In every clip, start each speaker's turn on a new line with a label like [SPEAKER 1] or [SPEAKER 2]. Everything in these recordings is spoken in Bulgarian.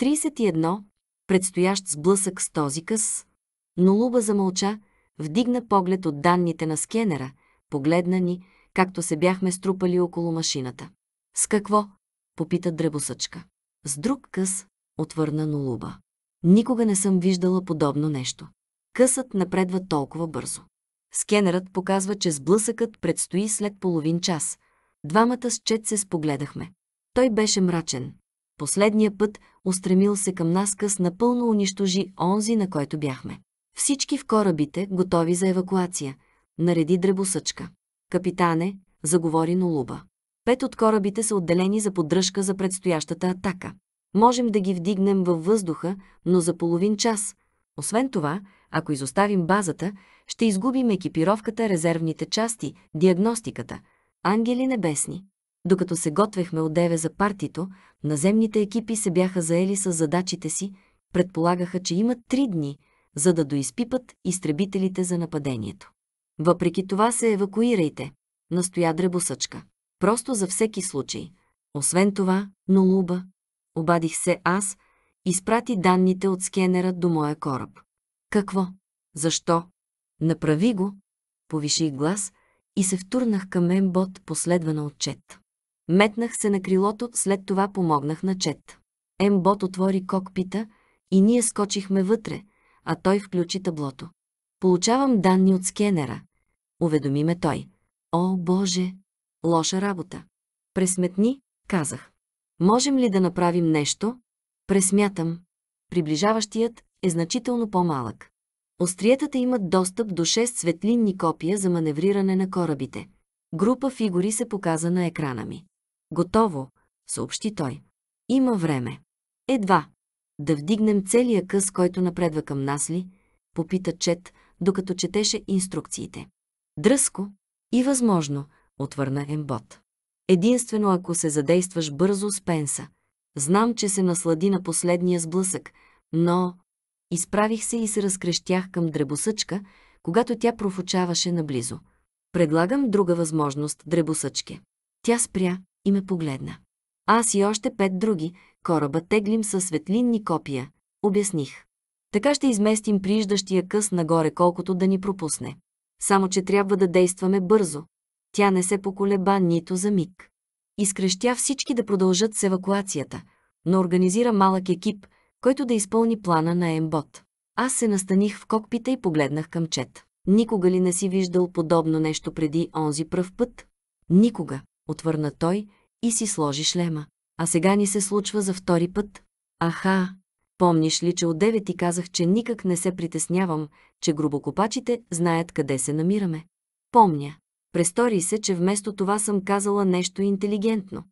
[SPEAKER 1] 31. Предстоящ сблъсък с този къс. Но Луба замълча, вдигна поглед от данните на скенера, погледна ни, както се бяхме струпали около машината. С какво? попита дребосъчка. С друг къс, отвърна нолуба. Никога не съм виждала подобно нещо. Късът напредва толкова бързо. Скенерът показва, че сблъсъкът предстои след половин час. Двамата с Чет се спогледахме. Той беше мрачен. Последния път, устремил се към нас къс, напълно унищожи онзи, на който бяхме. Всички в корабите, готови за евакуация, нареди дребосъчка. Капитане, заговори Нолуба. Пет от корабите са отделени за поддръжка за предстоящата атака. Можем да ги вдигнем във въздуха, но за половин час. Освен това, ако изоставим базата, ще изгубим екипировката, резервните части, диагностиката. Ангели небесни. Докато се готвехме от деве за партито, наземните екипи се бяха заели с задачите си, предполагаха, че имат три дни, за да доизпипат изтребителите за нападението. Въпреки това се евакуирайте, настоя дребосъчка. Просто за всеки случай. Освен това, луба. обадих се аз, изпрати данните от скенера до моя кораб. Какво? Защо? Направи го, повиших глас и се втурнах към Ембот, последвана отчет. Метнах се на крилото, след това помогнах на Чет. Ембот отвори кокпита и ние скочихме вътре, а той включи таблото. Получавам данни от скенера. Уведоми ме той. О, Боже! Лоша работа. Пресметни, казах. Можем ли да направим нещо? Пресмятам. Приближаващият е значително по-малък. Остриетата имат достъп до 6 светлинни копия за маневриране на корабите. Група фигури се показа на екрана ми. Готово, съобщи той. Има време. Едва. Да вдигнем целия къс, който напредва към нас ли? Попита Чет, докато четеше инструкциите. Дръско и възможно, отвърна Ембот. Единствено ако се задействаш бързо с пенса. Знам, че се наслади на последния сблъсък, но... Изправих се и се разкрещях към дребосъчка, когато тя профучаваше наблизо. Предлагам друга възможност, дребосъчке. Тя спря, и ме погледна. Аз и още пет други, кораба теглим със светлинни копия, обясних. Така ще изместим прииждащия къс нагоре колкото да ни пропусне. Само, че трябва да действаме бързо. Тя не се поколеба нито за миг. Изкрещя всички да продължат с евакуацията, но организира малък екип, който да изпълни плана на Ембот. Аз се настаних в кокпита и погледнах към чет. Никога ли не си виждал подобно нещо преди онзи пръв път? Никога, отвърна той, и си сложи шлема. А сега ни се случва за втори път. Аха, помниш ли, че от ти казах, че никак не се притеснявам, че грубокопачите знаят къде се намираме? Помня. Престори се, че вместо това съм казала нещо интелигентно.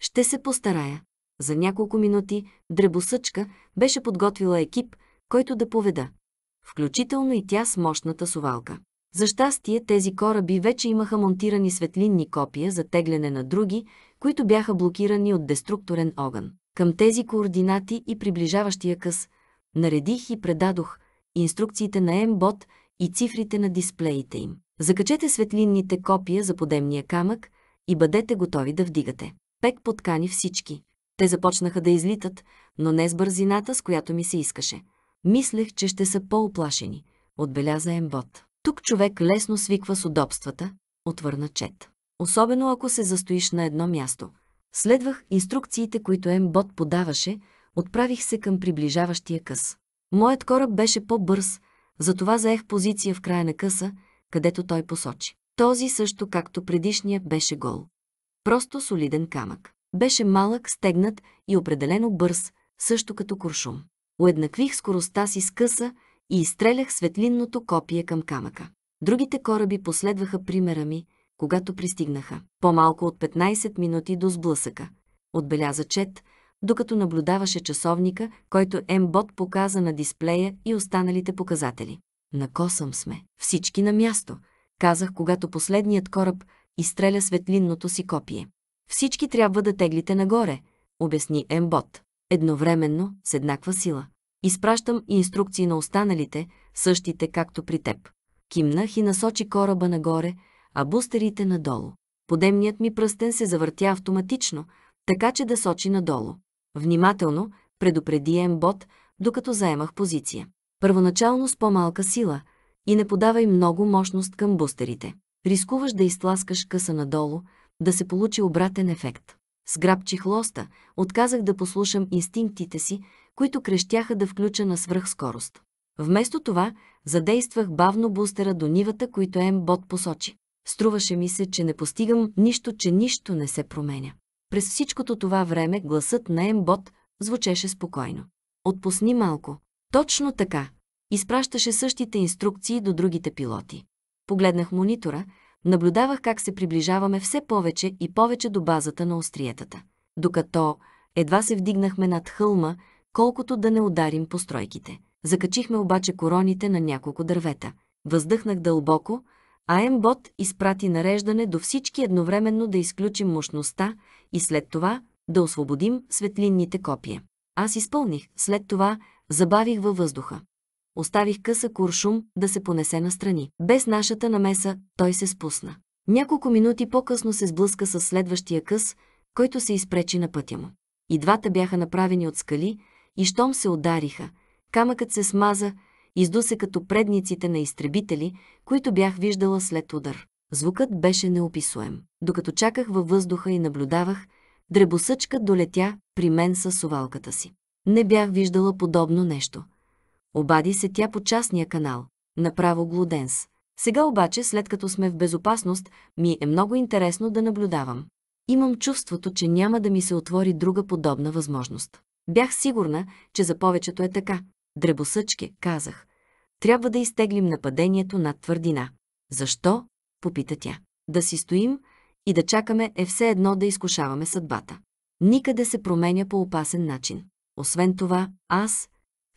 [SPEAKER 1] Ще се постарая. За няколко минути Дребосъчка беше подготвила екип, който да поведа. Включително и тя с мощната сувалка. За щастие, тези кораби вече имаха монтирани светлинни копия за тегляне на други, които бяха блокирани от деструкторен огън. Към тези координати и приближаващия къс наредих и предадох инструкциите на МБОТ и цифрите на дисплеите им. Закачете светлинните копия за подемния камък и бъдете готови да вдигате. Пек поткани всички. Те започнаха да излитат, но не с бързината, с която ми се искаше. Мислех, че ще са по-оплашени, отбеляза МБОТ. Тук човек лесно свиква с удобствата, отвърна Чет. Особено ако се застоиш на едно място. Следвах инструкциите, които Ембот подаваше, отправих се към приближаващия къс. Моят кораб беше по-бърз, затова заех позиция в края на къса, където той посочи. Този също, както предишния, беше гол. Просто солиден камък. Беше малък, стегнат и определено бърз, също като куршум. Уеднаквих скоростта си с къса и изстрелях светлинното копие към камъка. Другите кораби последваха примера ми, когато пристигнаха. По-малко от 15 минути до сблъсъка. Отбеляза Чет, докато наблюдаваше часовника, който Ембот показа на дисплея и останалите показатели. На косъм сме. Всички на място, казах, когато последният кораб изстреля светлинното си копие. Всички трябва да теглите нагоре, обясни Ембот. Едновременно, с еднаква сила. Изпращам и инструкции на останалите, същите както при теб. Кимнах и насочи кораба нагоре, а бустерите надолу. Подемният ми пръстен се завъртя автоматично, така че да сочи надолу. Внимателно предупреди Ембот, докато заемах позиция. Първоначално с по-малка сила и не подавай много мощност към бустерите. Рискуваш да изтласкаш къса надолу, да се получи обратен ефект. Сграбчих лоста, отказах да послушам инстинктите си, които крещяха да включа на свръхскорост. Вместо това, задействах бавно бустера до нивата, които ем бот посочи. Струваше ми се, че не постигам нищо, че нищо не се променя. През всичкото това време гласът на М-бот звучеше спокойно. Отпусни малко. Точно така. Изпращаше същите инструкции до другите пилоти. Погледнах монитора – наблюдавах как се приближаваме все повече и повече до базата на остриетата, докато едва се вдигнахме над хълма, колкото да не ударим постройките. Закачихме обаче короните на няколко дървета. Въздъхнах дълбоко, а Ембот изпрати нареждане до всички едновременно да изключим мощността и след това да освободим светлинните копия. Аз изпълних, след това забавих във въздуха оставих къса куршум да се понесе настрани. Без нашата намеса той се спусна. Няколко минути по-късно се сблъска с следващия къс, който се изпречи на пътя му. И двата бяха направени от скали, и щом се удариха, камъкът се смаза, изду се като предниците на изтребители, които бях виждала след удар. Звукът беше неописуем. Докато чаках във въздуха и наблюдавах, дребосъчка долетя при мен със сувалката си. Не бях виждала подобно нещо. Обади се тя по частния канал, направо Глуденс. Сега обаче, след като сме в безопасност, ми е много интересно да наблюдавам. Имам чувството, че няма да ми се отвори друга подобна възможност. Бях сигурна, че за повечето е така. Дребосъчки, казах. Трябва да изтеглим нападението над твърдина. Защо? Попита тя. Да си стоим и да чакаме е все едно да изкушаваме съдбата. Никъде се променя по опасен начин. Освен това, аз,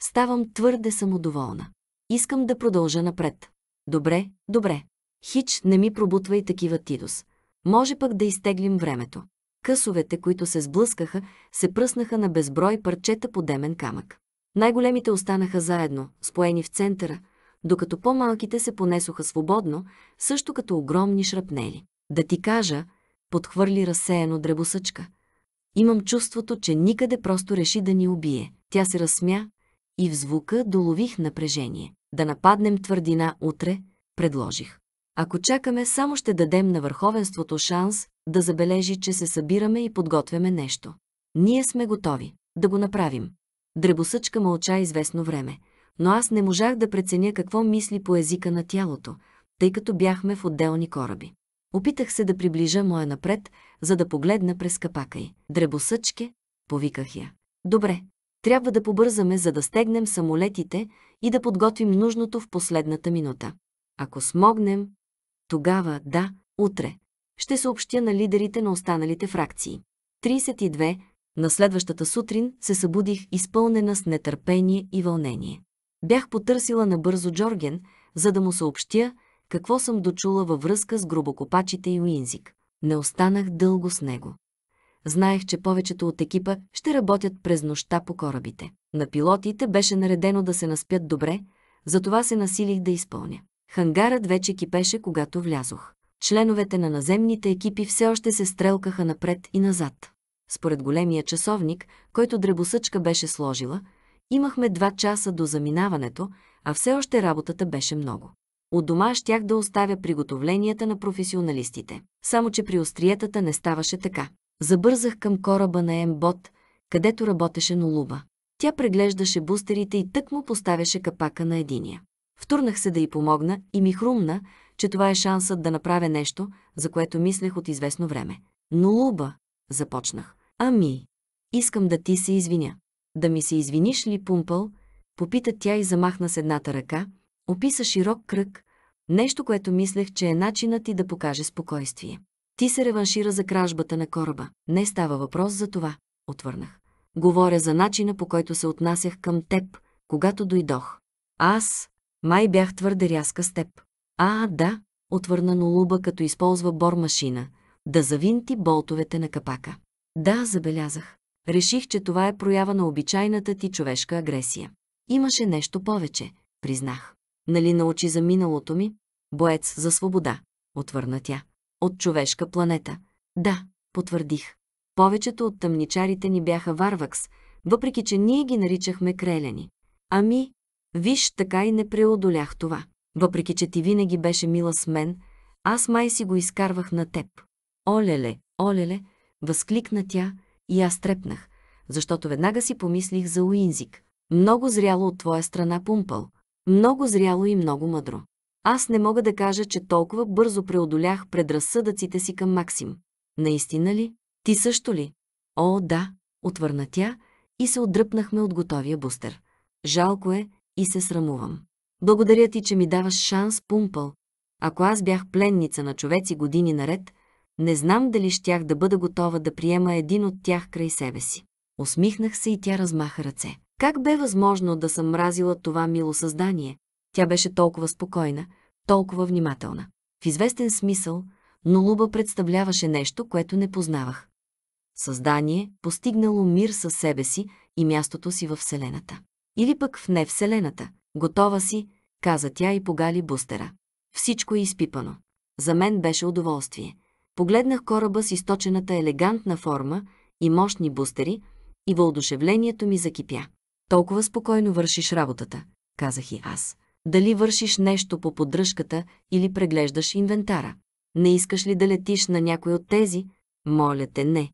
[SPEAKER 1] Ставам твърде самодоволна. Искам да продължа напред. Добре, добре. Хич, не ми пробутвай такива тидос. Може пък да изтеглим времето. Късовете, които се сблъскаха, се пръснаха на безброй парчета по демен камък. Най-големите останаха заедно, споени в центъра, докато по-малките се понесоха свободно, също като огромни шрапнели. Да ти кажа, подхвърли разсеяно дребосъчка. Имам чувството, че никъде просто реши да ни убие. Тя се разсмя, и в звука долових напрежение. Да нападнем твърдина утре, предложих. Ако чакаме, само ще дадем на върховенството шанс да забележи, че се събираме и подготвяме нещо. Ние сме готови да го направим. Дребосъчка мълча известно време, но аз не можах да преценя какво мисли по езика на тялото, тъй като бяхме в отделни кораби. Опитах се да приближа моя напред, за да погледна през капака й. Дребосъчке, повиках я. Добре, трябва да побързаме, за да стегнем самолетите и да подготвим нужното в последната минута. Ако смогнем, тогава да, утре. Ще съобщя на лидерите на останалите фракции. 32. На следващата сутрин се събудих изпълнена с нетърпение и вълнение. Бях потърсила набързо Джорген, за да му съобщя какво съм дочула във връзка с грубокопачите и Уинзик. Не останах дълго с него. Знаех, че повечето от екипа ще работят през нощта по корабите. На пилотите беше наредено да се наспят добре, затова се насилих да изпълня. Хангарът вече кипеше, когато влязох. Членовете на наземните екипи все още се стрелкаха напред и назад. Според големия часовник, който дребосъчка беше сложила, имахме два часа до заминаването, а все още работата беше много. От дома щях да оставя приготовленията на професионалистите. Само, че при остриетата не ставаше така. Забързах към кораба на Ембот, където работеше Нолуба. Тя преглеждаше бустерите и тък му поставяше капака на единия. Втурнах се да й помогна и ми хрумна, че това е шансът да направя нещо, за което мислех от известно време. Но Луба, започнах. Ами, искам да ти се извиня. Да ми се извиниш ли, Пумпъл? Попита тя и замахна с едната ръка, описа широк кръг, нещо, което мислех, че е начинът ти да покаже спокойствие. Ти се реваншира за кражбата на кораба. Не става въпрос за това, отвърнах. Говоря за начина, по който се отнасях към теб, когато дойдох. Аз, май бях твърде рязка с теб. А, да, отвърна Нолуба, като използва бормашина, да завинти болтовете на капака. Да, забелязах. Реших, че това е проява на обичайната ти човешка агресия. Имаше нещо повече, признах. Нали научи за миналото ми? Боец за свобода, отвърна тя от човешка планета. Да, потвърдих. Повечето от тъмничарите ни бяха варвакс, въпреки че ние ги наричахме крелени. Ами, виж, така и не преодолях това. Въпреки, че ти винаги беше мила с мен, аз май си го изкарвах на теб. Олеле, олеле, възкликна тя и аз трепнах, защото веднага си помислих за Уинзик. Много зряло от твоя страна пумпал. Много зряло и много мъдро. Аз не мога да кажа, че толкова бързо преодолях предразсъдъците си към Максим. Наистина ли? Ти също ли? О, да, отвърна тя и се отдръпнахме от готовия бустер. Жалко е и се срамувам. Благодаря ти, че ми даваш шанс, Пумпъл. Ако аз бях пленница на човеци години наред, не знам дали щях да бъда готова да приема един от тях край себе си. Усмихнах се и тя размаха ръце. Как бе възможно да съм мразила това мило създание? Тя беше толкова спокойна, толкова внимателна. В известен смисъл, но Луба представляваше нещо, което не познавах. Създание, постигнало мир със себе си и мястото си във Вселената. Или пък в не Вселената. Готова си, каза тя и погали бустера. Всичко е изпипано. За мен беше удоволствие. Погледнах кораба с източената елегантна форма и мощни бустери и въодушевлението ми закипя. Толкова спокойно вършиш работата, казах и аз. Дали вършиш нещо по поддръжката или преглеждаш инвентара? Не искаш ли да летиш на някой от тези? Моля те, не.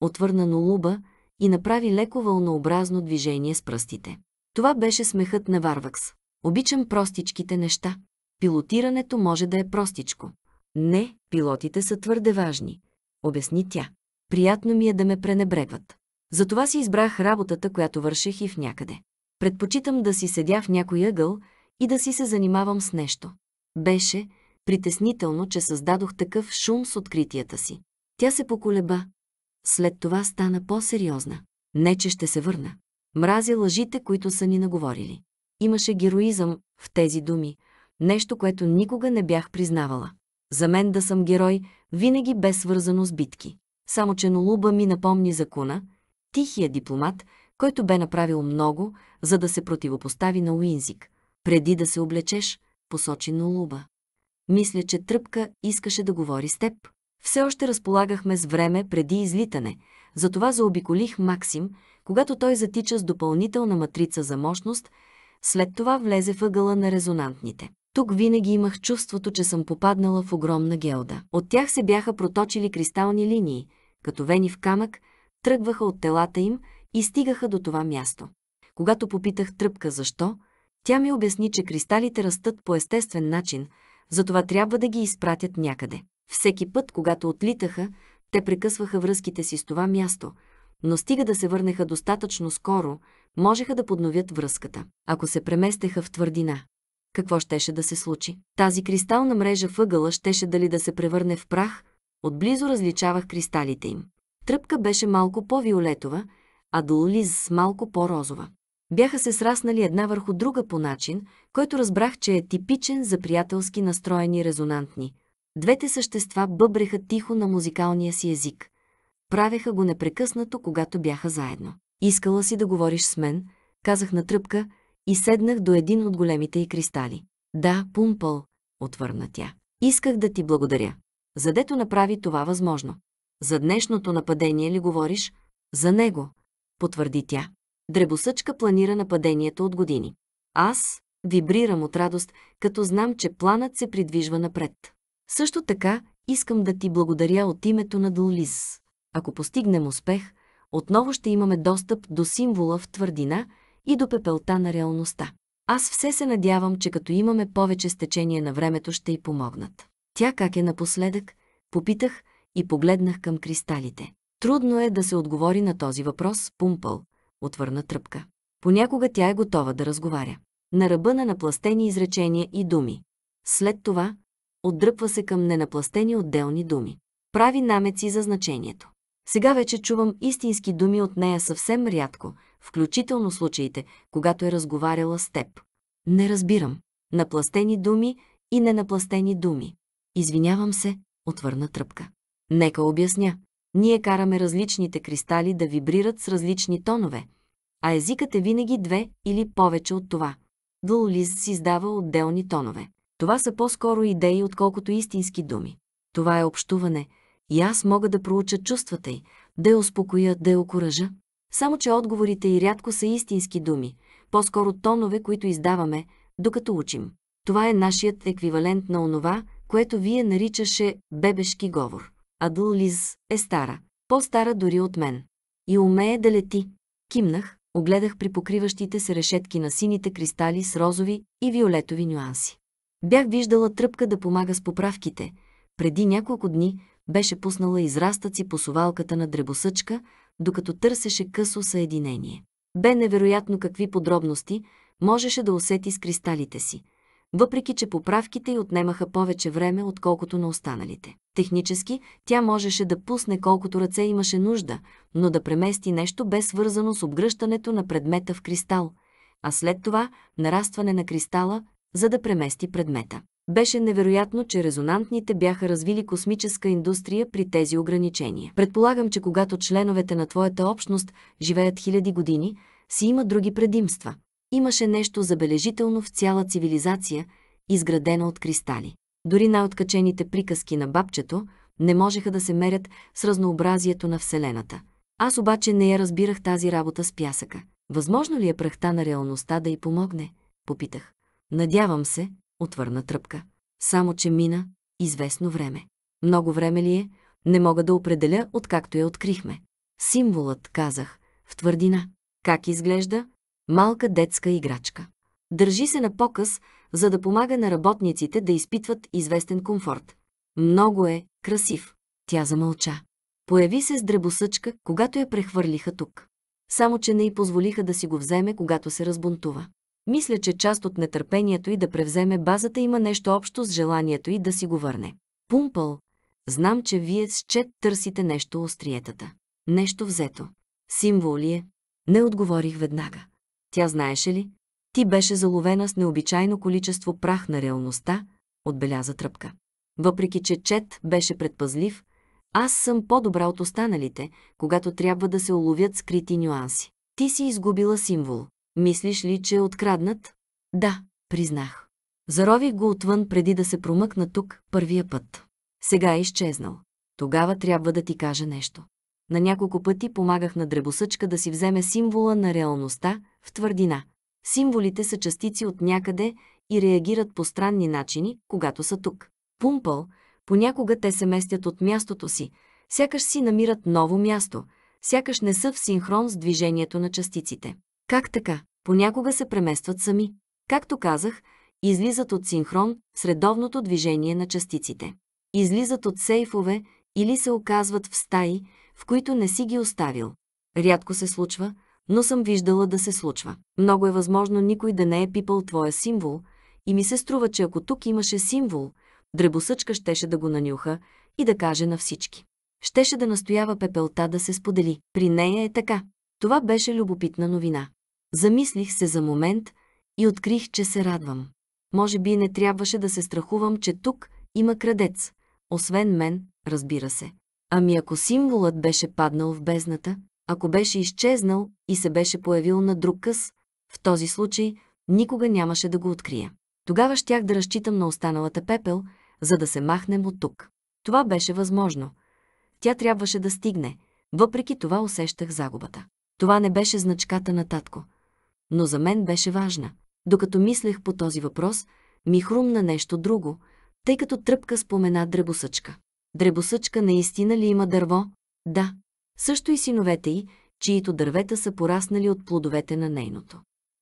[SPEAKER 1] Отвърна нолуба и направи леко вълнообразно движение с пръстите. Това беше смехът на Варвакс. Обичам простичките неща. Пилотирането може да е простичко. Не, пилотите са твърде важни, обясни тя. Приятно ми е да ме пренебрегват. Затова си избрах работата, която върших и в някъде. Предпочитам да си седя в някой ъгъл и да си се занимавам с нещо. Беше притеснително, че създадох такъв шум с откритията си. Тя се поколеба. След това стана по-сериозна. Не, че ще се върна. Мрази лъжите, които са ни наговорили. Имаше героизъм в тези думи, нещо, което никога не бях признавала. За мен да съм герой винаги бе свързано с битки. Само, че Нолуба ми напомни закона, тихия дипломат, който бе направил много, за да се противопостави на Уинзик. Преди да се облечеш, посочи Нулуба. Мисля, че Тръпка искаше да говори с теб. Все още разполагахме с време преди излитане, затова заобиколих Максим, когато той затича с допълнителна матрица за мощност, след това влезе въгъла на резонантните. Тук винаги имах чувството, че съм попаднала в огромна гелда. От тях се бяха проточили кристални линии, като вени в камък, тръгваха от телата им и стигаха до това място. Когато попитах тръпка защо, тя ми обясни, че кристалите растат по естествен начин, затова трябва да ги изпратят някъде. Всеки път, когато отлитаха, те прекъсваха връзките си с това място, но стига да се върнеха достатъчно скоро, можеха да подновят връзката. Ако се преместеха в твърдина, какво щеше да се случи? Тази кристална мрежа въгъла щеше дали да се превърне в прах, отблизо различавах кристалите им. Тръпка беше малко по-виолетова, а долулиз с малко по-розова бяха се сраснали една върху друга по начин, който разбрах, че е типичен за приятелски настроени резонантни. Двете същества бъбреха тихо на музикалния си език. Правеха го непрекъснато, когато бяха заедно. Искала си да говориш с мен, казах на тръпка и седнах до един от големите й кристали. Да, Пумпъл, отвърна тя. Исках да ти благодаря. Задето направи това възможно. За днешното нападение ли говориш? За него, потвърди тя. Дребосъчка планира нападението от години. Аз вибрирам от радост, като знам, че планът се придвижва напред. Също така искам да ти благодаря от името на Долис. Ако постигнем успех, отново ще имаме достъп до символа в твърдина и до пепелта на реалността. Аз все се надявам, че като имаме повече стечение на времето, ще й помогнат. Тя как е напоследък? Попитах и погледнах към кристалите. Трудно е да се отговори на този въпрос, Пумпъл отвърна тръпка. Понякога тя е готова да разговаря. На ръба на напластени изречения и думи. След това отдръпва се към ненапластени отделни думи. Прави намеци за значението. Сега вече чувам истински думи от нея съвсем рядко, включително случаите, когато е разговаряла с теб. Не разбирам. Напластени думи и ненапластени думи. Извинявам се, отвърна тръпка. Нека обясня. Ние караме различните кристали да вибрират с различни тонове, а езикът е винаги две или повече от това. Длулиз си издава отделни тонове. Това са по-скоро идеи, отколкото истински думи. Това е общуване и аз мога да проуча чувствата й, да я успокоя, да я окоръжа. Само, че отговорите й рядко са истински думи, по-скоро тонове, които издаваме, докато учим. Това е нашият еквивалент на онова, което вие наричаше бебешки говор. Адъл Лиз е стара, по-стара дори от мен. И умее да лети. Кимнах, огледах при покриващите се решетки на сините кристали с розови и виолетови нюанси. Бях виждала тръпка да помага с поправките. Преди няколко дни беше пуснала израстъци по совалката на дребосъчка, докато търсеше късо съединение. Бе невероятно какви подробности можеше да усети с кристалите си – въпреки че поправките й отнемаха повече време, отколкото на останалите. Технически тя можеше да пусне колкото ръце имаше нужда, но да премести нещо бе свързано с обгръщането на предмета в кристал, а след това нарастване на кристала, за да премести предмета. Беше невероятно, че резонантните бяха развили космическа индустрия при тези ограничения. Предполагам, че когато членовете на твоята общност живеят хиляди години, си има други предимства. Имаше нещо забележително в цяла цивилизация, изградена от кристали. Дори най-откачените приказки на бабчето не можеха да се мерят с разнообразието на Вселената. Аз обаче не я разбирах тази работа с пясъка. Възможно ли е прахта на реалността да й помогне? Попитах. Надявам се, отвърна тръпка. Само, че мина известно време. Много време ли е? Не мога да определя, откакто я открихме. Символът, казах, в твърдина. Как изглежда? малка детска играчка. Държи се на показ, за да помага на работниците да изпитват известен комфорт. Много е красив. Тя замълча. Появи се с дребосъчка, когато я прехвърлиха тук. Само, че не й позволиха да си го вземе, когато се разбунтува. Мисля, че част от нетърпението й да превземе базата има нещо общо с желанието й да си го върне. Пумпъл, знам, че вие с чет търсите нещо остриетата. Нещо взето. Символ ли е? Не отговорих веднага. Тя знаеше ли? Ти беше заловена с необичайно количество прах на реалността, отбеляза тръпка. Въпреки, че Чет беше предпазлив, аз съм по-добра от останалите, когато трябва да се уловят скрити нюанси. Ти си изгубила символ. Мислиш ли, че е откраднат? Да, признах. Зарових го отвън преди да се промъкна тук първия път. Сега е изчезнал. Тогава трябва да ти кажа нещо. На няколко пъти помагах на дребосъчка да си вземе символа на реалността в твърдина. Символите са частици от някъде и реагират по странни начини, когато са тук. Пумпъл, понякога те се местят от мястото си, сякаш си намират ново място, сякаш не са в синхрон с движението на частиците. Как така? Понякога се преместват сами. Както казах, излизат от синхрон с редовното движение на частиците. Излизат от сейфове или се оказват в стаи, в които не си ги оставил. Рядко се случва – но съм виждала да се случва. Много е възможно никой да не е пипал твоя символ и ми се струва, че ако тук имаше символ, дребосъчка щеше да го нанюха и да каже на всички. Щеше да настоява пепелта да се сподели. При нея е така. Това беше любопитна новина. Замислих се за момент и открих, че се радвам. Може би не трябваше да се страхувам, че тук има крадец. Освен мен, разбира се. Ами ако символът беше паднал в бездната, ако беше изчезнал и се беше появил на друг къс, в този случай никога нямаше да го открия. Тогава щях да разчитам на останалата пепел, за да се махнем от тук. Това беше възможно. Тя трябваше да стигне. Въпреки това усещах загубата. Това не беше значката на татко. Но за мен беше важна. Докато мислех по този въпрос, ми хрумна нещо друго, тъй като тръпка спомена дребосъчка. Дребосъчка наистина ли има дърво? Да, също и синовете й, чието дървета са пораснали от плодовете на нейното.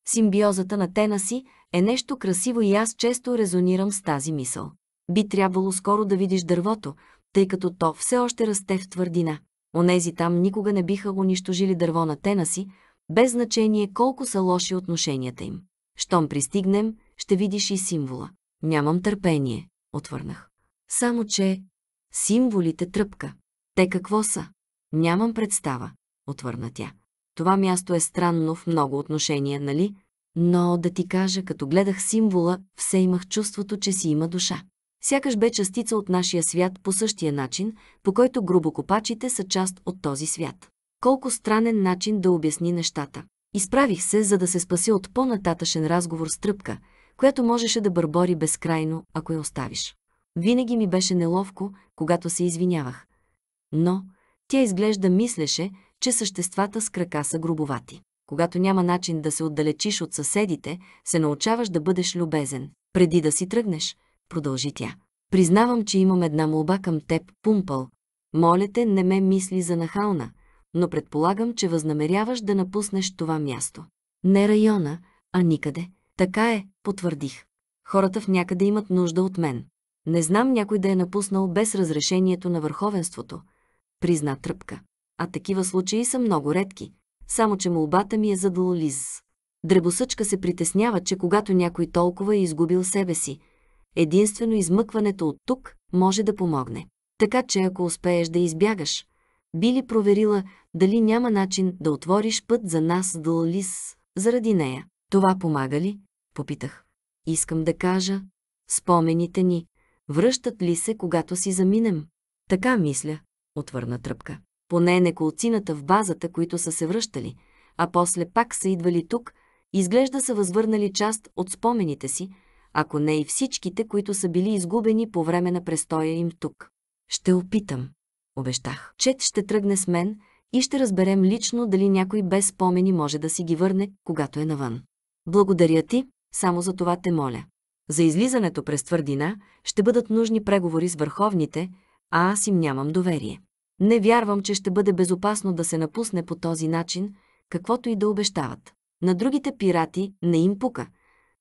[SPEAKER 1] Симбиозата на тена си е нещо красиво и аз често резонирам с тази мисъл. Би трябвало скоро да видиш дървото, тъй като то все още расте в твърдина. Онези там никога не биха унищожили дърво на тена си, без значение колко са лоши отношенията им. Щом пристигнем, ще видиш и символа. Нямам търпение, отвърнах. Само, че символите тръпка. Те какво са? Нямам представа, отвърна тя. Това място е странно в много отношения, нали? Но да ти кажа, като гледах символа, все имах чувството, че си има душа. Сякаш бе частица от нашия свят по същия начин, по който грубокопачите са част от този свят. Колко странен начин да обясни нещата. Изправих се, за да се спася от по-нататъшен разговор с тръпка, която можеше да бърбори безкрайно, ако я оставиш. Винаги ми беше неловко, когато се извинявах. Но, тя изглежда мислеше, че съществата с крака са грубовати. Когато няма начин да се отдалечиш от съседите, се научаваш да бъдеш любезен. Преди да си тръгнеш, продължи тя. Признавам, че имам една молба към теб, Пумпъл. Моля те, не ме мисли за нахална, но предполагам, че възнамеряваш да напуснеш това място. Не района, а никъде. Така е, потвърдих. Хората в някъде имат нужда от мен. Не знам някой да е напуснал без разрешението на върховенството, призна Тръпка. А такива случаи са много редки, само че молбата ми е за Лиз. Дребосъчка се притеснява, че когато някой толкова е изгубил себе си, единствено измъкването от тук може да помогне. Така че ако успееш да избягаш, би ли проверила дали няма начин да отвориш път за нас с Лиз заради нея? Това помага ли? Попитах. Искам да кажа, спомените ни, връщат ли се, когато си заминем? Така мисля, отвърна тръпка. Поне неколцината в базата, които са се връщали, а после пак са идвали тук, изглежда са възвърнали част от спомените си, ако не и всичките, които са били изгубени по време на престоя им тук. Ще опитам, обещах. Чет ще тръгне с мен и ще разберем лично дали някой без спомени може да си ги върне, когато е навън. Благодаря ти, само за това те моля. За излизането през твърдина ще бъдат нужни преговори с върховните, а аз им нямам доверие. Не вярвам, че ще бъде безопасно да се напусне по този начин, каквото и да обещават. На другите пирати не им пука.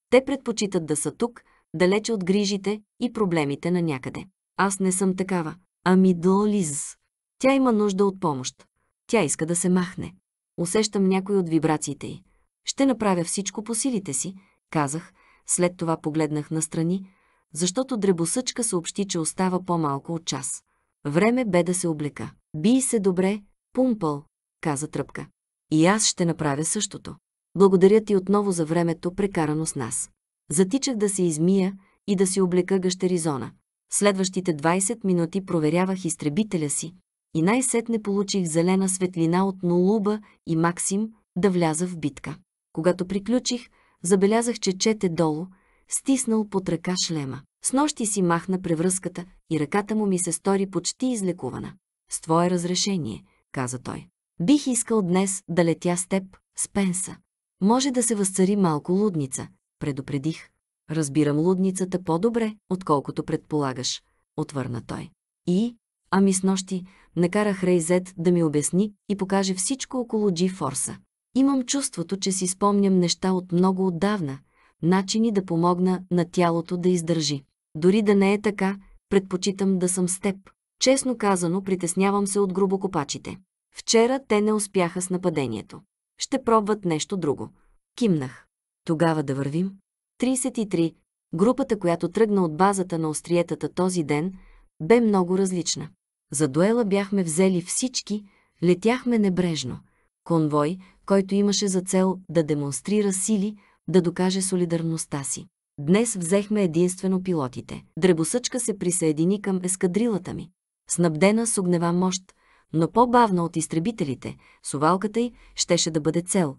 [SPEAKER 1] Те предпочитат да са тук, далече от грижите и проблемите на някъде. Аз не съм такава. Ами Долиз. Тя има нужда от помощ. Тя иска да се махне. Усещам някой от вибрациите й. Ще направя всичко по силите си, казах, след това погледнах настрани, защото дребосъчка съобщи, че остава по-малко от час. Време бе да се облека. Бий се добре, пумпъл, каза тръпка. И аз ще направя същото. Благодаря ти отново за времето, прекарано с нас. Затичах да се измия и да си облека гъщеризона. Следващите 20 минути проверявах изтребителя си и най-сетне получих зелена светлина от нолуба и Максим да вляза в битка. Когато приключих, забелязах, че чете долу, стиснал под ръка шлема. С нощи си махна превръзката и ръката му ми се стори почти излекувана. С твое разрешение, каза той. Бих искал днес да летя с теб, с пенса. Може да се възцари малко лудница, предупредих. Разбирам лудницата по-добре, отколкото предполагаш, отвърна той. И, ами с нощи, накарах Рейзет да ми обясни и покаже всичко около Джи Форса. Имам чувството, че си спомням неща от много отдавна, начини да помогна на тялото да издържи. Дори да не е така, предпочитам да съм с теб. Честно казано, притеснявам се от грубокопачите. Вчера те не успяха с нападението. Ще пробват нещо друго. Кимнах. Тогава да вървим. 33. Групата, която тръгна от базата на остриетата този ден, бе много различна. За дуела бяхме взели всички, летяхме небрежно. Конвой, който имаше за цел да демонстрира сили, да докаже солидарността си. Днес взехме единствено пилотите. Дребосъчка се присъедини към ескадрилата ми. Снабдена с огнева мощ, но по-бавна от изтребителите, сувалката й щеше да бъде цел,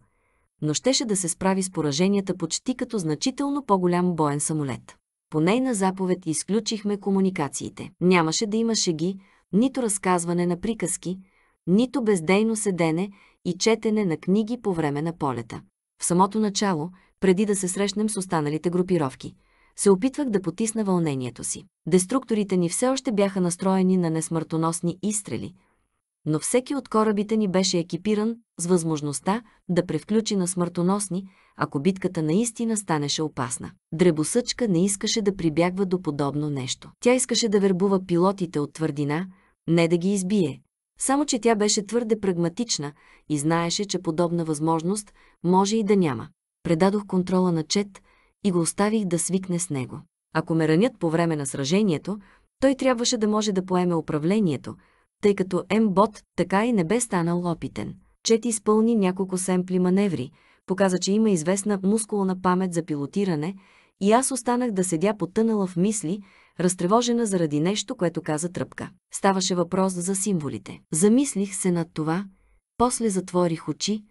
[SPEAKER 1] но щеше да се справи с пораженията почти като значително по-голям боен самолет. По нейна заповед изключихме комуникациите. Нямаше да има шеги, нито разказване на приказки, нито бездейно седене и четене на книги по време на полета. В самото начало – преди да се срещнем с останалите групировки. Се опитвах да потисна вълнението си. Деструкторите ни все още бяха настроени на несмъртоносни изстрели, но всеки от корабите ни беше екипиран с възможността да превключи на смъртоносни, ако битката наистина станеше опасна. Дребосъчка не искаше да прибягва до подобно нещо. Тя искаше да вербува пилотите от твърдина, не да ги избие. Само, че тя беше твърде прагматична и знаеше, че подобна възможност може и да няма предадох контрола на Чет и го оставих да свикне с него. Ако ме ранят по време на сражението, той трябваше да може да поеме управлението, тъй като М-бот така и не бе станал опитен. Чет изпълни няколко семпли маневри, показа, че има известна мускулна памет за пилотиране и аз останах да седя потънала в мисли, разтревожена заради нещо, което каза тръпка. Ставаше въпрос за символите. Замислих се над това, после затворих очи,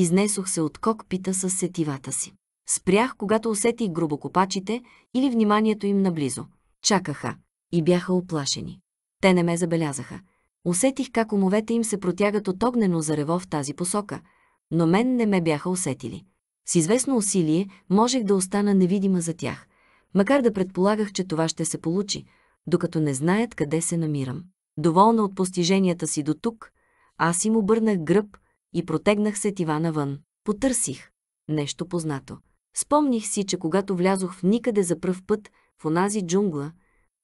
[SPEAKER 1] Изнесох се от кокпита с сетивата си. Спрях, когато усетих грубокопачите или вниманието им наблизо. Чакаха и бяха оплашени. Те не ме забелязаха. Усетих как умовете им се протягат от огнено зарево в тази посока, но мен не ме бяха усетили. С известно усилие можех да остана невидима за тях, макар да предполагах, че това ще се получи, докато не знаят къде се намирам. Доволна от постиженията си до тук, аз им обърнах гръб и протегнах се тива навън. Потърсих нещо познато. Спомних си, че когато влязох в никъде за пръв път, в онази джунгла,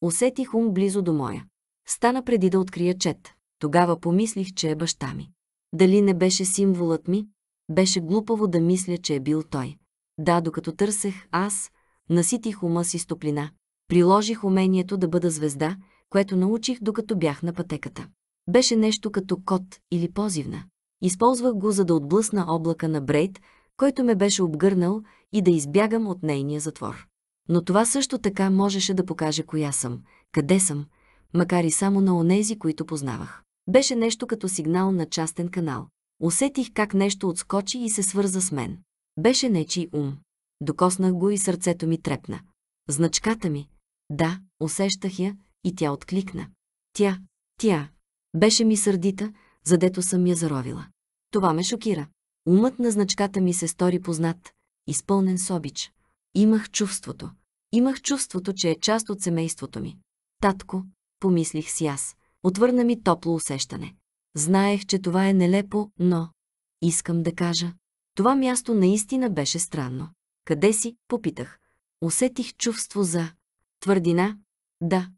[SPEAKER 1] усетих ум близо до моя. Стана преди да открия чет. Тогава помислих, че е баща ми. Дали не беше символът ми? Беше глупаво да мисля, че е бил той. Да, докато търсех аз, наситих ума си с топлина. Приложих умението да бъда звезда, което научих докато бях на пътеката. Беше нещо като кот или позивна. Използвах го, за да отблъсна облака на Брейд, който ме беше обгърнал и да избягам от нейния затвор. Но това също така можеше да покаже коя съм, къде съм, макар и само на онези, които познавах. Беше нещо като сигнал на частен канал. Усетих как нещо отскочи и се свърза с мен. Беше нечий ум. Докоснах го и сърцето ми трепна. Значката ми. Да, усещах я и тя откликна. Тя, тя. Беше ми сърдита, задето съм я заровила. Това ме шокира. Умът на значката ми се стори познат, изпълнен с обич. Имах чувството. Имах чувството, че е част от семейството ми. Татко, помислих си аз. Отвърна ми топло усещане. Знаех, че това е нелепо, но... Искам да кажа. Това място наистина беше странно. Къде си? Попитах. Усетих чувство за... Твърдина? Да.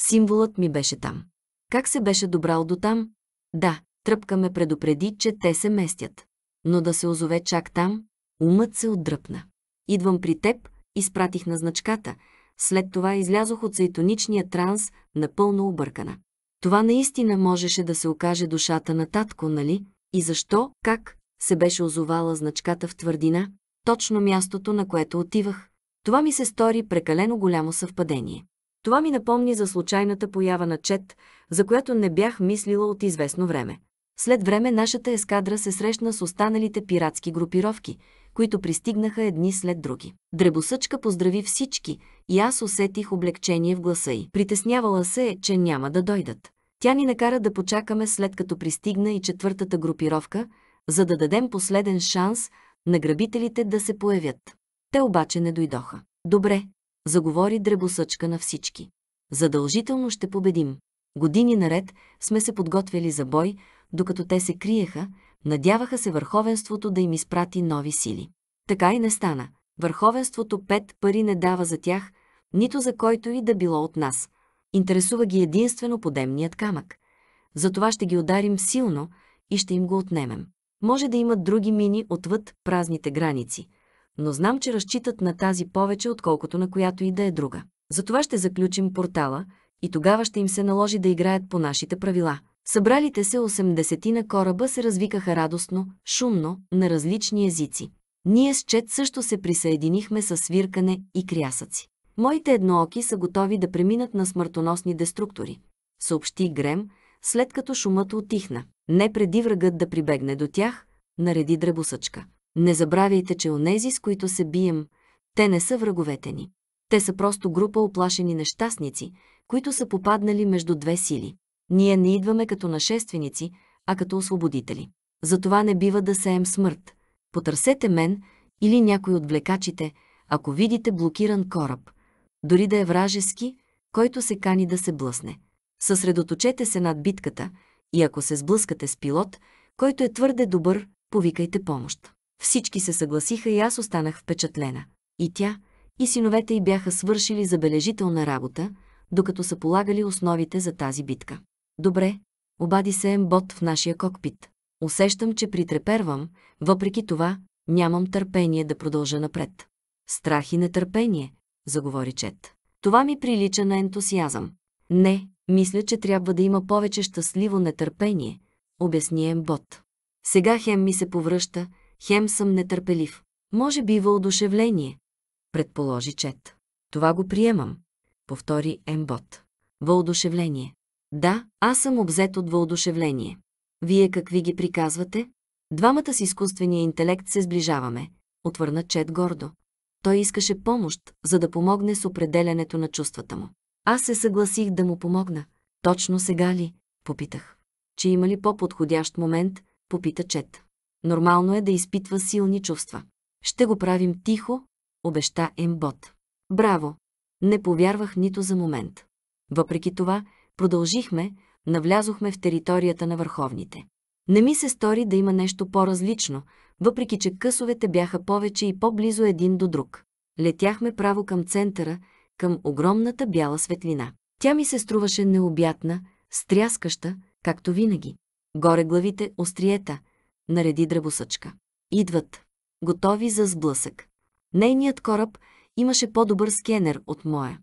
[SPEAKER 1] Символът ми беше там. Как се беше добрал до там? Да, Тръпка ме предупреди, че те се местят. Но да се озове чак там, умът се отдръпна. Идвам при теб, изпратих на значката. След това излязох от сайтоничния транс, напълно объркана. Това наистина можеше да се окаже душата на татко, нали? И защо, как, се беше озовала значката в твърдина, точно мястото, на което отивах. Това ми се стори прекалено голямо съвпадение. Това ми напомни за случайната поява на чет, за която не бях мислила от известно време. След време нашата ескадра се срещна с останалите пиратски групировки, които пристигнаха едни след други. Дребосъчка поздрави всички и аз усетих облегчение в гласа й. Притеснявала се е, че няма да дойдат. Тя ни накара да почакаме след като пристигна и четвъртата групировка, за да дадем последен шанс на грабителите да се появят. Те обаче не дойдоха. Добре, заговори дребосъчка на всички. Задължително ще победим. Години наред сме се подготвили за бой, докато те се криеха, надяваха се върховенството да им изпрати нови сили. Така и не стана. Върховенството пет пари не дава за тях, нито за който и да било от нас. Интересува ги единствено подемният камък. Затова ще ги ударим силно и ще им го отнемем. Може да имат други мини отвъд празните граници, но знам, че разчитат на тази повече, отколкото на която и да е друга. Затова ще заключим портала и тогава ще им се наложи да играят по нашите правила – Събралите се 80 на кораба се развикаха радостно, шумно, на различни езици. Ние с Чет също се присъединихме с свиркане и крясъци. Моите еднооки са готови да преминат на смъртоносни деструктори, съобщи Грем, след като шумът отихна. Не преди врагът да прибегне до тях, нареди дребосъчка. Не забравяйте, че онези, с които се бием, те не са враговете ни. Те са просто група оплашени нещастници, които са попаднали между две сили. Ние не идваме като нашественици, а като освободители. Затова не бива да сеем смърт. Потърсете мен или някой от влекачите, ако видите блокиран кораб, дори да е вражески, който се кани да се блъсне. Съсредоточете се над битката и ако се сблъскате с пилот, който е твърде добър, повикайте помощ. Всички се съгласиха и аз останах впечатлена. И тя, и синовете й бяха свършили забележителна работа, докато са полагали основите за тази битка. Добре, обади се ембот в нашия кокпит. Усещам, че притрепервам, въпреки това нямам търпение да продължа напред. Страх и нетърпение, заговори Чет. Това ми прилича на ентусиазъм. Не, мисля, че трябва да има повече щастливо нетърпение, обясни Ембот. Сега хем ми се повръща, хем съм нетърпелив. Може би въодушевление, предположи Чет. Това го приемам, повтори Ембот. Въодушевление. Да, аз съм обзет от въодушевление. Вие какви ги приказвате? Двамата с изкуствения интелект се сближаваме, отвърна Чет гордо. Той искаше помощ, за да помогне с определенето на чувствата му. Аз се съгласих да му помогна. Точно сега ли? Попитах. Че има ли по-подходящ момент? Попита Чет. Нормално е да изпитва силни чувства. Ще го правим тихо, обеща Ембот. Браво! Не повярвах нито за момент. Въпреки това, Продължихме, навлязохме в територията на върховните. Не ми се стори да има нещо по-различно, въпреки че късовете бяха повече и по-близо един до друг. Летяхме право към центъра, към огромната бяла светлина. Тя ми се струваше необятна, стряскаща, както винаги. Горе главите, остриета, нареди дръбосъчка. Идват, готови за сблъсък. Нейният кораб имаше по-добър скенер от моя.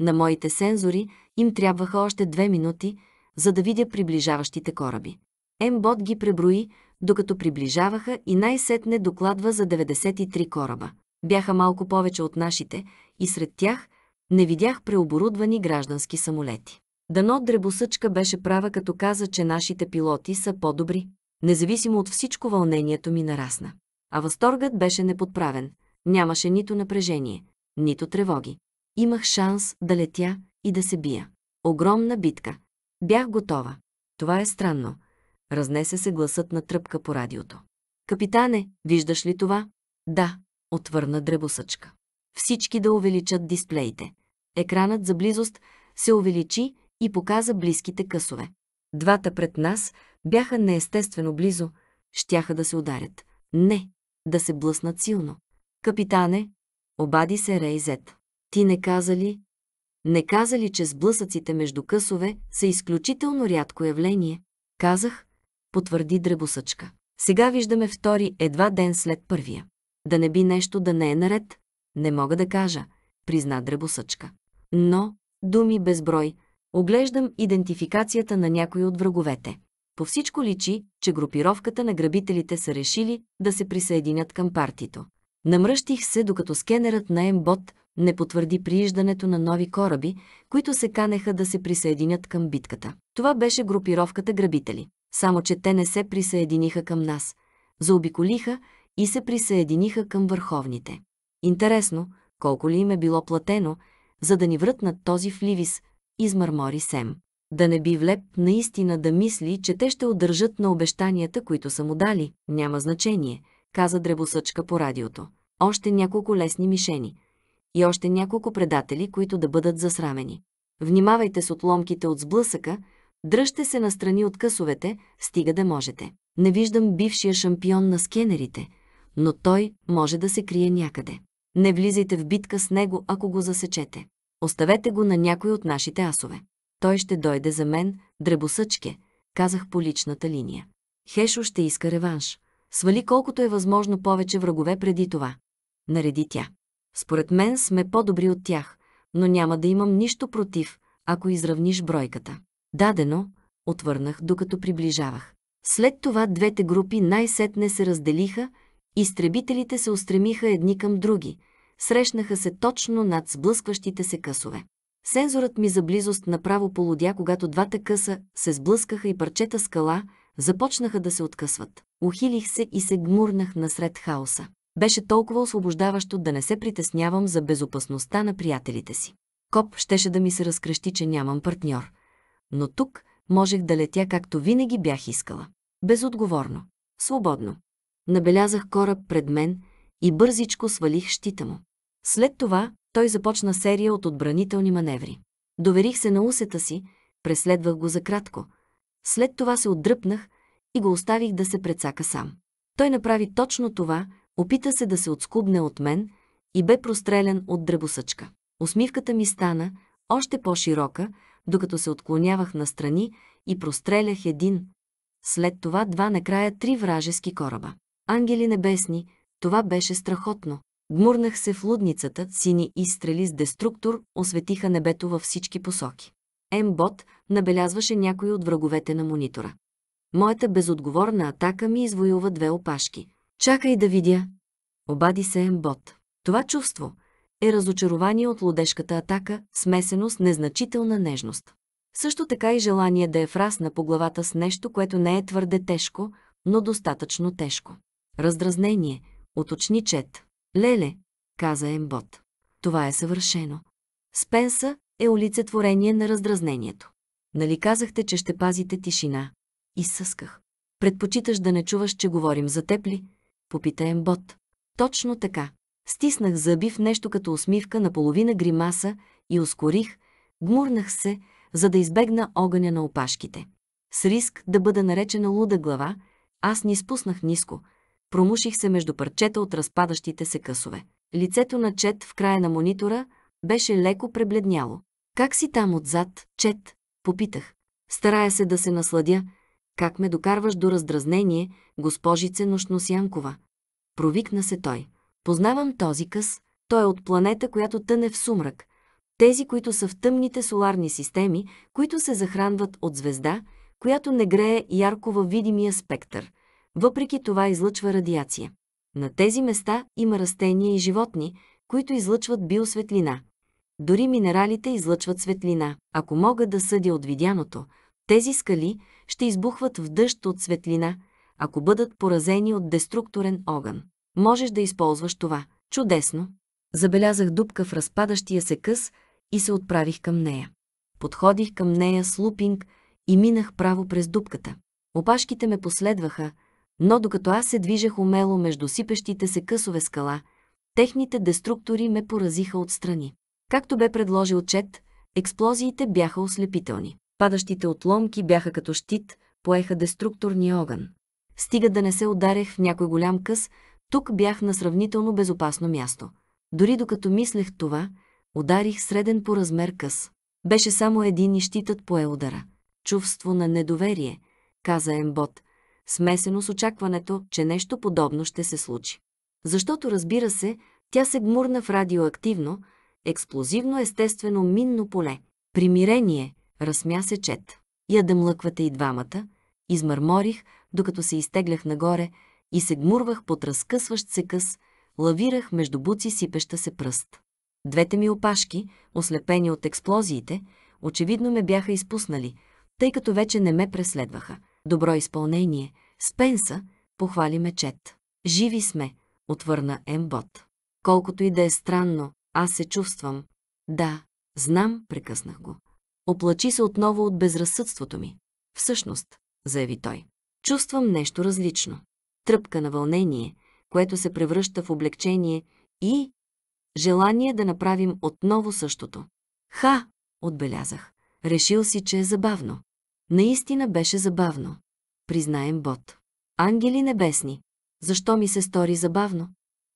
[SPEAKER 1] На моите сензори им трябваха още две минути, за да видя приближаващите кораби. Ембот ги преброи, докато приближаваха и най-сетне докладва за 93 кораба. Бяха малко повече от нашите и сред тях не видях преоборудвани граждански самолети. Дано дребосъчка беше права, като каза, че нашите пилоти са по-добри. Независимо от всичко вълнението ми нарасна. А възторгът беше неподправен. Нямаше нито напрежение, нито тревоги. Имах шанс да летя и да се бия. Огромна битка. Бях готова. Това е странно. Разнесе се гласът на тръпка по радиото. Капитане, виждаш ли това? Да, отвърна дребосъчка. Всички да увеличат дисплеите. Екранът за близост се увеличи и показа близките късове. Двата пред нас бяха неестествено близо, щяха да се ударят. Не, да се блъснат силно. Капитане, обади се Рейзет. Ти не каза ли? Не каза ли, че сблъсъците между късове са изключително рядко явление? Казах, потвърди дребосъчка. Сега виждаме втори едва ден след първия. Да не би нещо да не е наред, не мога да кажа, призна дребосъчка. Но, думи безброй, оглеждам идентификацията на някои от враговете. По всичко личи, че групировката на грабителите са решили да се присъединят към партито. Намръщих се, докато скенерът на Ембот не потвърди прииждането на нови кораби, които се канеха да се присъединят към битката. Това беше групировката грабители. Само, че те не се присъединиха към нас. Заобиколиха и се присъединиха към върховните. Интересно, колко ли им е било платено, за да ни врътнат този фливис, измърмори Сем. Да не би влеп наистина да мисли, че те ще удържат на обещанията, които са му дали, няма значение – каза древосъчка по радиото. Още няколко лесни мишени. И още няколко предатели, които да бъдат засрамени. Внимавайте с отломките от сблъсъка, дръжте се настрани от късовете, стига да можете. Не виждам бившия шампион на скенерите, но той може да се крие някъде. Не влизайте в битка с него, ако го засечете. Оставете го на някой от нашите асове. Той ще дойде за мен, дребосъчке, казах по личната линия. Хешо ще иска реванш. Свали колкото е възможно повече врагове преди това. Нареди тя. Според мен сме по-добри от тях, но няма да имам нищо против, ако изравниш бройката. Дадено, отвърнах, докато приближавах. След това двете групи най-сетне се разделиха, изтребителите се устремиха едни към други, срещнаха се точно над сблъскващите се късове. Сензорът ми за близост направо полудя, когато двата къса се сблъскаха и парчета скала – започнаха да се откъсват. Ухилих се и се гмурнах насред хаоса. Беше толкова освобождаващо да не се притеснявам за безопасността на приятелите си. Коп щеше да ми се разкрещи, че нямам партньор. Но тук можех да летя както винаги бях искала. Безотговорно. Свободно. Набелязах кораб пред мен и бързичко свалих щита му. След това той започна серия от отбранителни маневри. Доверих се на усета си, преследвах го за кратко – след това се отдръпнах и го оставих да се прецака сам. Той направи точно това, опита се да се отскубне от мен и бе прострелен от дребосъчка. Усмивката ми стана още по-широка, докато се отклонявах настрани и прострелях един, след това два, накрая три вражески кораба. Ангели небесни, това беше страхотно. Гмурнах се в лудницата, сини изстрели с деструктор осветиха небето във всички посоки. Ембот, набелязваше някой от враговете на монитора. Моята безотговорна атака ми извоюва две опашки. Чакай да видя. Обади се Ембот. Това чувство е разочарование от лодешката атака, смесено с незначителна нежност. Също така и желание да е врасна по главата с нещо, което не е твърде тежко, но достатъчно тежко. Раздразнение, уточни чет. Леле, каза Ембот. Това е съвършено. Спенса е олицетворение на раздразнението. Нали казахте, че ще пазите тишина? Изсъсках. Предпочиташ да не чуваш, че говорим за теб ли? Попита Ембот. Точно така. Стиснах зъби в нещо като усмивка на половина гримаса и ускорих, гмурнах се, за да избегна огъня на опашките. С риск да бъда наречена луда глава, аз ни спуснах ниско. Промуших се между парчета от разпадащите се късове. Лицето на Чет в края на монитора беше леко пребледняло. Как си там отзад, Чет? Попитах. Старая се да се насладя. Как ме докарваш до раздразнение, госпожице Нощносянкова? Провикна се той. Познавам този къс. Той е от планета, която тъне в сумрак. Тези, които са в тъмните соларни системи, които се захранват от звезда, която не грее ярко във видимия спектър. Въпреки това излъчва радиация. На тези места има растения и животни, които излъчват биосветлина. Дори минералите излъчват светлина. Ако мога да съдя от видяното, тези скали ще избухват в дъжд от светлина, ако бъдат поразени от деструктурен огън. Можеш да използваш това. Чудесно! Забелязах дупка в разпадащия се къс и се отправих към нея. Подходих към нея с лупинг и минах право през дупката. Опашките ме последваха, но докато аз се движех умело между сипещите се късове скала, техните деструктори ме поразиха отстрани. Както бе предложил Чет, експлозиите бяха ослепителни. Падащите отломки бяха като щит, поеха деструкторния огън. Стига да не се ударех в някой голям къс, тук бях на сравнително безопасно място. Дори докато мислех това, ударих среден по размер къс. Беше само един и щитът пое удара. Чувство на недоверие, каза Ембот, смесено с очакването, че нещо подобно ще се случи. Защото, разбира се, тя се гмурна в радиоактивно, експлозивно естествено минно поле. Примирение, разсмя се чет. Я да млъквате и двамата, измърморих, докато се изтеглях нагоре и се гмурвах под разкъсващ се къс, лавирах между буци сипеща се пръст. Двете ми опашки, ослепени от експлозиите, очевидно ме бяха изпуснали, тъй като вече не ме преследваха. Добро изпълнение. Спенса, похвали ме чет. Живи сме, отвърна Ембот. Колкото и да е странно, аз се чувствам. Да, знам, прекъснах го. Оплачи се отново от безразсъдството ми. Всъщност, заяви той. Чувствам нещо различно. Тръпка на вълнение, което се превръща в облегчение и желание да направим отново същото. Ха, отбелязах. Решил си, че е забавно. Наистина беше забавно. Признаем Бот. Ангели небесни. Защо ми се стори забавно?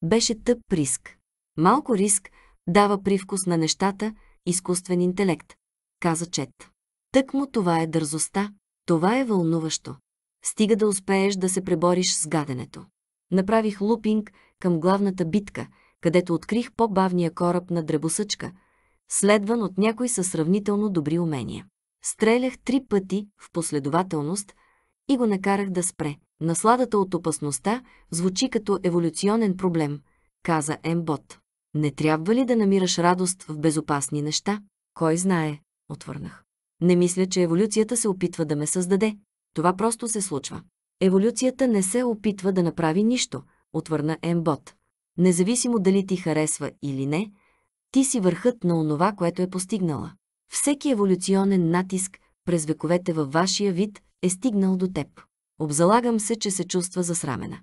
[SPEAKER 1] Беше тъп риск. Малко риск, Дава привкус на нещата, изкуствен интелект, каза Чет. Тък му това е дързостта, това е вълнуващо. Стига да успееш да се пребориш с гаденето. Направих лупинг към главната битка, където открих по-бавния кораб на дребосъчка, следван от някой със сравнително добри умения. Стрелях три пъти в последователност и го накарах да спре. Насладата от опасността звучи като еволюционен проблем, каза Ембот. Не трябва ли да намираш радост в безопасни неща? Кой знае, отвърнах. Не мисля, че еволюцията се опитва да ме създаде. Това просто се случва. Еволюцията не се опитва да направи нищо, отвърна Ембот. Независимо дали ти харесва или не, ти си върхът на онова, което е постигнала. Всеки еволюционен натиск през вековете във вашия вид е стигнал до теб. Обзалагам се, че се чувства засрамена.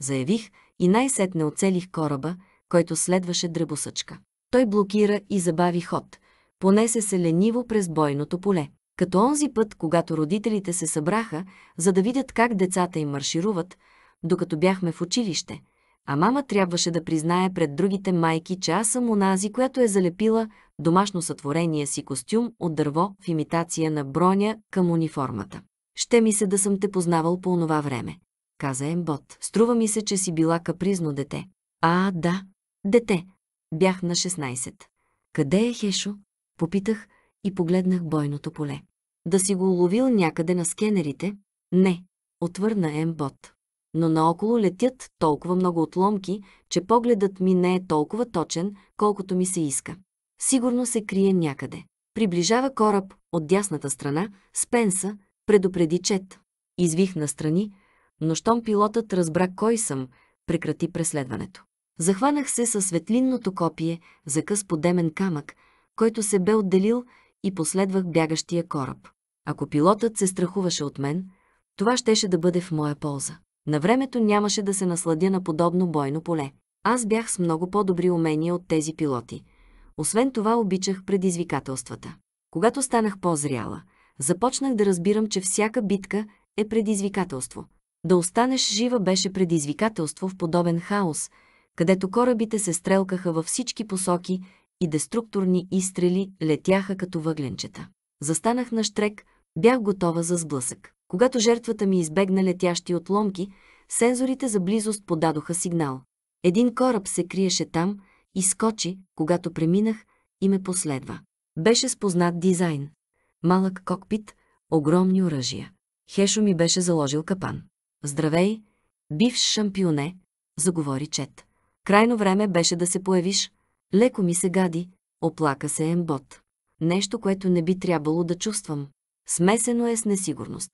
[SPEAKER 1] Заявих и най-сетне оцелих кораба, който следваше дребосъчка. Той блокира и забави ход. Понесе се лениво през бойното поле. Като онзи път, когато родителите се събраха, за да видят как децата им маршируват, докато бяхме в училище. А мама трябваше да признае пред другите майки, че аз съм онази, която е залепила домашно сътворение си костюм от дърво в имитация на броня към униформата. Ще ми се да съм те познавал по онова време, каза Ембот. Струва ми се, че си била капризно дете. А, да, Дете. Бях на 16. Къде е Хешо? Попитах и погледнах бойното поле. Да си го уловил някъде на скенерите? Не, отвърна Ембот. Но наоколо летят толкова много отломки, че погледът ми не е толкова точен, колкото ми се иска. Сигурно се крие някъде. Приближава кораб от дясната страна, Спенса, предупреди Чет. Извих настрани, но щом пилотът разбра кой съм, прекрати преследването. Захванах се със светлинното копие за къс подемен камък, който се бе отделил и последвах бягащия кораб. Ако пилотът се страхуваше от мен, това щеше да бъде в моя полза. На времето нямаше да се насладя на подобно бойно поле. Аз бях с много по-добри умения от тези пилоти. Освен това обичах предизвикателствата. Когато станах по-зряла, започнах да разбирам, че всяка битка е предизвикателство. Да останеш жива беше предизвикателство в подобен хаос – където корабите се стрелкаха във всички посоки и деструкторни изстрели летяха като въгленчета. Застанах на штрек, бях готова за сблъсък. Когато жертвата ми избегна летящи отломки, сензорите за близост подадоха сигнал. Един кораб се криеше там и скочи, когато преминах и ме последва. Беше спознат дизайн. Малък кокпит, огромни оръжия. Хешо ми беше заложил капан. Здравей, бивш шампионе, заговори Чет. Крайно време беше да се появиш. Леко ми се гади, оплака се Ембот. Нещо, което не би трябвало да чувствам. Смесено е с несигурност.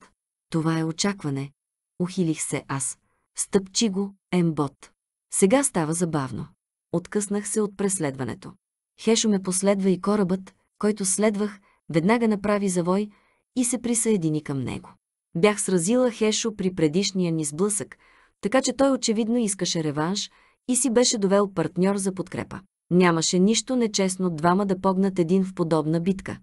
[SPEAKER 1] Това е очакване. Ухилих се аз. Стъпчи го, Ембот. Сега става забавно. Откъснах се от преследването. Хешо ме последва и корабът, който следвах, веднага направи завой и се присъедини към него. Бях сразила Хешо при предишния ни сблъсък, така че той очевидно искаше реванш – и си беше довел партньор за подкрепа. Нямаше нищо нечестно двама да погнат един в подобна битка.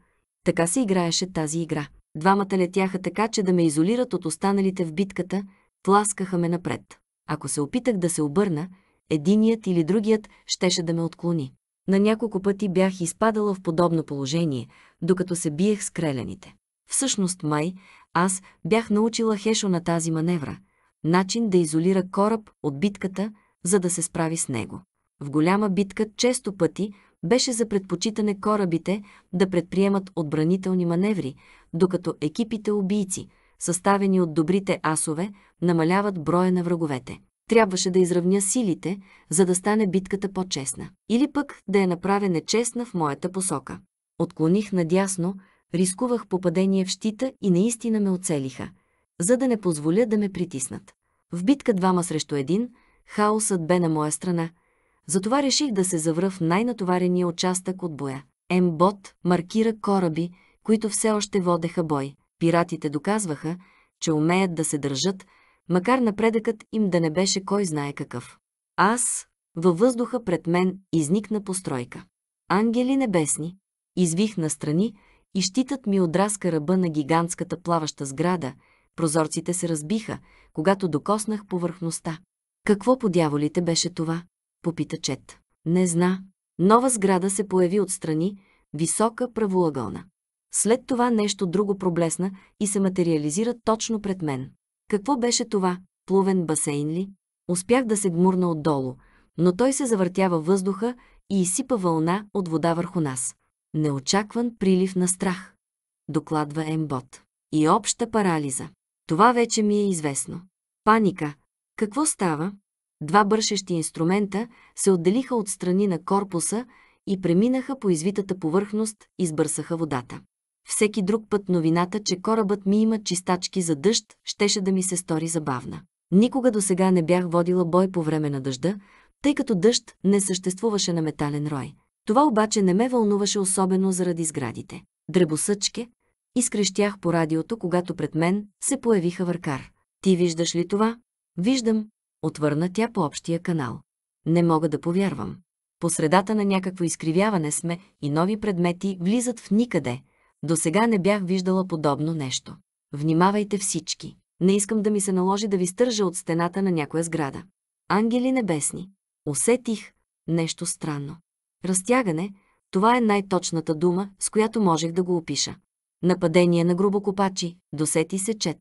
[SPEAKER 1] Така се играеше тази игра. Двамата летяха така, че да ме изолират от останалите в битката, тласкаха ме напред. Ако се опитах да се обърна, единият или другият щеше да ме отклони. На няколко пъти бях изпадала в подобно положение, докато се биех с крелените. Всъщност май, аз бях научила Хешо на тази маневра – начин да изолира кораб от битката – за да се справи с него. В голяма битка често пъти беше за предпочитане корабите да предприемат отбранителни маневри, докато екипите убийци, съставени от добрите асове, намаляват броя на враговете. Трябваше да изравня силите, за да стане битката по-честна. Или пък да я направя нечестна в моята посока. Отклоних надясно, рискувах попадение в щита и наистина ме оцелиха, за да не позволя да ме притиснат. В битка двама срещу един – Хаосът бе на моя страна, затова реших да се завра в най-натоварения участък от боя. Ембот маркира кораби, които все още водеха бой. Пиратите доказваха, че умеят да се държат, макар напредъкът им да не беше кой знае какъв. Аз, във въздуха пред мен, изникна постройка. Ангели небесни, извих настрани и щитът ми отраска ръба на гигантската плаваща сграда, прозорците се разбиха, когато докоснах повърхността. Какво по дяволите беше това? Попита Чет. Не зна. Нова сграда се появи отстрани, висока правоъгълна. След това нещо друго проблесна и се материализира точно пред мен. Какво беше това? Плувен басейн ли? Успях да се гмурна отдолу, но той се завъртява въздуха и изсипа вълна от вода върху нас. Неочакван прилив на страх. Докладва Ембот. И обща парализа. Това вече ми е известно. Паника, какво става? Два бършещи инструмента се отделиха от страни на корпуса и преминаха по извитата повърхност и сбърсаха водата. Всеки друг път новината, че корабът ми има чистачки за дъжд, щеше да ми се стори забавна. Никога до сега не бях водила бой по време на дъжда, тъй като дъжд не съществуваше на метален рой. Това обаче не ме вълнуваше особено заради сградите. Дребосъчке, изкрещях по радиото, когато пред мен се появиха въркар. Ти виждаш ли това? Виждам, отвърна тя по общия канал. Не мога да повярвам. По средата на някакво изкривяване сме и нови предмети влизат в никъде. До сега не бях виждала подобно нещо. Внимавайте всички. Не искам да ми се наложи да ви стържа от стената на някоя сграда. Ангели небесни. Усетих нещо странно. Разтягане – това е най-точната дума, с която можех да го опиша. Нападение на грубокопачи, досети се чет.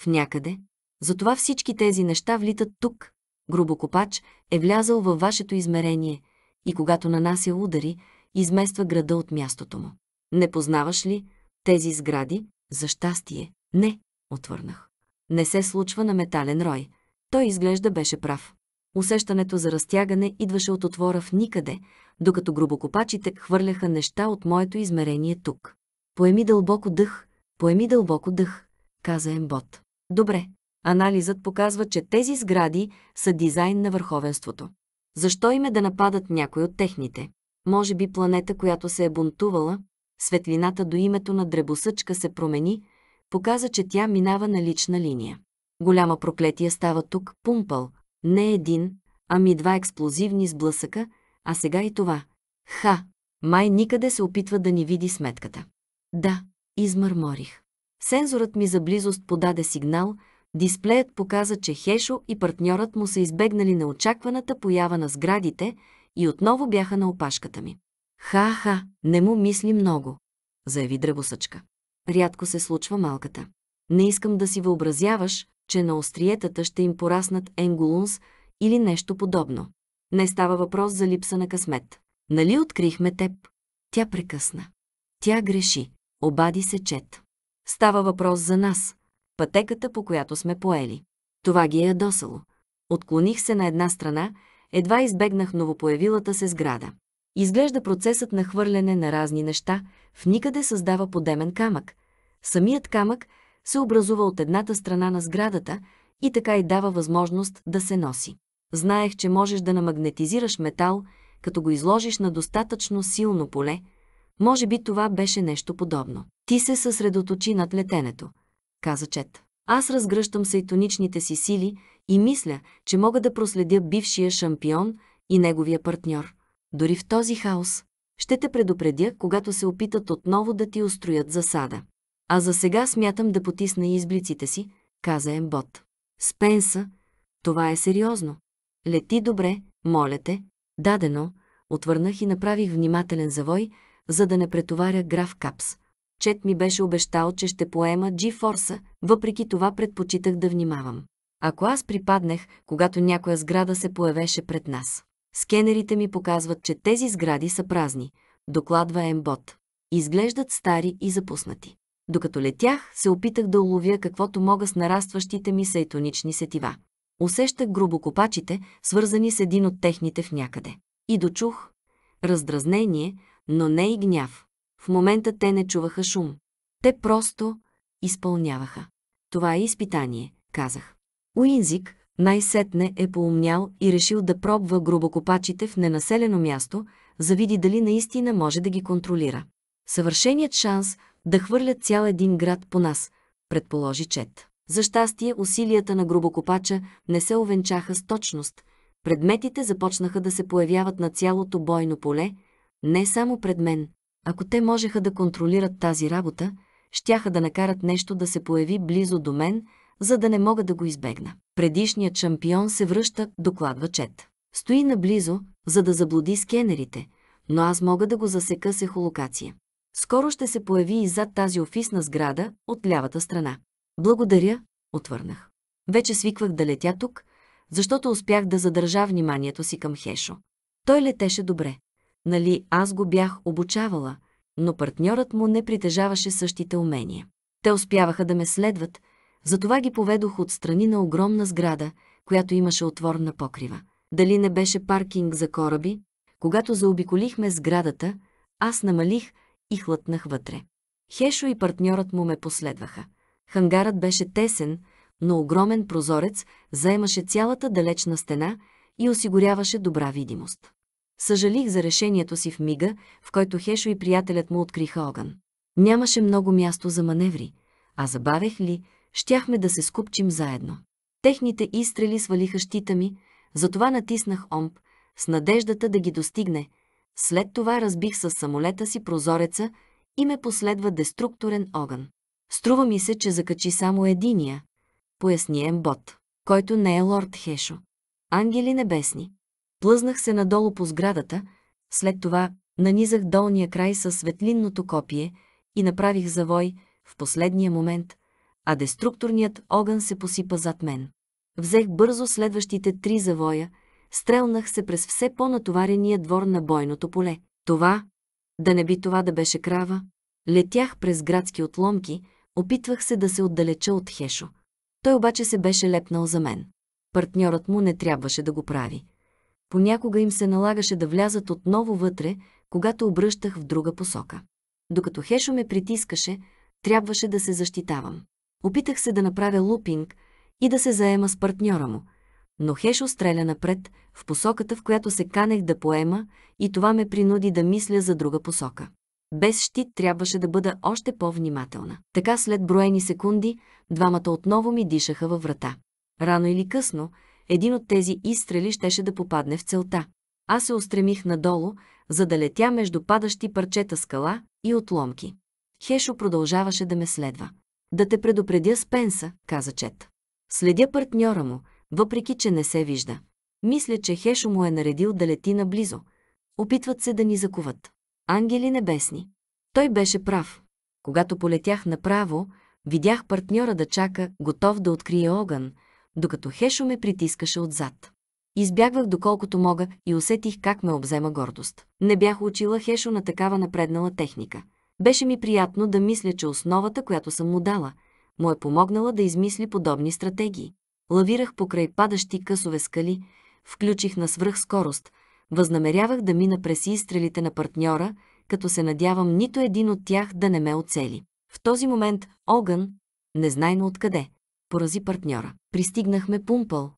[SPEAKER 1] В някъде, затова всички тези неща влитат тук. Грубокопач е влязал във вашето измерение и когато нанася удари, измества града от мястото му. Не познаваш ли тези сгради? За щастие. Не, отвърнах. Не се случва на метален рой. Той изглежда беше прав. Усещането за разтягане идваше от отвора в никъде, докато грубокопачите хвърляха неща от моето измерение тук. Поеми дълбоко дъх, поеми дълбоко дъх, каза Ембот. Добре, Анализът показва, че тези сгради са дизайн на върховенството. Защо им е да нападат някой от техните? Може би планета, която се е бунтувала, светлината до името на дребосъчка се промени, показа, че тя минава на лична линия. Голяма проклетия става тук пумпъл, не един, ами два експлозивни сблъсъка, а сега и това. Ха! Май никъде се опитва да ни види сметката. Да, измърморих. Сензорът ми за близост подаде сигнал – Дисплеят показа, че Хешо и партньорът му са избегнали неочакваната поява на сградите и отново бяха на опашката ми. Ха-ха, не му мисли много, заяви дръбосъчка. Рядко се случва малката. Не искам да си въобразяваш, че на остриетата ще им пораснат енгулунс или нещо подобно. Не става въпрос за липса на късмет. Нали открихме теб? Тя прекъсна. Тя греши. Обади се чет. Става въпрос за нас, пътеката, по която сме поели. Това ги е ядосало. Отклоних се на една страна, едва избегнах новопоявилата се сграда. Изглежда процесът на хвърляне на разни неща в никъде създава подемен камък. Самият камък се образува от едната страна на сградата и така и дава възможност да се носи. Знаех, че можеш да намагнетизираш метал, като го изложиш на достатъчно силно поле. Може би това беше нещо подобно. Ти се съсредоточи над летенето каза Чет. Аз разгръщам сайтоничните си сили и мисля, че мога да проследя бившия шампион и неговия партньор. Дори в този хаос ще те предупредя, когато се опитат отново да ти устроят засада. А за сега смятам да потисна изблиците си, каза Ембот. Спенса, това е сериозно. Лети добре, моля те. Дадено, отвърнах и направих внимателен завой, за да не претоваря граф Капс. Чет ми беше обещал, че ще поема G-Force, въпреки това предпочитах да внимавам. Ако аз припаднах, когато някоя сграда се появеше пред нас. Скенерите ми показват, че тези сгради са празни, докладва Ембот. Изглеждат стари и запуснати. Докато летях, се опитах да уловя каквото мога с нарастващите ми сайтонични сетива. Усещах грубо копачите, свързани с един от техните в някъде. И дочух раздразнение, но не и гняв. В момента те не чуваха шум. Те просто изпълняваха. Това е изпитание, казах. Уинзик най-сетне е поумнял и решил да пробва грубокопачите в ненаселено място, завиди дали наистина може да ги контролира. Съвършеният шанс да хвърлят цял един град по нас, предположи Чет. За щастие, усилията на грубокопача не се овенчаха с точност. Предметите започнаха да се появяват на цялото бойно поле, не само пред мен, ако те можеха да контролират тази работа, щяха да накарат нещо да се появи близо до мен, за да не мога да го избегна. Предишният шампион се връща, докладва Чет. Стои наблизо, за да заблуди скенерите, но аз мога да го засека с ехолокация. Скоро ще се появи и зад тази офисна сграда от лявата страна. Благодаря, отвърнах. Вече свиквах да летя тук, защото успях да задържа вниманието си към Хешо. Той летеше добре нали аз го бях обучавала, но партньорът му не притежаваше същите умения. Те успяваха да ме следват, затова ги поведох от страни на огромна сграда, която имаше отвор на покрива. Дали не беше паркинг за кораби? Когато заобиколихме сградата, аз намалих и хлътнах вътре. Хешо и партньорът му ме последваха. Хангарът беше тесен, но огромен прозорец заемаше цялата далечна стена и осигуряваше добра видимост. Съжалих за решението си в мига, в който Хешо и приятелят му откриха огън. Нямаше много място за маневри, а забавех ли, щяхме да се скупчим заедно. Техните изстрели свалиха щита ми, затова натиснах омп, с надеждата да ги достигне. След това разбих с самолета си прозореца и ме последва деструкторен огън. Струва ми се, че закачи само единия, поясни Ембот, който не е лорд Хешо. Ангели небесни. Плъзнах се надолу по сградата, след това нанизах долния край със светлинното копие и направих завой в последния момент, а деструкторният огън се посипа зад мен. Взех бързо следващите три завоя, стрелнах се през все по-натоварения двор на бойното поле. Това, да не би това да беше крава, летях през градски отломки, опитвах се да се отдалеча от Хешо. Той обаче се беше лепнал за мен. Партньорът му не трябваше да го прави понякога им се налагаше да влязат отново вътре, когато обръщах в друга посока. Докато Хешо ме притискаше, трябваше да се защитавам. Опитах се да направя лупинг и да се заема с партньора му, но Хешо стреля напред, в посоката, в която се канех да поема, и това ме принуди да мисля за друга посока. Без щит трябваше да бъда още по-внимателна. Така след броени секунди, двамата отново ми дишаха във врата. Рано или късно, един от тези изстрели щеше да попадне в целта. Аз се устремих надолу, за да летя между падащи парчета скала и отломки. Хешо продължаваше да ме следва. Да те предупредя Спенса, каза Чет. Следя партньора му, въпреки че не се вижда. Мисля, че Хешо му е наредил да лети наблизо. Опитват се да ни закуват. Ангели небесни. Той беше прав. Когато полетях направо, видях партньора да чака, готов да открие огън, докато Хешо ме притискаше отзад. Избягвах доколкото мога и усетих как ме обзема гордост. Не бях учила Хешо на такава напреднала техника. Беше ми приятно да мисля, че основата, която съм му дала, му е помогнала да измисли подобни стратегии. Лавирах покрай падащи късове скали, включих на свръхскорост, възнамерявах да мина през изстрелите на партньора, като се надявам нито един от тях да не ме оцели. В този момент огън, незнайно откъде, порази партньора. Пристигнахме пумпъл.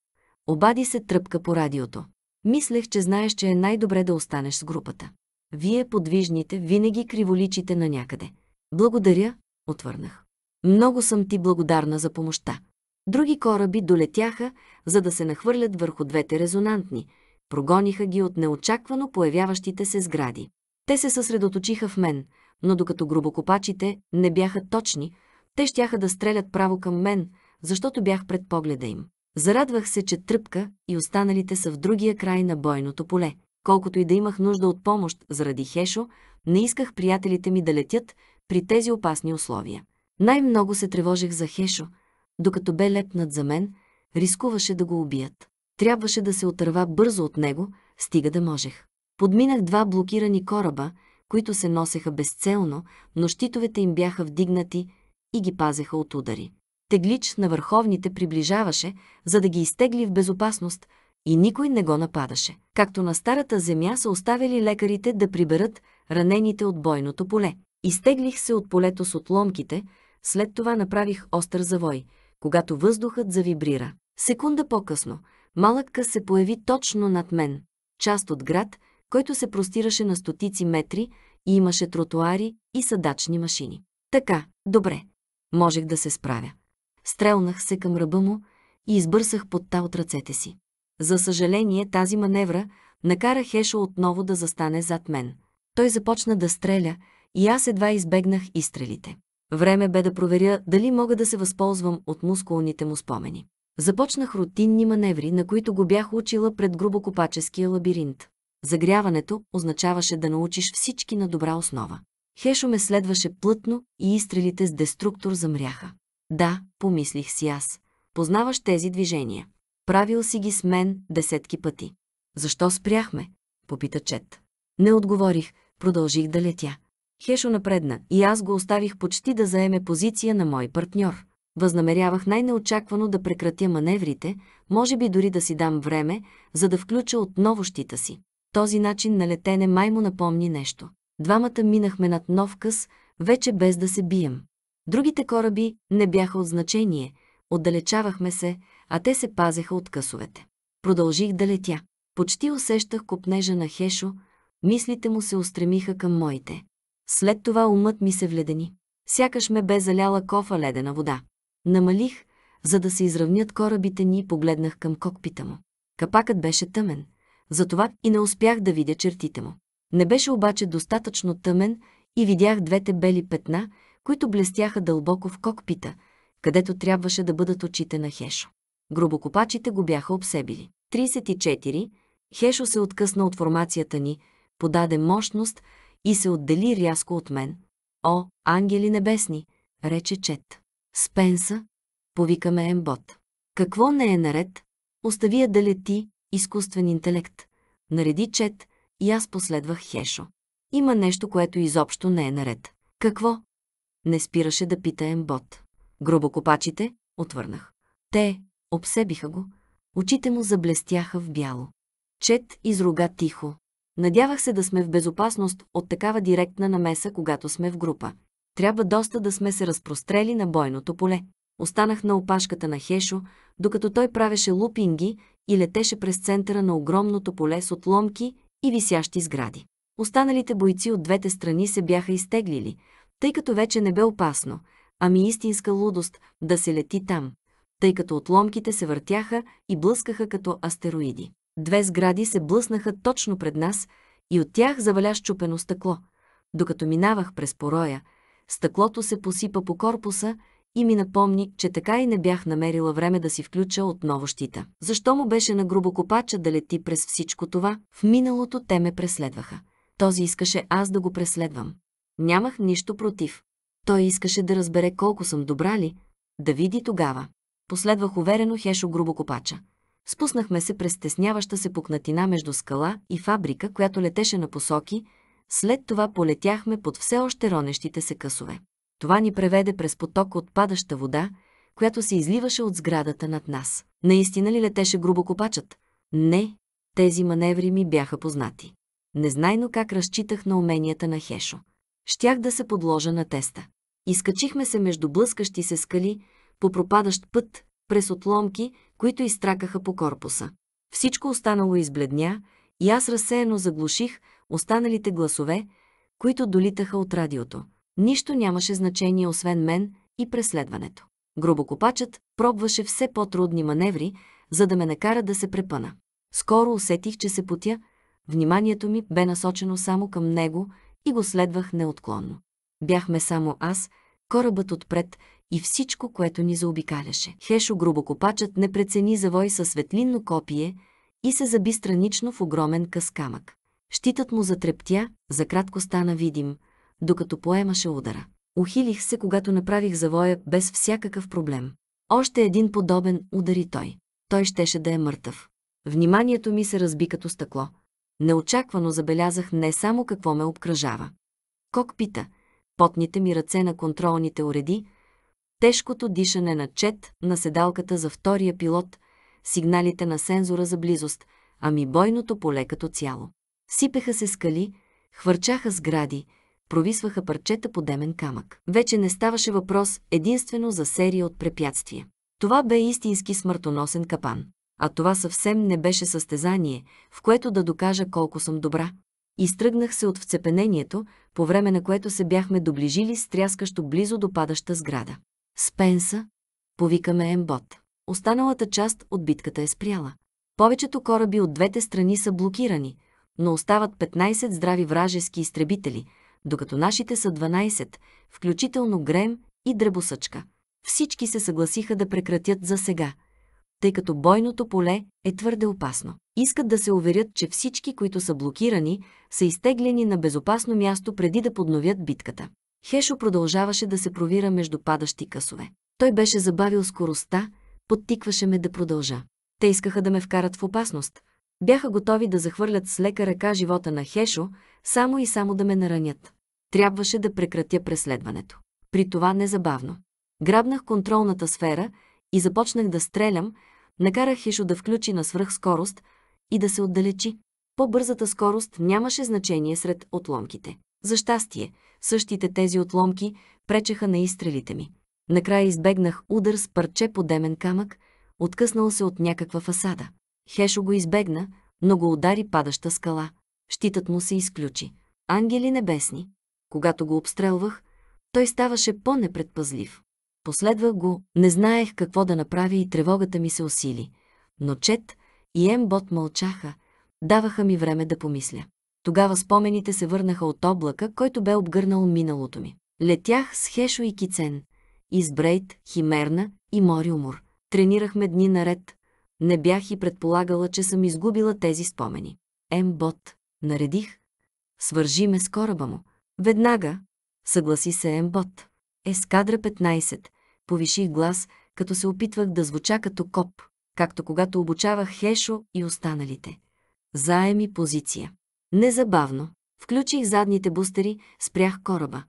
[SPEAKER 1] Обади се тръпка по радиото. Мислех, че знаеш, че е най-добре да останеш с групата. Вие, подвижните, винаги криволичите на някъде. Благодаря, отвърнах. Много съм ти благодарна за помощта. Други кораби долетяха, за да се нахвърлят върху двете резонантни. Прогониха ги от неочаквано появяващите се сгради. Те се съсредоточиха в мен, но докато грубокопачите не бяха точни, те щяха да стрелят право към мен, защото бях пред погледа им. Зарадвах се, че тръпка и останалите са в другия край на бойното поле. Колкото и да имах нужда от помощ заради Хешо, не исках приятелите ми да летят при тези опасни условия. Най-много се тревожих за Хешо, докато бе лепнат за мен, рискуваше да го убият. Трябваше да се отърва бързо от него, стига да можех. Подминах два блокирани кораба, които се носеха безцелно, но щитовете им бяха вдигнати и ги пазеха от удари теглич на върховните приближаваше, за да ги изтегли в безопасност, и никой не го нападаше. Както на старата земя са оставили лекарите да приберат ранените от бойното поле. Изтеглих се от полето с отломките, след това направих остър завой, когато въздухът завибрира. Секунда по-късно, малък се появи точно над мен. Част от град, който се простираше на стотици метри и имаше тротуари и съдачни машини. Така, добре, можех да се справя стрелнах се към ръба му и избърсах подта от ръцете си. За съжаление, тази маневра накара Хешо отново да застане зад мен. Той започна да стреля и аз едва избегнах изстрелите. Време бе да проверя дали мога да се възползвам от мускулните му спомени. Започнах рутинни маневри, на които го бях учила пред грубокопаческия лабиринт. Загряването означаваше да научиш всички на добра основа. Хешо ме следваше плътно и изстрелите с деструктор замряха. Да, помислих си аз. Познаваш тези движения. Правил си ги с мен десетки пъти. Защо спряхме? Попита Чет. Не отговорих, продължих да летя. Хешо напредна и аз го оставих почти да заеме позиция на мой партньор. Възнамерявах най-неочаквано да прекратя маневрите, може би дори да си дам време, за да включа отново щита си. Този начин на летене май му напомни нещо. Двамата минахме над нов къс, вече без да се бием. Другите кораби не бяха от значение, отдалечавахме се, а те се пазеха от късовете. Продължих да летя. Почти усещах копнежа на Хешо, мислите му се устремиха към моите. След това умът ми се вледени. Сякаш ме бе заляла кофа ледена вода. Намалих, за да се изравнят корабите ни, и погледнах към кокпита му. Капакът беше тъмен, затова и не успях да видя чертите му. Не беше обаче достатъчно тъмен и видях двете бели петна, които блестяха дълбоко в кокпита, където трябваше да бъдат очите на Хешо. Грубокопачите го бяха обсебили. 34. Хешо се откъсна от формацията ни, подаде мощност и се отдели рязко от мен. О, ангели небесни, рече Чет. Спенса, повикаме Ембот. Какво не е наред? Остави я да лети, изкуствен интелект. Нареди Чет и аз последвах Хешо. Има нещо, което изобщо не е наред. Какво? Не спираше да пита Ембот. Гробокопачите, отвърнах. Те обсебиха го. Очите му заблестяха в бяло. Чет изруга тихо. Надявах се да сме в безопасност от такава директна намеса, когато сме в група. Трябва доста да сме се разпрострели на бойното поле. Останах на опашката на Хешо, докато той правеше лупинги и летеше през центъра на огромното поле с отломки и висящи сгради. Останалите бойци от двете страни се бяха изтеглили, тъй като вече не бе опасно, ами истинска лудост да се лети там, тъй като отломките се въртяха и блъскаха като астероиди. Две сгради се блъснаха точно пред нас и от тях заваля щупено стъкло. Докато минавах през пороя, стъклото се посипа по корпуса и ми напомни, че така и не бях намерила време да си включа отново щита. Защо му беше на грубо копача да лети през всичко това? В миналото те ме преследваха. Този искаше аз да го преследвам. Нямах нищо против. Той искаше да разбере колко съм добра ли, да види тогава. Последвах уверено Хешо грубо копача. Спуснахме се през стесняваща се пукнатина между скала и фабрика, която летеше на посоки, след това полетяхме под все още ронещите се късове. Това ни преведе през поток от падаща вода, която се изливаше от сградата над нас. Наистина ли летеше грубо копачът? Не, тези маневри ми бяха познати. Незнайно как разчитах на уменията на Хешо щях да се подложа на теста. Изкачихме се между блъскащи се скали, по пропадащ път, през отломки, които изтракаха по корпуса. Всичко останало избледня и аз разсеяно заглуших останалите гласове, които долитаха от радиото. Нищо нямаше значение освен мен и преследването. Гробокопачът пробваше все по-трудни маневри, за да ме накара да се препъна. Скоро усетих, че се потя, вниманието ми бе насочено само към него и го следвах неотклонно. Бяхме само аз, корабът отпред и всичко, което ни заобикаляше. Хешо грубокопачът не прецени завой със светлинно копие и се заби странично в огромен къс камък. Щитът му затрептя, за кратко стана видим, докато поемаше удара. Ухилих се, когато направих завоя без всякакъв проблем. Още един подобен удари той. Той щеше да е мъртъв. Вниманието ми се разби като стъкло. Неочаквано забелязах не само какво ме обкръжава. Кок пита, потните ми ръце на контролните уреди, тежкото дишане на чет на седалката за втория пилот, сигналите на сензора за близост, а ми бойното поле като цяло. Сипеха се скали, хвърчаха сгради, провисваха парчета по демен камък. Вече не ставаше въпрос единствено за серия от препятствия. Това бе истински смъртоносен капан а това съвсем не беше състезание, в което да докажа колко съм добра. Изтръгнах се от вцепенението, по време на което се бяхме доближили с тряскащо близо до падаща сграда. Спенса, повикаме Ембот. Останалата част от битката е спряла. Повечето кораби от двете страни са блокирани, но остават 15 здрави вражески изтребители, докато нашите са 12, включително Грем и Дребосъчка. Всички се съгласиха да прекратят за сега – тъй като бойното поле е твърде опасно. Искат да се уверят, че всички, които са блокирани, са изтеглени на безопасно място преди да подновят битката. Хешо продължаваше да се провира между падащи късове. Той беше забавил скоростта, подтикваше ме да продължа. Те искаха да ме вкарат в опасност. Бяха готови да захвърлят с лека ръка живота на Хешо, само и само да ме наранят. Трябваше да прекратя преследването. При това незабавно. Грабнах контролната сфера и започнах да стрелям, накарах Хишо да включи на свръхскорост и да се отдалечи. По-бързата скорост нямаше значение сред отломките. За щастие, същите тези отломки пречеха на изстрелите ми. Накрая избегнах удар с парче по демен камък, откъснал се от някаква фасада. Хешо го избегна, но го удари падаща скала. Щитът му се изключи. Ангели небесни. Когато го обстрелвах, той ставаше по-непредпазлив. Последвах го, не знаех какво да направя и тревогата ми се усили. Но Чет и Ембот мълчаха, даваха ми време да помисля. Тогава спомените се върнаха от облака, който бе обгърнал миналото ми. Летях с Хешо и Кицен, Избрейт, Химерна и умор. Тренирахме дни наред. Не бях и предполагала, че съм изгубила тези спомени. Ембот, наредих. Свържи ме с кораба му. Веднага, съгласи се Ембот. Ескадра 15, повиших глас, като се опитвах да звуча като коп, както когато обучавах Хешо и останалите. Заеми позиция. Незабавно. Включих задните бустери, спрях кораба.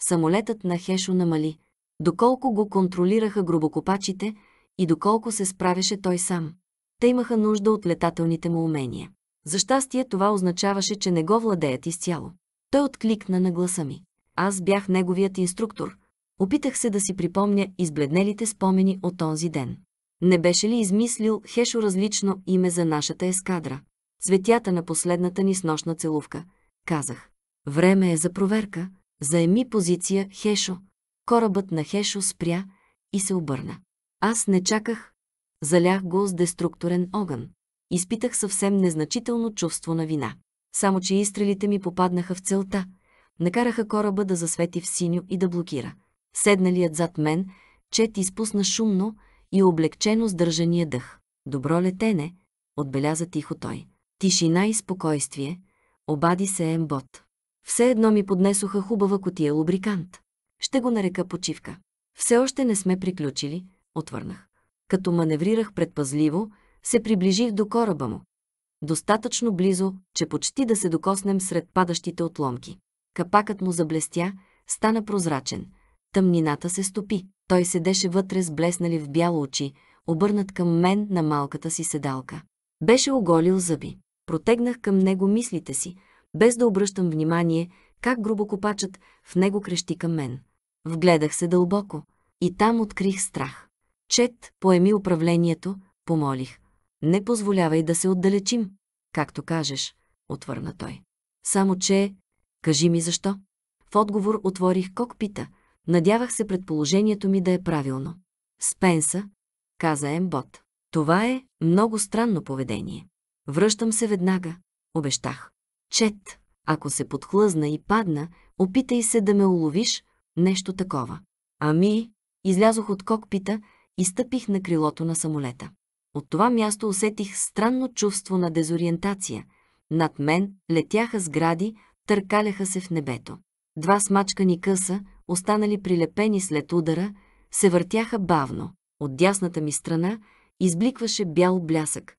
[SPEAKER 1] Самолетът на Хешо намали. Доколко го контролираха грубокопачите и доколко се справяше той сам. Те имаха нужда от летателните му умения. За щастие това означаваше, че не го владеят изцяло. Той откликна на гласа ми. Аз бях неговият инструктор, Опитах се да си припомня избледнелите спомени от този ден. Не беше ли измислил Хешо различно име за нашата ескадра? Цветята на последната ни снощна целувка. Казах. Време е за проверка. Заеми позиция Хешо. Корабът на Хешо спря и се обърна. Аз не чаках. Залях го с деструкторен огън. Изпитах съвсем незначително чувство на вина. Само, че изстрелите ми попаднаха в целта. Накараха кораба да засвети в синьо и да блокира. Седналият зад мен, чет изпусна шумно и облегчено сдържания дъх. Добро летене, отбеляза тихо той. Тишина и спокойствие, обади се Ембот. Все едно ми поднесоха хубава котия лубрикант. Ще го нарека почивка. Все още не сме приключили, отвърнах. Като маневрирах предпазливо, се приближих до кораба му. Достатъчно близо, че почти да се докоснем сред падащите отломки. Капакът му заблестя, стана прозрачен – Тъмнината се стопи. Той седеше вътре с блеснали в бяло очи, обърнат към мен на малката си седалка. Беше оголил зъби. Протегнах към него мислите си, без да обръщам внимание как грубо копачът в него крещи към мен. Вгледах се дълбоко и там открих страх. Чет, поеми управлението, помолих. Не позволявай да се отдалечим. Както кажеш, отвърна той. Само че... Кажи ми защо. В отговор отворих кокпита – Надявах се предположението ми да е правилно. Спенса, каза Ембот. Това е много странно поведение. Връщам се веднага, обещах. Чет, ако се подхлъзна и падна, опитай се да ме уловиш, нещо такова. Ами, излязох от кокпита и стъпих на крилото на самолета. От това място усетих странно чувство на дезориентация. Над мен летяха сгради, търкаляха се в небето. Два смачкани къса, останали прилепени след удара, се въртяха бавно. От дясната ми страна избликваше бял блясък.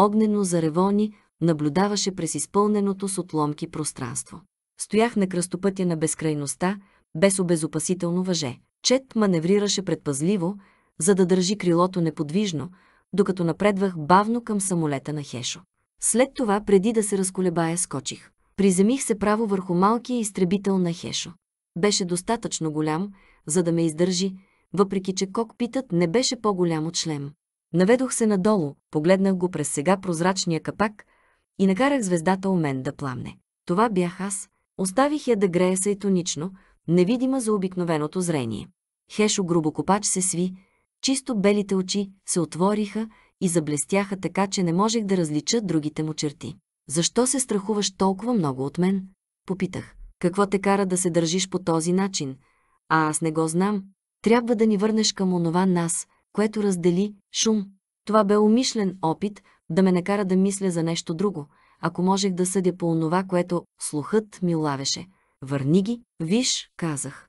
[SPEAKER 1] Огнено заревони наблюдаваше през изпълненото с отломки пространство. Стоях на кръстопътя на безкрайността, без обезопасително въже. Чет маневрираше предпазливо, за да държи крилото неподвижно, докато напредвах бавно към самолета на Хешо. След това, преди да се разколебая, скочих. Приземих се право върху малкия изтребител на Хешо беше достатъчно голям, за да ме издържи, въпреки че кокпитът не беше по-голям от шлем. Наведох се надолу, погледнах го през сега прозрачния капак и накарах звездата у мен да пламне. Това бях аз. Оставих я да грее се невидима за обикновеното зрение. Хешо грубокопач се сви, чисто белите очи се отвориха и заблестяха така, че не можех да различа другите му черти. Защо се страхуваш толкова много от мен? Попитах. Какво те кара да се държиш по този начин? А аз не го знам. Трябва да ни върнеш към онова нас, което раздели шум. Това бе умишлен опит да ме накара да мисля за нещо друго, ако можех да съдя по онова, което слухът ми лавеше. Върни ги, виж, казах.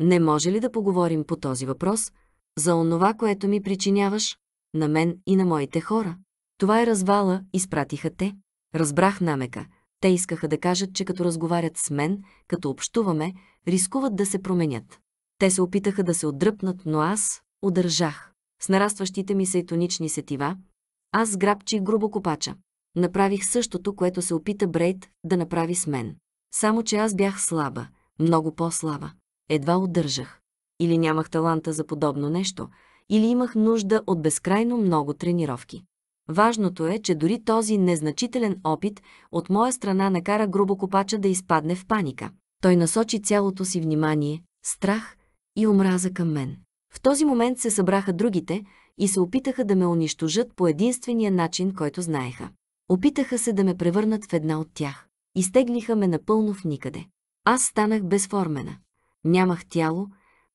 [SPEAKER 1] Не може ли да поговорим по този въпрос? За онова, което ми причиняваш? На мен и на моите хора. Това е развала, изпратиха те. Разбрах намека. Те искаха да кажат, че като разговарят с мен, като общуваме, рискуват да се променят. Те се опитаха да се отдръпнат, но аз удържах. С нарастващите ми сайтонични сетива, аз сграбчих грубо копача. Направих същото, което се опита Брейт да направи с мен. Само, че аз бях слаба, много по-слаба. Едва удържах. Или нямах таланта за подобно нещо, или имах нужда от безкрайно много тренировки. Важното е, че дори този незначителен опит от моя страна накара грубо копача да изпадне в паника. Той насочи цялото си внимание, страх и омраза към мен. В този момент се събраха другите и се опитаха да ме унищожат по единствения начин, който знаеха. Опитаха се да ме превърнат в една от тях. Изтеглиха ме напълно в никъде. Аз станах безформена. Нямах тяло,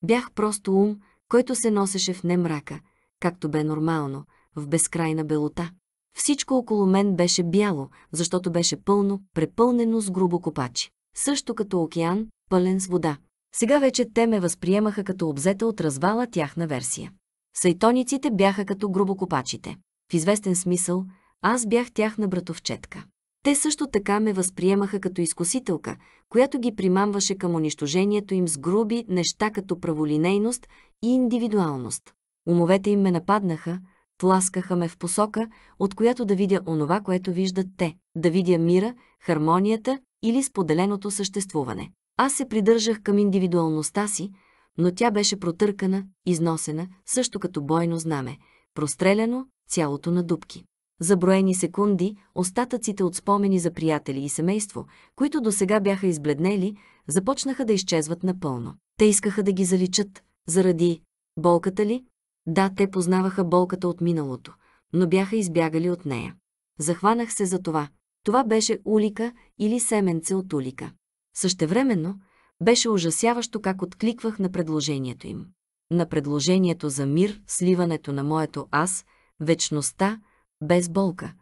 [SPEAKER 1] бях просто ум, който се носеше в немрака, както бе нормално – в безкрайна белота. Всичко около мен беше бяло, защото беше пълно, препълнено с грубо копачи. Също като океан, пълен с вода. Сега вече те ме възприемаха като обзета от развала тяхна версия. Сайтониците бяха като грубокопачите. В известен смисъл, аз бях тяхна братовчетка. Те също така ме възприемаха като изкусителка, която ги примамваше към унищожението им с груби неща като праволинейност и индивидуалност. Умовете им ме нападнаха, тласкаха ме в посока, от която да видя онова, което виждат те, да видя мира, хармонията или споделеното съществуване. Аз се придържах към индивидуалността си, но тя беше протъркана, износена, също като бойно знаме, простреляно цялото на дубки. За броени секунди, остатъците от спомени за приятели и семейство, които до сега бяха избледнели, започнаха да изчезват напълно. Те искаха да ги заличат, заради болката ли, да, те познаваха болката от миналото, но бяха избягали от нея. Захванах се за това. Това беше улика или семенце от улика. Същевременно беше ужасяващо как откликвах на предложението им. На предложението за мир, сливането на моето аз, вечността, без болка.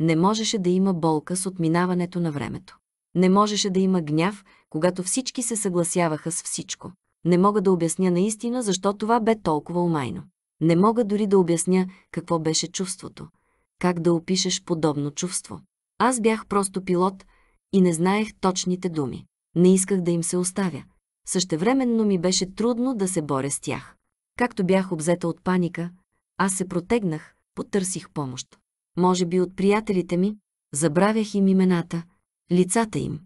[SPEAKER 1] Не можеше да има болка с отминаването на времето. Не можеше да има гняв, когато всички се съгласяваха с всичко. Не мога да обясня наистина защо това бе толкова умайно. Не мога дори да обясня какво беше чувството, как да опишеш подобно чувство. Аз бях просто пилот и не знаех точните думи. Не исках да им се оставя. Същевременно ми беше трудно да се боря с тях. Както бях обзета от паника, аз се протегнах, потърсих помощ. Може би от приятелите ми, забравях им имената, лицата им.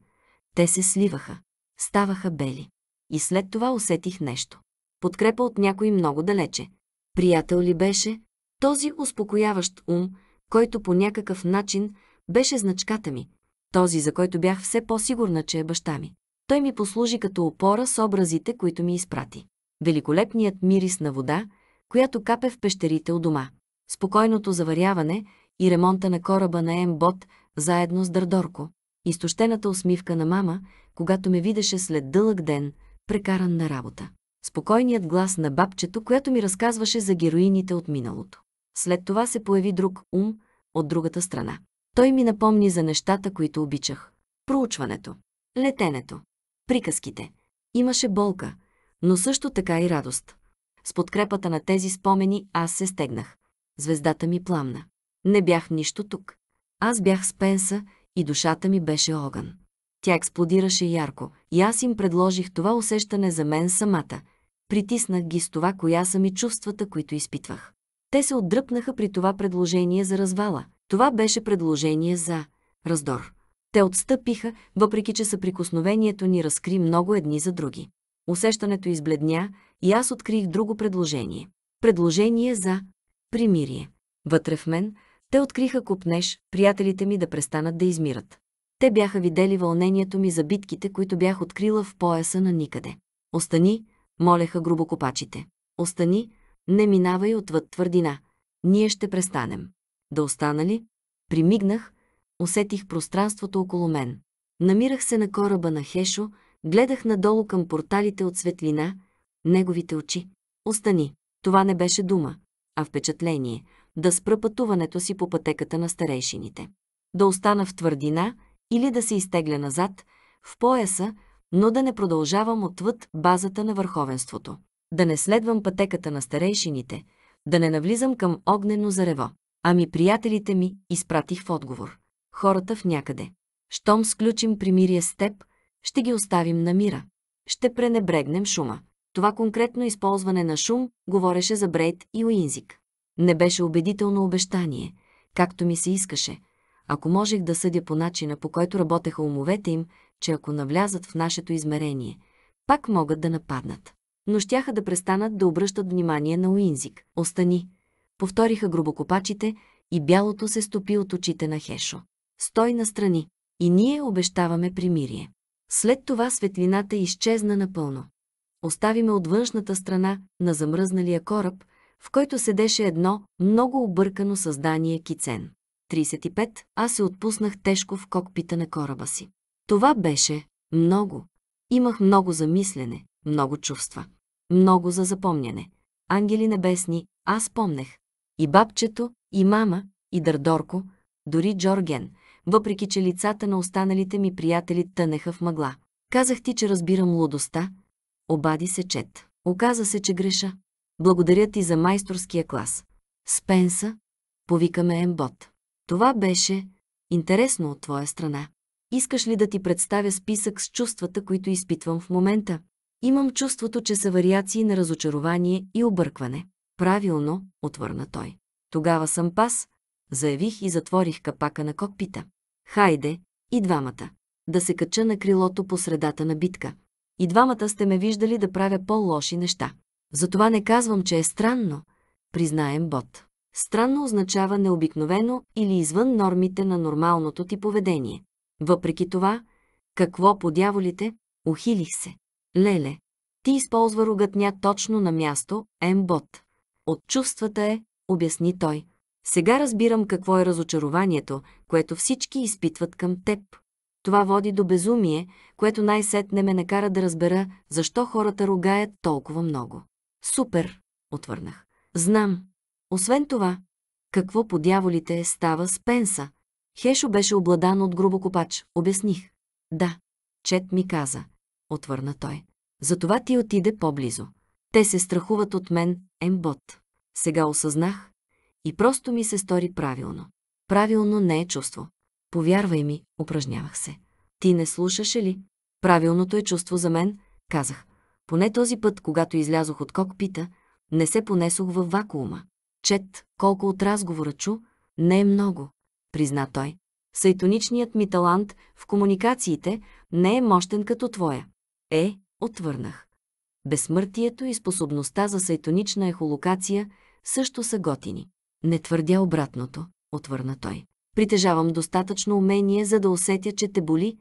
[SPEAKER 1] Те се сливаха, ставаха бели. И след това усетих нещо. Подкрепа от някой много далече. Приятел ли беше този успокояващ ум, който по някакъв начин беше значката ми, този, за който бях все по-сигурна, че е баща ми. Той ми послужи като опора с образите, които ми изпрати. Великолепният мирис на вода, която капе в пещерите у дома. Спокойното заваряване и ремонта на кораба на Ембот заедно с Дърдорко. Изтощената усмивка на мама, когато ме видеше след дълъг ден, прекаран на работа спокойният глас на бабчето, която ми разказваше за героините от миналото. След това се появи друг ум от другата страна. Той ми напомни за нещата, които обичах. Проучването, летенето, приказките. Имаше болка, но също така и радост. С подкрепата на тези спомени аз се стегнах. Звездата ми пламна. Не бях нищо тук. Аз бях с пенса и душата ми беше огън. Тя експлодираше ярко и аз им предложих това усещане за мен самата, притиснах ги с това, коя са ми чувствата, които изпитвах. Те се отдръпнаха при това предложение за развала. Това беше предложение за раздор. Те отстъпиха, въпреки че съприкосновението ни разкри много едни за други. Усещането избледня и аз открих друго предложение. Предложение за примирие. Вътре в мен те откриха купнеж, приятелите ми да престанат да измират. Те бяха видели вълнението ми за битките, които бях открила в пояса на никъде. Остани, молеха грубокопачите. Остани, не минавай отвъд твърдина. Ние ще престанем. Да останали? Примигнах, усетих пространството около мен. Намирах се на кораба на Хешо, гледах надолу към порталите от светлина, неговите очи. Остани. Това не беше дума, а впечатление – да спра пътуването си по пътеката на старейшините. Да остана в твърдина или да се изтегля назад, в пояса – но да не продължавам отвъд базата на върховенството. Да не следвам пътеката на старейшините, да не навлизам към огнено зарево. Ами приятелите ми изпратих в отговор. Хората в някъде. Щом сключим примирие с теб, ще ги оставим на мира. Ще пренебрегнем шума. Това конкретно използване на шум говореше за Брейт и Уинзик. Не беше убедително обещание, както ми се искаше. Ако можех да съдя по начина, по който работеха умовете им, че ако навлязат в нашето измерение, пак могат да нападнат. Но щяха да престанат да обръщат внимание на Уинзик. Остани! Повториха грубокопачите и бялото се стопи от очите на Хешо. Стой настрани! И ние обещаваме примирие. След това светлината изчезна напълно. Оставиме от външната страна на замръзналия кораб, в който седеше едно много объркано създание кицен. 35. Аз се отпуснах тежко в кокпита на кораба си. Това беше много. Имах много за мислене, много чувства, много за запомняне. Ангели небесни, аз помнех. И бабчето, и мама, и Дърдорко, дори Джорген, въпреки че лицата на останалите ми приятели тънеха в мъгла. Казах ти, че разбирам лудостта. Обади се чет. Оказа се, че греша. Благодаря ти за майсторския клас. Спенса, повикаме Ембот. Това беше интересно от твоя страна. Искаш ли да ти представя списък с чувствата, които изпитвам в момента? Имам чувството, че са вариации на разочарование и объркване. Правилно, отвърна той. Тогава съм пас, заявих и затворих капака на кокпита. Хайде, и двамата. Да се кача на крилото по средата на битка. И двамата сте ме виждали да правя по-лоши неща. Затова не казвам, че е странно, признаем бот. Странно означава необикновено или извън нормите на нормалното ти поведение. Въпреки това, какво по дяволите, ухилих се. Леле, ти използва ругътня точно на място, ембот. От чувствата е, обясни той. Сега разбирам какво е разочарованието, което всички изпитват към теб. Това води до безумие, което най-сетне ме накара да разбера, защо хората ругаят толкова много. Супер, отвърнах. Знам. Освен това, какво по дяволите става с Пенса, Хешо беше обладан от грубо копач, обясних. Да. Чет ми каза. Отвърна той. Затова ти отиде по-близо. Те се страхуват от мен, ембот. Сега осъзнах и просто ми се стори правилно. Правилно не е чувство. Повярвай ми, упражнявах се. Ти не слушаше ли? Правилното е чувство за мен, казах. Поне този път, когато излязох от кокпита, не се понесох във вакуума. Чет, колко от разговора чу, не е много призна той. Сайтоничният ми талант в комуникациите не е мощен като твоя. Е, отвърнах. Безсмъртието и способността за сайтонична ехолокация също са готини. Не твърдя обратното, отвърна той. Притежавам достатъчно умение, за да усетя, че те боли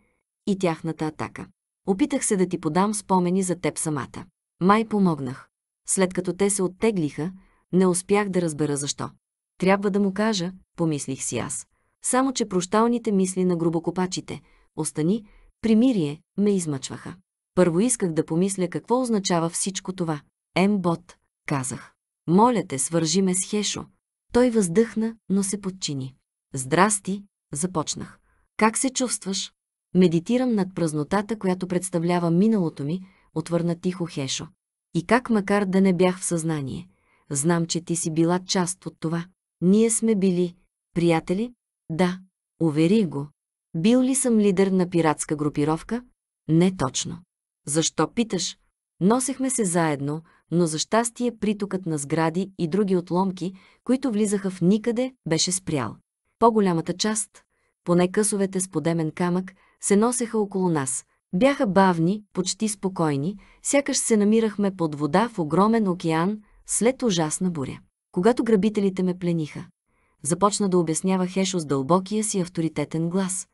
[SPEAKER 1] и тяхната атака. Опитах се да ти подам спомени за теб самата. Май помогнах. След като те се оттеглиха, не успях да разбера защо. Трябва да му кажа, помислих си аз. Само, че прощалните мисли на грубокопачите «Остани», «Примирие» ме измъчваха. Първо исках да помисля какво означава всичко това. Ембот, казах. Моля те, свържи ме с Хешо. Той въздъхна, но се подчини. Здрасти, започнах. Как се чувстваш? Медитирам над празнотата, която представлява миналото ми, отвърна тихо Хешо. И как макар да не бях в съзнание, знам, че ти си била част от това. Ние сме били приятели, да, уверих го. Бил ли съм лидер на пиратска групировка? Не точно. Защо питаш? Носехме се заедно, но за щастие притокът на сгради и други отломки, които влизаха в никъде, беше спрял. По-голямата част, поне късовете с подемен камък, се носеха около нас. Бяха бавни, почти спокойни, сякаш се намирахме под вода в огромен океан след ужасна буря. Когато грабителите ме плениха, започна да обяснява Хешо с дълбокия си авторитетен глас.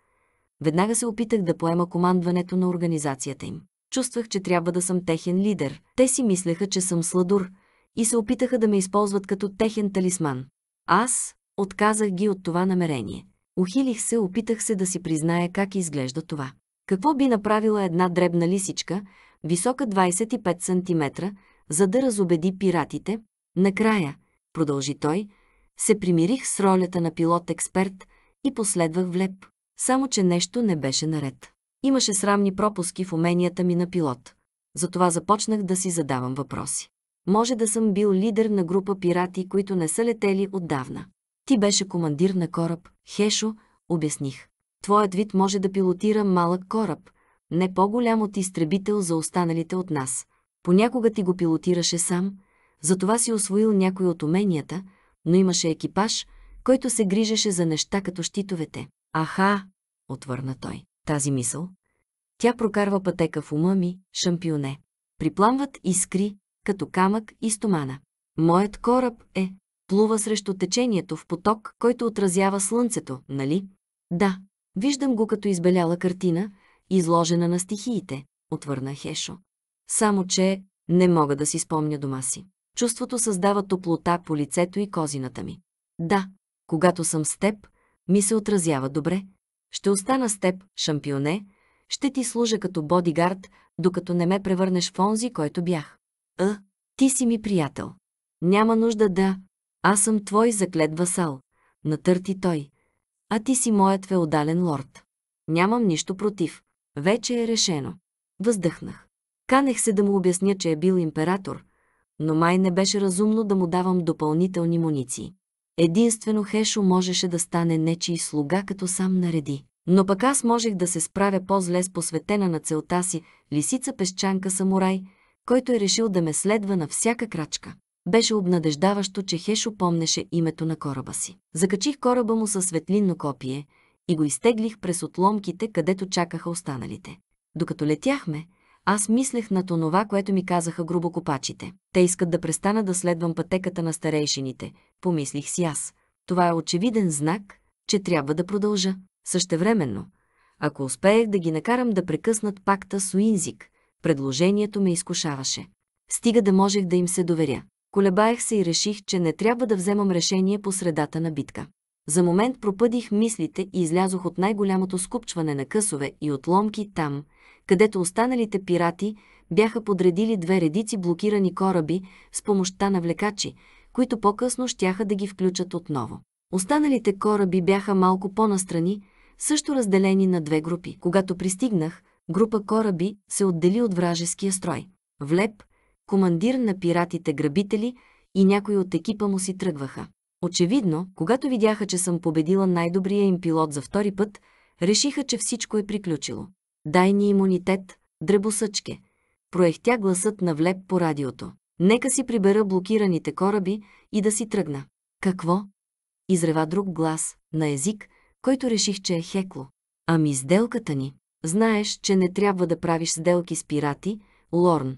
[SPEAKER 1] Веднага се опитах да поема командването на организацията им. Чувствах, че трябва да съм техен лидер. Те си мислеха, че съм сладур и се опитаха да ме използват като техен талисман. Аз отказах ги от това намерение. Ухилих се, опитах се да си призная как изглежда това. Какво би направила една дребна лисичка, висока 25 см, за да разобеди пиратите? Накрая, продължи той, се примирих с ролята на пилот-експерт и последвах в леп. Само, че нещо не беше наред. Имаше срамни пропуски в уменията ми на пилот. Затова започнах да си задавам въпроси. Може да съм бил лидер на група пирати, които не са летели отдавна. Ти беше командир на кораб. Хешо, обясних. Твоят вид може да пилотира малък кораб, не по-голям от изтребител за останалите от нас. Понякога ти го пилотираше сам, затова си освоил някои от уменията, но имаше екипаж, който се грижеше за неща като щитовете. Аха, отвърна той. Тази мисъл. Тя прокарва пътека в ума ми, шампионе. Припламват искри, като камък и стомана. Моят кораб е. Плува срещу течението в поток, който отразява слънцето, нали? Да, виждам го като избеляла картина, изложена на стихиите, отвърна Хешо. Само, че не мога да си спомня дома си. Чувството създава топлота по лицето и козината ми. Да, когато съм с теб, ми се отразява добре. Ще остана с теб, шампионе, ще ти служа като бодигард, докато не ме превърнеш в онзи, който бях. А, е, ти си ми приятел. Няма нужда да... Аз съм твой заклет васал. Натърти той. А ти си моят феодален лорд. Нямам нищо против. Вече е решено. Въздъхнах. Канех се да му обясня, че е бил император, но май не беше разумно да му давам допълнителни муниции. Единствено Хешо можеше да стане нечий слуга, като сам нареди. Но пък аз можех да се справя по-зле с посветена на целта си лисица-песчанка самурай, който е решил да ме следва на всяка крачка. Беше обнадеждаващо, че Хешо помнеше името на кораба си. Закачих кораба му със светлинно копие и го изтеглих през отломките, където чакаха останалите. Докато летяхме, аз мислех на онова, което ми казаха грубокопачите. Те искат да престана да следвам пътеката на старейшините, помислих си аз. Това е очевиден знак, че трябва да продължа. Същевременно, ако успеех да ги накарам да прекъснат пакта с Уинзик, предложението ме изкушаваше. Стига да можех да им се доверя. Колебаех се и реших, че не трябва да вземам решение по средата на битка. За момент пропъдих мислите и излязох от най-голямото скупчване на късове и отломки там, където останалите пирати бяха подредили две редици блокирани кораби с помощта на влекачи, които по-късно щяха да ги включат отново. Останалите кораби бяха малко по-настрани, също разделени на две групи. Когато пристигнах, група кораби се отдели от вражеския строй. Влеп, командир на пиратите-грабители и някои от екипа му си тръгваха. Очевидно, когато видяха, че съм победила най-добрия им пилот за втори път, решиха, че всичко е приключило. Дай ни имунитет, дребосъчке. Проехтя гласът на влеп по радиото. Нека си прибера блокираните кораби и да си тръгна. Какво? Изрева друг глас, на език, който реших, че е хекло. Ами сделката ни. Знаеш, че не трябва да правиш сделки с пирати, Лорн.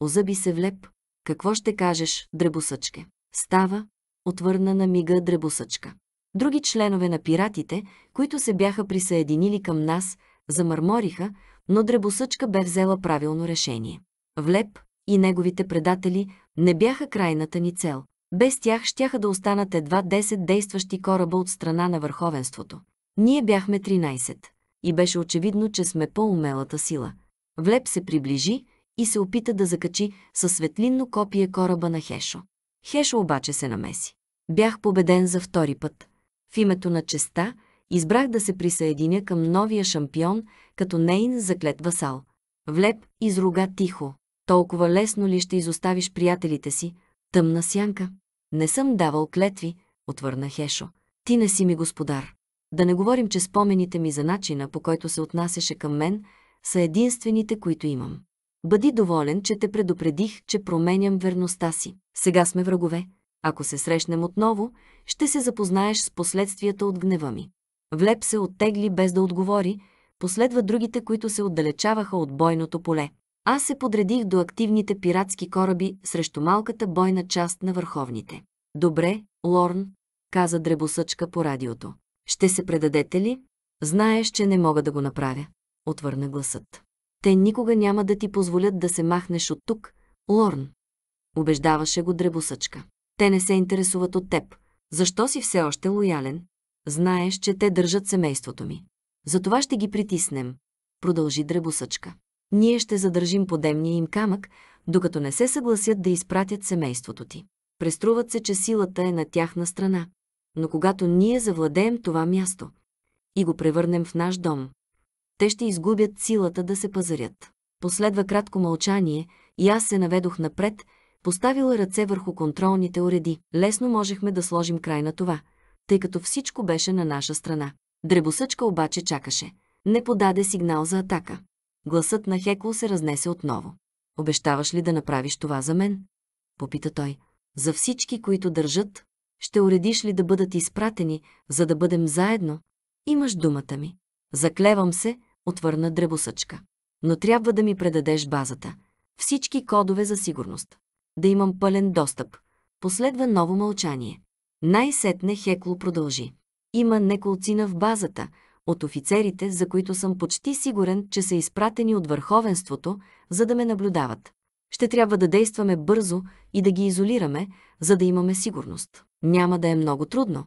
[SPEAKER 1] Озъби се влеп. Какво ще кажеш, дребосъчке? Става, отвърна на мига дребосъчка. Други членове на пиратите, които се бяха присъединили към нас, замърмориха, но дребосъчка бе взела правилно решение. Влеп и неговите предатели не бяха крайната ни цел. Без тях щяха да останат едва 10 действащи кораба от страна на върховенството. Ние бяхме 13 и беше очевидно, че сме по-умелата сила. Влеп се приближи и се опита да закачи със светлинно копие кораба на Хешо. Хешо обаче се намеси. Бях победен за втори път. В името на честа – избрах да се присъединя към новия шампион, като нейн заклет васал. Влеп изруга тихо. Толкова лесно ли ще изоставиш приятелите си? Тъмна сянка. Не съм давал клетви, отвърна Хешо. Ти не си ми господар. Да не говорим, че спомените ми за начина, по който се отнасяше към мен, са единствените, които имам. Бъди доволен, че те предупредих, че променям верността си. Сега сме врагове. Ако се срещнем отново, ще се запознаеш с последствията от гнева ми. Влеп се оттегли без да отговори, последва другите, които се отдалечаваха от бойното поле. Аз се подредих до активните пиратски кораби срещу малката бойна част на върховните. Добре, Лорн, каза дребосъчка по радиото. Ще се предадете ли? Знаеш, че не мога да го направя, отвърна гласът. Те никога няма да ти позволят да се махнеш от тук, Лорн. Убеждаваше го дребосъчка. Те не се интересуват от теб. Защо си все още лоялен? Знаеш, че те държат семейството ми. Затова ще ги притиснем, продължи дребосъчка. Ние ще задържим подемния им камък, докато не се съгласят да изпратят семейството ти. Преструват се, че силата е на тяхна страна. Но когато ние завладеем това място и го превърнем в наш дом, те ще изгубят силата да се пазарят. Последва кратко мълчание и аз се наведох напред, поставила ръце върху контролните уреди. Лесно можехме да сложим край на това – тъй като всичко беше на наша страна. Дребосъчка обаче чакаше. Не подаде сигнал за атака. Гласът на Хекло се разнесе отново. Обещаваш ли да направиш това за мен? Попита той. За всички, които държат, ще уредиш ли да бъдат изпратени, за да бъдем заедно? Имаш думата ми. Заклевам се, отвърна дребосъчка. Но трябва да ми предадеш базата. Всички кодове за сигурност. Да имам пълен достъп. Последва ново мълчание. Най-сетне Хекло продължи. Има неколцина в базата, от офицерите, за които съм почти сигурен, че са изпратени от върховенството, за да ме наблюдават. Ще трябва да действаме бързо и да ги изолираме, за да имаме сигурност. Няма да е много трудно,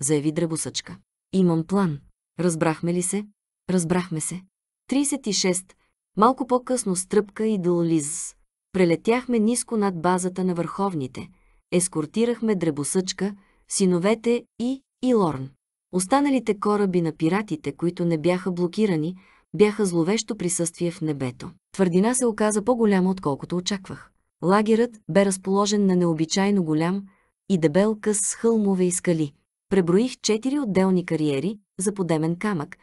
[SPEAKER 1] заяви Дребосъчка. Имам план. Разбрахме ли се? Разбрахме се. 36. Малко по-късно стръпка и Дъллиз. Прелетяхме ниско над базата на върховните. Ескортирахме Дребосъчка – синовете и Илорн. Останалите кораби на пиратите, които не бяха блокирани, бяха зловещо присъствие в небето. Твърдина се оказа по-голяма, отколкото очаквах. Лагерът бе разположен на необичайно голям и дебел къс с хълмове и скали. Преброих четири отделни кариери за подемен камък,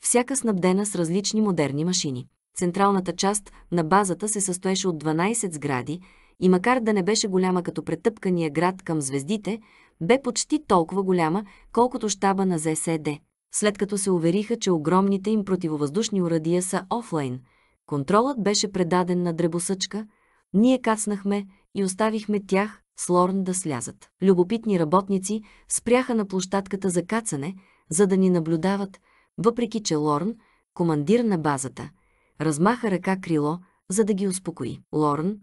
[SPEAKER 1] всяка снабдена с различни модерни машини. Централната част на базата се състоеше от 12 сгради и макар да не беше голяма като претъпкания град към звездите, бе почти толкова голяма, колкото щаба на ЗСД. След като се увериха, че огромните им противовъздушни урадия са офлайн, контролът беше предаден на дребосъчка, ние кацнахме и оставихме тях с Лорн да слязат. Любопитни работници спряха на площадката за кацане, за да ни наблюдават, въпреки че Лорн, командир на базата, размаха ръка крило, за да ги успокои. Лорн,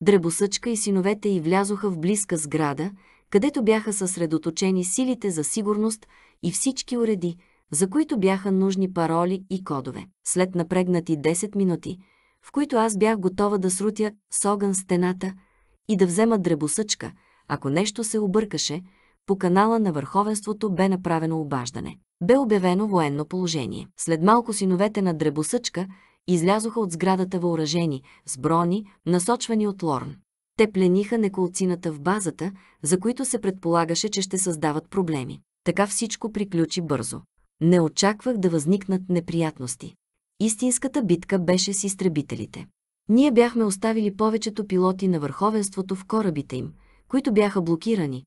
[SPEAKER 1] дребосъчка и синовете й влязоха в близка сграда, където бяха съсредоточени силите за сигурност и всички уреди, за които бяха нужни пароли и кодове. След напрегнати 10 минути, в които аз бях готова да срутя с огън стената и да взема дребосъчка, ако нещо се объркаше, по канала на върховенството бе направено обаждане. Бе обявено военно положение. След малко синовете на дребосъчка излязоха от сградата въоръжени, с брони, насочвани от Лорн. Те плениха неколцината в базата, за които се предполагаше, че ще създават проблеми. Така всичко приключи бързо. Не очаквах да възникнат неприятности. Истинската битка беше с изтребителите. Ние бяхме оставили повечето пилоти на върховенството в корабите им, които бяха блокирани,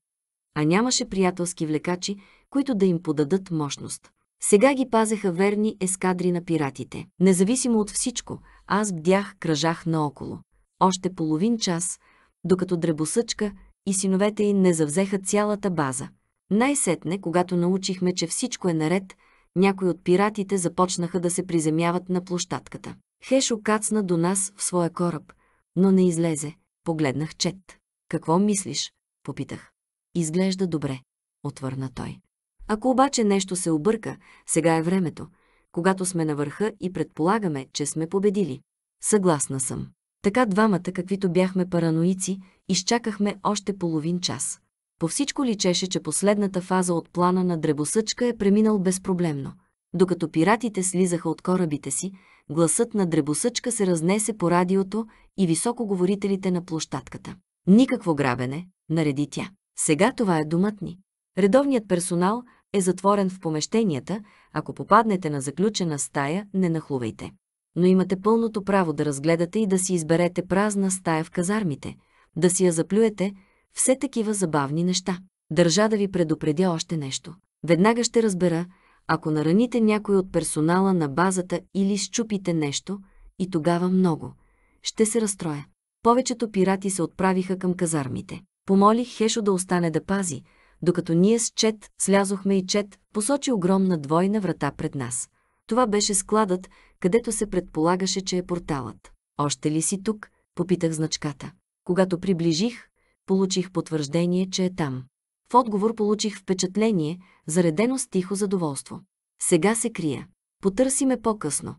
[SPEAKER 1] а нямаше приятелски влекачи, които да им подадат мощност. Сега ги пазеха верни ескадри на пиратите. Независимо от всичко, аз бдях, кръжах наоколо. Още половин час, докато дребосъчка и синовете й не завзеха цялата база. Най-сетне, когато научихме, че всичко е наред, някои от пиратите започнаха да се приземяват на площадката. Хешо кацна до нас в своя кораб, но не излезе. Погледнах чет. Какво мислиш? Попитах. Изглежда добре, отвърна той. Ако обаче нещо се обърка, сега е времето, когато сме на върха и предполагаме, че сме победили. Съгласна съм. Така двамата, каквито бяхме параноици, изчакахме още половин час. По всичко личеше, че последната фаза от плана на дребосъчка е преминал безпроблемно. Докато пиратите слизаха от корабите си, гласът на дребосъчка се разнесе по радиото и високоговорителите на площадката. Никакво грабене, нареди тя. Сега това е думът ни. Редовният персонал е затворен в помещенията, ако попаднете на заключена стая, не нахлувайте но имате пълното право да разгледате и да си изберете празна стая в казармите, да си я заплюете, все такива забавни неща. Държа да ви предупредя още нещо. Веднага ще разбера, ако нараните някой от персонала на базата или щупите нещо, и тогава много. Ще се разстроя. Повечето пирати се отправиха към казармите. Помолих Хешо да остане да пази, докато ние с Чет слязохме и Чет посочи огромна двойна врата пред нас. Това беше складът, където се предполагаше, че е порталът. Още ли си тук? Попитах значката. Когато приближих, получих потвърждение, че е там. В отговор получих впечатление, заредено с тихо задоволство. Сега се крия. Потърси ме по-късно.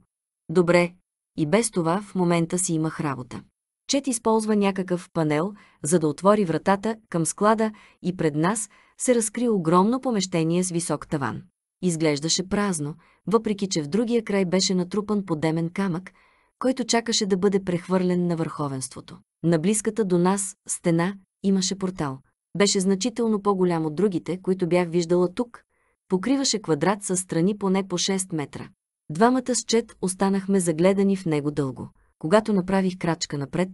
[SPEAKER 1] Добре. И без това в момента си имах работа. Чет използва някакъв панел, за да отвори вратата към склада и пред нас се разкри огромно помещение с висок таван. Изглеждаше празно, въпреки че в другия край беше натрупан подемен камък, който чакаше да бъде прехвърлен на върховенството. На близката до нас стена имаше портал. Беше значително по-голям от другите, които бях виждала тук. Покриваше квадрат със страни поне по 6 метра. Двамата с Чет останахме загледани в него дълго. Когато направих крачка напред,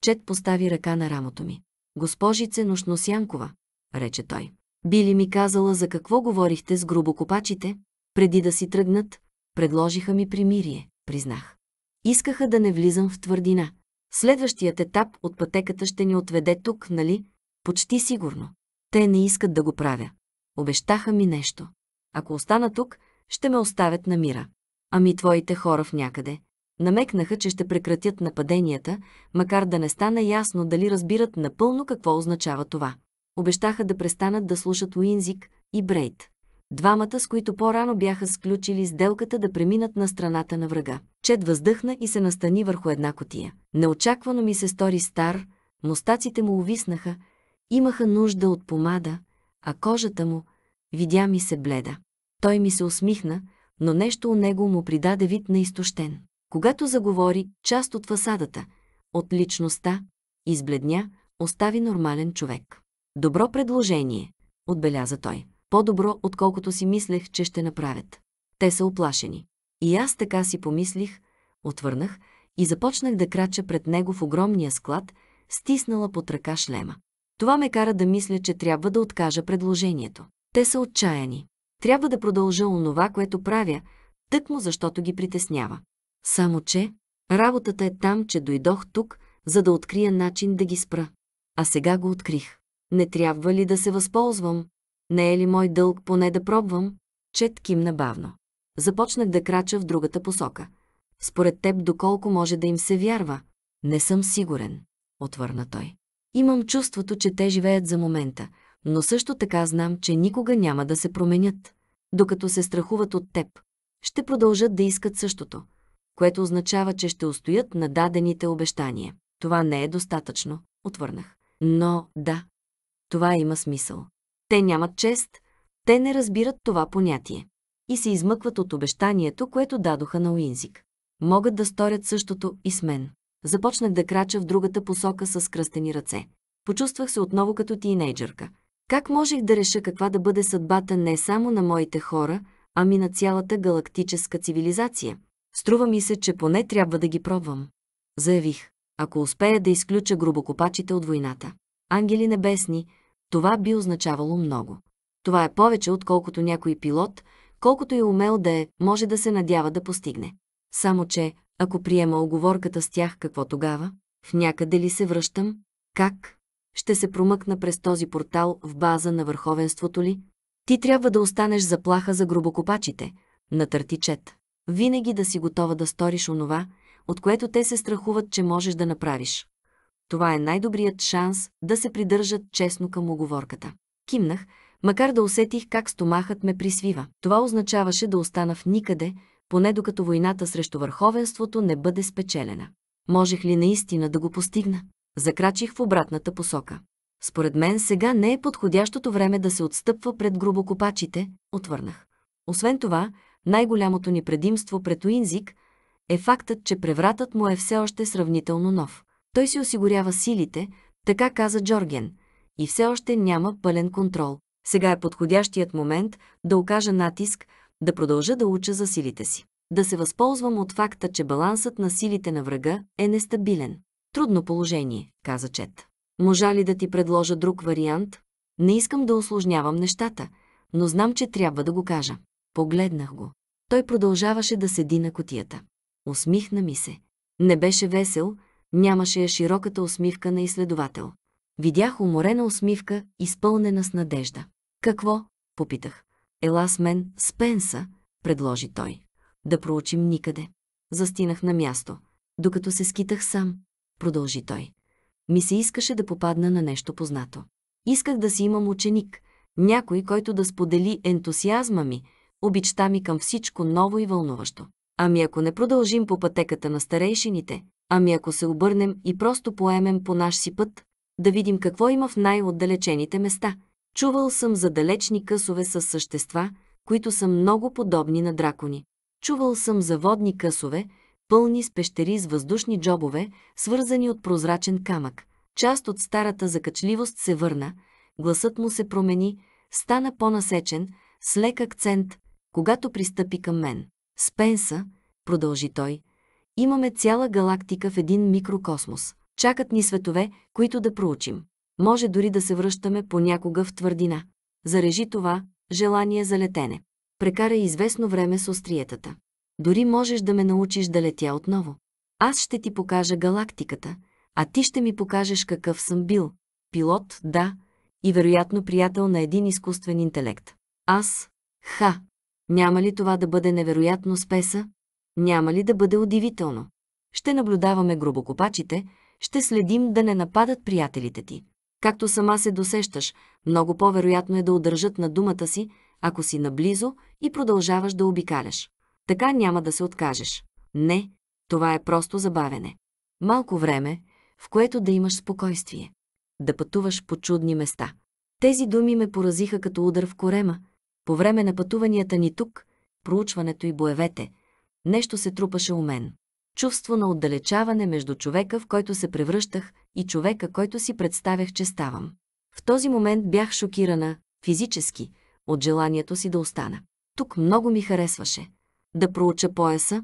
[SPEAKER 1] Чет постави ръка на рамото ми. «Госпожице Нощносянкова», рече той. Би ли ми казала за какво говорихте с грубокопачите, преди да си тръгнат, предложиха ми примирие, признах. Искаха да не влизам в твърдина. Следващият етап от пътеката ще ни отведе тук, нали? Почти сигурно. Те не искат да го правя. Обещаха ми нещо. Ако остана тук, ще ме оставят на мира. Ами твоите хора в някъде. Намекнаха, че ще прекратят нападенията, макар да не стана ясно дали разбират напълно какво означава това обещаха да престанат да слушат Уинзик и Брейт. Двамата, с които по-рано бяха сключили сделката да преминат на страната на врага. Чед въздъхна и се настани върху една котия. Неочаквано ми се стори стар, мустаците му увиснаха, имаха нужда от помада, а кожата му, видя ми се бледа. Той ми се усмихна, но нещо у него му придаде вид на изтощен. Когато заговори, част от фасадата, от личността, избледня, остави нормален човек. Добро предложение, отбеляза той. По-добро, отколкото си мислех, че ще направят. Те са оплашени. И аз така си помислих, отвърнах и започнах да крача пред него в огромния склад, стиснала под ръка шлема. Това ме кара да мисля, че трябва да откажа предложението. Те са отчаяни. Трябва да продължа онова, което правя, тъкмо защото ги притеснява. Само, че работата е там, че дойдох тук, за да открия начин да ги спра. А сега го открих. Не трябва ли да се възползвам? Не е ли мой дълг поне да пробвам? Чет кимна бавно. Започнах да крача в другата посока. Според теб доколко може да им се вярва? Не съм сигурен, отвърна той. Имам чувството, че те живеят за момента, но също така знам, че никога няма да се променят. Докато се страхуват от теб, ще продължат да искат същото, което означава, че ще устоят на дадените обещания. Това не е достатъчно, отвърнах. Но, да, това има смисъл. Те нямат чест, те не разбират това понятие и се измъкват от обещанието, което дадоха на Уинзик. Могат да сторят същото и с мен. Започнах да крача в другата посока с кръстени ръце. Почувствах се отново като тинейджърка. Как можех да реша каква да бъде съдбата не само на моите хора, ами на цялата галактическа цивилизация? Струва ми се, че поне трябва да ги пробвам. Заявих, ако успея да изключа грубокопачите от войната. Ангели небесни, това би означавало много. Това е повече, отколкото някой пилот, колкото и умел да е, може да се надява да постигне. Само че, ако приема оговорката с тях, какво тогава? В някъде ли се връщам? Как? Ще се промъкна през този портал в база на върховенството ли? Ти трябва да останеш заплаха за грубокопачите, на търтичет. Винаги да си готова да сториш онова, от което те се страхуват, че можеш да направиш. Това е най-добрият шанс да се придържат честно към оговорката. Кимнах, макар да усетих как стомахът ме присвива. Това означаваше да остана в никъде, поне докато войната срещу върховенството не бъде спечелена. Можех ли наистина да го постигна? Закрачих в обратната посока. Според мен сега не е подходящото време да се отстъпва пред грубокопачите, отвърнах. Освен това, най-голямото ни предимство пред Уинзик е фактът, че превратът му е все още сравнително нов. Той си осигурява силите, така каза Джорген, и все още няма пълен контрол. Сега е подходящият момент да окажа натиск, да продължа да уча за силите си. Да се възползвам от факта, че балансът на силите на врага е нестабилен. Трудно положение, каза Чет. Можа ли да ти предложа друг вариант? Не искам да осложнявам нещата, но знам, че трябва да го кажа. Погледнах го. Той продължаваше да седи на котията. Усмихна ми се. Не беше весел, Нямаше я широката усмивка на изследовател. Видях уморена усмивка, изпълнена с надежда. Какво? попитах. Ела с мен, Спенса, предложи той. Да проучим никъде. Застинах на място. Докато се скитах сам, продължи той. Ми се искаше да попадна на нещо познато. Исках да си имам ученик, някой, който да сподели ентусиазма ми, обичта ми към всичко ново и вълнуващо. Ами ако не продължим по пътеката на старейшините, Ами ако се обърнем и просто поемем по наш си път, да видим какво има в най-отдалечените места. Чувал съм за далечни късове с същества, които са много подобни на дракони. Чувал съм за водни късове, пълни с пещери с въздушни джобове, свързани от прозрачен камък. Част от старата закачливост се върна, гласът му се промени, стана по-насечен, с лек акцент, когато пристъпи към мен. Спенса, продължи той, Имаме цяла галактика в един микрокосмос. Чакат ни светове, които да проучим. Може дори да се връщаме понякога в твърдина. Зарежи това желание за летене. Прекара известно време с остриетата. Дори можеш да ме научиш да летя отново. Аз ще ти покажа галактиката, а ти ще ми покажеш какъв съм бил. Пилот, да, и вероятно приятел на един изкуствен интелект. Аз, ха, няма ли това да бъде невероятно спеса? Няма ли да бъде удивително? Ще наблюдаваме грубокопачите, ще следим да не нападат приятелите ти. Както сама се досещаш, много по-вероятно е да удържат на думата си, ако си наблизо и продължаваш да обикаляш. Така няма да се откажеш. Не, това е просто забавене. Малко време, в което да имаш спокойствие. Да пътуваш по чудни места. Тези думи ме поразиха като удар в корема. По време на пътуванията ни тук, проучването и боевете – нещо се трупаше у мен. Чувство на отдалечаване между човека, в който се превръщах, и човека, който си представях, че ставам. В този момент бях шокирана, физически, от желанието си да остана. Тук много ми харесваше. Да проуча пояса,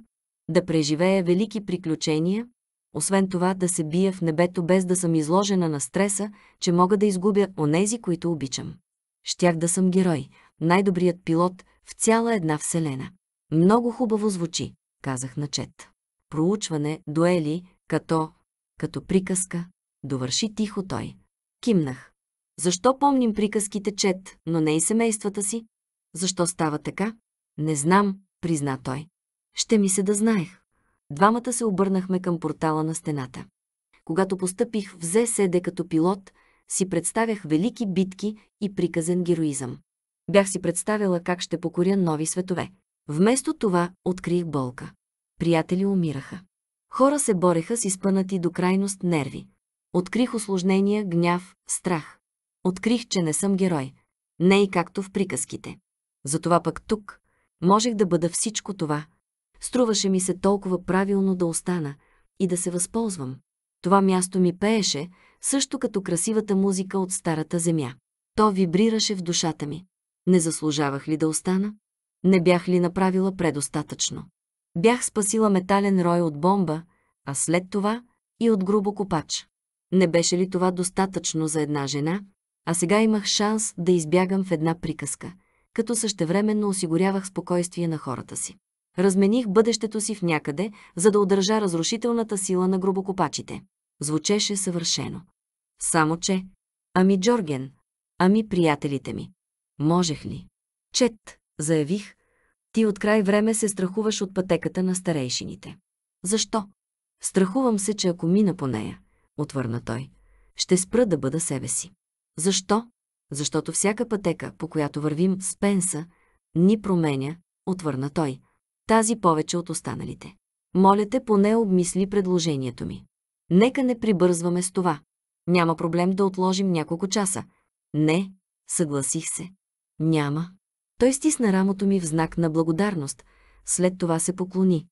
[SPEAKER 1] да преживея велики приключения, освен това да се бия в небето без да съм изложена на стреса, че мога да изгубя онези, които обичам. Щях да съм герой, най-добрият пилот в цяла една вселена. Много хубаво звучи, казах на чет. Проучване, дуели, като... като приказка. Довърши тихо той. Кимнах. Защо помним приказките чет, но не и семействата си? Защо става така? Не знам, призна той. Ще ми се да знаех. Двамата се обърнахме към портала на стената. Когато постъпих в ЗСД като пилот, си представях велики битки и приказен героизъм. Бях си представила как ще покоря нови светове. Вместо това открих болка. Приятели умираха. Хора се бореха с изпънати до крайност нерви. Открих осложнения, гняв, страх. Открих, че не съм герой. Не и както в приказките. Затова пък тук можех да бъда всичко това. Струваше ми се толкова правилно да остана и да се възползвам. Това място ми пееше, също като красивата музика от старата земя. То вибрираше в душата ми. Не заслужавах ли да остана? Не бях ли направила предостатъчно? Бях спасила метален рой от бомба, а след това и от грубо копач. Не беше ли това достатъчно за една жена, а сега имах шанс да избягам в една приказка, като същевременно осигурявах спокойствие на хората си. Размених бъдещето си в някъде, за да удържа разрушителната сила на грубокопачите. Звучеше съвършено. Само че... Ами Джорген, ами приятелите ми. Можех ли? Чет заявих, ти от край време се страхуваш от пътеката на старейшините. Защо? Страхувам се, че ако мина по нея, отвърна той, ще спра да бъда себе си. Защо? Защото всяка пътека, по която вървим с пенса, ни променя, отвърна той, тази повече от останалите. Моля те, поне обмисли предложението ми. Нека не прибързваме с това. Няма проблем да отложим няколко часа. Не, съгласих се. Няма. Той стисна рамото ми в знак на благодарност, след това се поклони.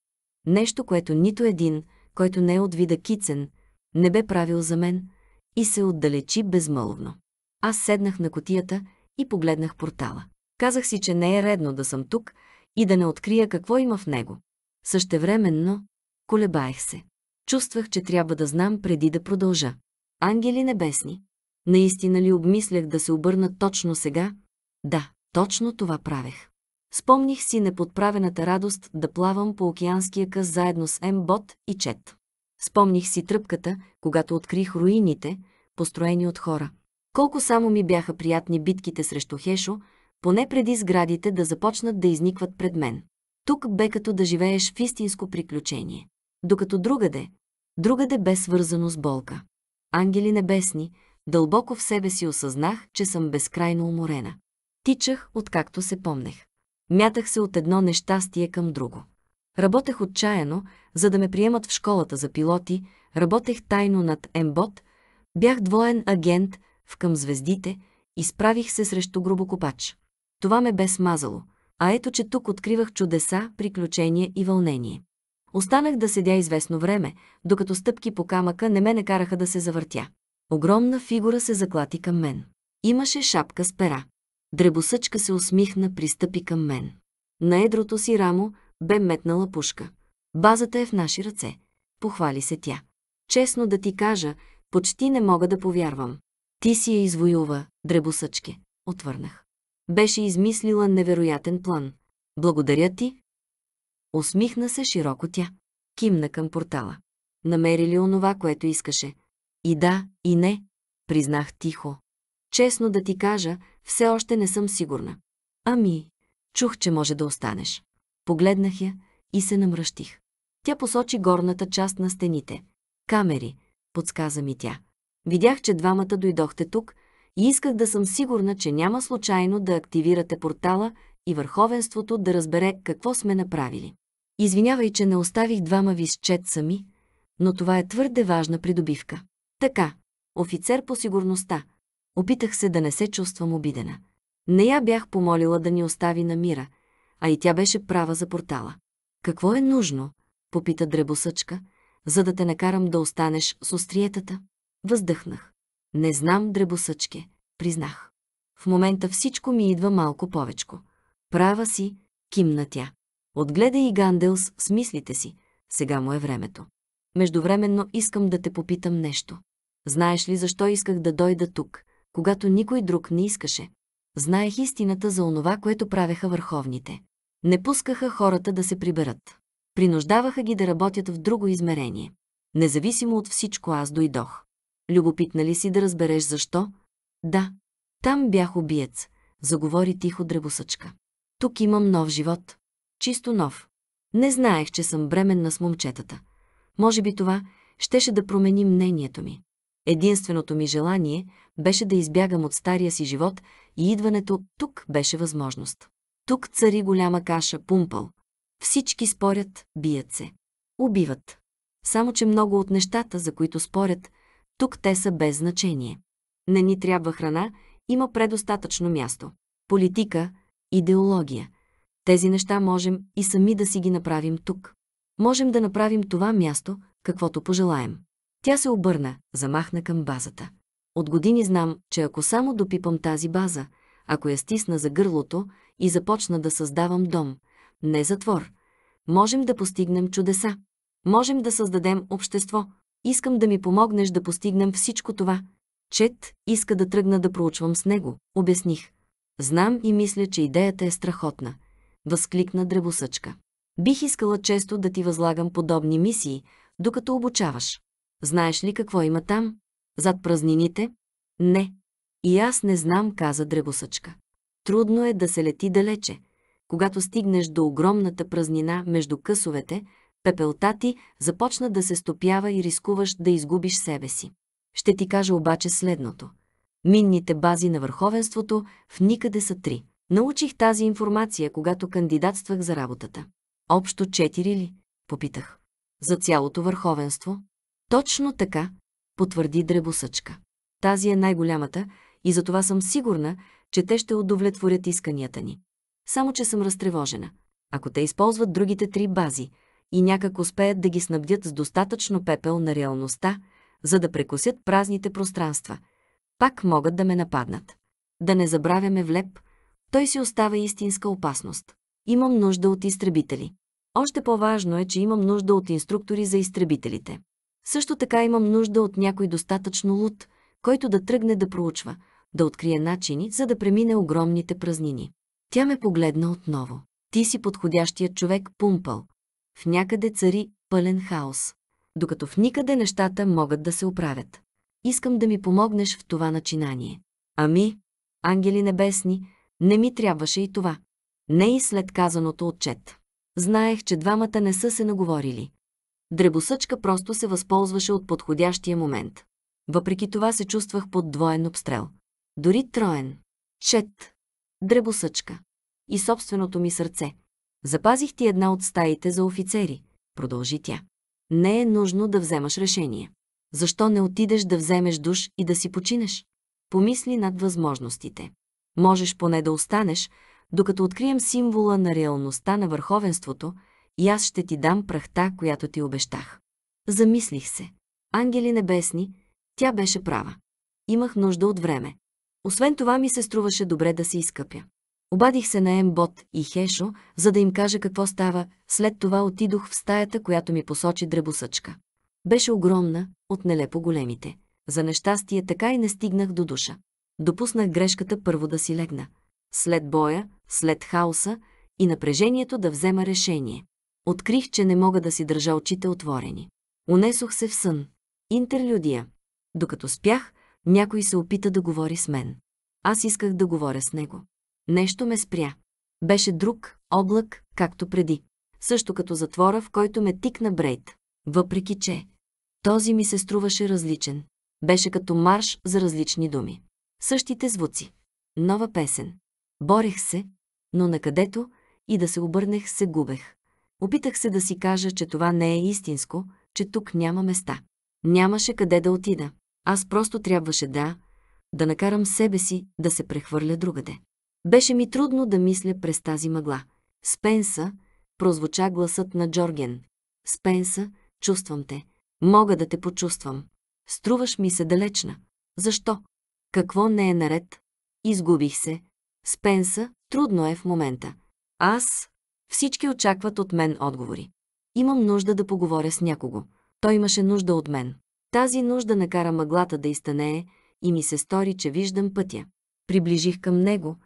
[SPEAKER 1] Нещо, което нито един, който не е от вида кицен, не бе правил за мен и се отдалечи безмълвно. Аз седнах на котията и погледнах портала. Казах си, че не е редно да съм тук и да не открия какво има в него. Същевременно колебаех се. Чувствах, че трябва да знам преди да продължа. Ангели небесни, наистина ли обмислях да се обърна точно сега? Да. Точно това правех. Спомних си неподправената радост да плавам по океанския къс заедно с Ембот и Чет. Спомних си тръпката, когато открих руините, построени от хора. Колко само ми бяха приятни битките срещу Хешо, поне преди сградите да започнат да изникват пред мен. Тук бе като да живееш в истинско приключение. Докато другаде, другаде бе свързано с болка. Ангели небесни, дълбоко в себе си осъзнах, че съм безкрайно уморена. Тичах, откакто се помнех. Мятах се от едно нещастие към друго. Работех отчаяно, за да ме приемат в школата за пилоти, работех тайно над Ембот, бях двоен агент в към звездите, изправих се срещу грубокопач. Това ме бе смазало, а ето че тук откривах чудеса, приключения и вълнение. Останах да седя известно време, докато стъпки по камъка не ме накараха да се завъртя. Огромна фигура се заклати към мен. Имаше шапка с пера. Дребосъчка се усмихна, пристъпи към мен. На едрото си рамо бе метнала пушка. Базата е в наши ръце. Похвали се тя. Честно да ти кажа, почти не мога да повярвам. Ти си я извоюва, дребосъчке, отвърнах. Беше измислила невероятен план. Благодаря ти. Усмихна се широко тя. Кимна към портала. Намери ли онова, което искаше? И да, и не, признах тихо. Честно да ти кажа, все още не съм сигурна. Ами, чух, че може да останеш. Погледнах я и се намръщих. Тя посочи горната част на стените. Камери, подсказа ми тя. Видях, че двамата дойдохте тук и исках да съм сигурна, че няма случайно да активирате портала и върховенството да разбере какво сме направили. Извинявай, че не оставих двама ви чет сами, но това е твърде важна придобивка. Така, офицер по сигурността, Опитах се да не се чувствам обидена. Не я бях помолила да ни остави на мира, а и тя беше права за портала. Какво е нужно? попита дребосъчка, за да те накарам да останеш с остриетата. Въздъхнах. Не знам дребосъчке, признах. В момента всичко ми идва малко повечко. Права си, кимна тя. Отгледай и Ганделс с мислите си. Сега му е времето. Междувременно искам да те попитам нещо. Знаеш ли защо исках да дойда тук? когато никой друг не искаше. Знаех истината за онова, което правеха върховните. Не пускаха хората да се приберат. Принуждаваха ги да работят в друго измерение. Независимо от всичко аз дойдох. Любопитна ли си да разбереш защо? Да. Там бях убиец, заговори тихо дребосъчка. Тук имам нов живот. Чисто нов. Не знаех, че съм бременна с момчетата. Може би това щеше да промени мнението ми. Единственото ми желание беше да избягам от стария си живот и идването тук беше възможност. Тук цари голяма каша, пумпъл. Всички спорят, бият се. Убиват. Само, че много от нещата, за които спорят, тук те са без значение. Не ни трябва храна, има предостатъчно място. Политика, идеология. Тези неща можем и сами да си ги направим тук. Можем да направим това място, каквото пожелаем. Тя се обърна, замахна към базата. От години знам, че ако само допипам тази база, ако я стисна за гърлото и започна да създавам дом, не затвор, можем да постигнем чудеса. Можем да създадем общество. Искам да ми помогнеш да постигнем всичко това. Чет иска да тръгна да проучвам с него, обясних. Знам и мисля, че идеята е страхотна. Възкликна дребосъчка. Бих искала често да ти възлагам подобни мисии, докато обучаваш. Знаеш ли какво има там? Зад празнините? Не. И аз не знам, каза древосъчка. Трудно е да се лети далече. Когато стигнеш до огромната празнина между късовете, пепелта ти започна да се стопява и рискуваш да изгубиш себе си. Ще ти кажа обаче следното. Минните бази на върховенството в никъде са три. Научих тази информация, когато кандидатствах за работата. Общо четири ли? Попитах. За цялото върховенство? Точно така, потвърди дребосъчка. Тази е най-голямата и затова съм сигурна, че те ще удовлетворят исканията ни. Само, че съм разтревожена. Ако те използват другите три бази и някак успеят да ги снабдят с достатъчно пепел на реалността, за да прекусят празните пространства, пак могат да ме нападнат. Да не забравяме Влеп, той си остава истинска опасност. Имам нужда от изтребители. Още по-важно е, че имам нужда от инструктори за изтребителите. Също така имам нужда от някой достатъчно луд, който да тръгне да проучва, да открие начини, за да премине огромните празнини. Тя ме погледна отново. Ти си подходящият човек, пумпал. В някъде цари пълен хаос, докато в никъде нещата могат да се оправят. Искам да ми помогнеш в това начинание. Ами, ангели небесни, не ми трябваше и това. Не и след казаното отчет. Знаех, че двамата не са се наговорили. Дребосъчка просто се възползваше от подходящия момент. Въпреки това се чувствах под двоен обстрел. Дори троен. Чет. Дребосъчка. И собственото ми сърце. Запазих ти една от стаите за офицери, продължи тя. Не е нужно да вземаш решение. Защо не отидеш да вземеш душ и да си починеш? Помисли над възможностите. Можеш поне да останеш, докато открием символа на реалността на върховенството – и аз ще ти дам прахта, която ти обещах. Замислих се. Ангели небесни, тя беше права. Имах нужда от време. Освен това ми се струваше добре да се изкъпя. Обадих се на Ембот и Хешо, за да им кажа какво става, след това отидох в стаята, която ми посочи дребосъчка. Беше огромна, от нелепо големите. За нещастие така и не стигнах до душа. Допуснах грешката първо да си легна. След боя, след хаоса и напрежението да взема решение. Открих, че не мога да си държа очите отворени. Унесох се в сън. Интерлюдия. Докато спях, някой се опита да говори с мен. Аз исках да говоря с него. Нещо ме спря. Беше друг, облак, както преди. Също като затвора, в който ме тикна Брейд. Въпреки, че този ми се струваше различен. Беше като марш за различни думи. Същите звуци. Нова песен. Борех се, но накъдето и да се обърнах се губех. Опитах се да си кажа, че това не е истинско, че тук няма места. Нямаше къде да отида. Аз просто трябваше да, да накарам себе си да се прехвърля другаде. Беше ми трудно да мисля през тази мъгла. Спенса, прозвуча гласът на Джорген. Спенса, чувствам те. Мога да те почувствам. Струваш ми се далечна. Защо? Какво не е наред? Изгубих се. Спенса, трудно е в момента. Аз, всички очакват от мен отговори. Имам нужда да поговоря с някого. Той имаше нужда от мен. Тази нужда накара мъглата да изтънее и ми се стори, че виждам пътя. Приближих към него,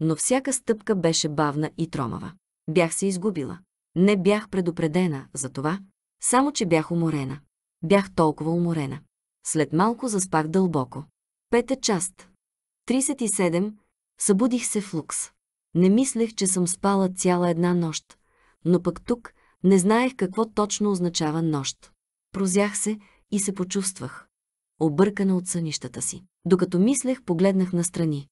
[SPEAKER 1] но всяка стъпка беше бавна и тромава. Бях се изгубила. Не бях предупредена за това, само че бях уморена. Бях толкова уморена. След малко заспах дълбоко. Пета част. 37. Събудих се в лукс. Не мислех, че съм спала цяла една нощ, но пък тук не знаех какво точно означава нощ. Прозях се и се почувствах. Объркана от сънищата си. Докато мислех, погледнах настрани.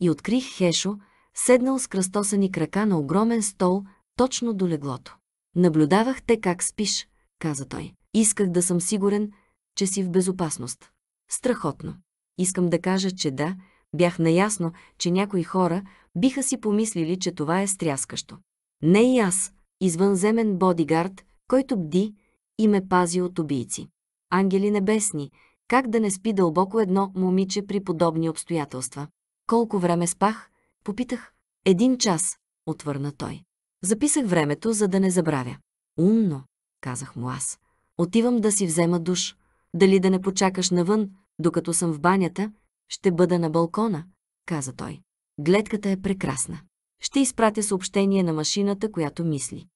[SPEAKER 1] И открих Хешо, седнал с кръстосани крака на огромен стол, точно до леглото. Наблюдавах те как спиш, каза той. Исках да съм сигурен, че си в безопасност. Страхотно. Искам да кажа, че да, бях наясно, че някои хора, биха си помислили, че това е стряскащо. Не и аз, извънземен бодигард, който бди и ме пази от убийци. Ангели небесни, как да не спи дълбоко едно момиче при подобни обстоятелства? Колко време спах? Попитах. Един час, отвърна той. Записах времето, за да не забравя. Умно, казах му аз. Отивам да си взема душ. Дали да не почакаш навън, докато съм в банята, ще бъда на балкона, каза той. Гледката е прекрасна. Ще изпратя съобщение на машината, която мисли.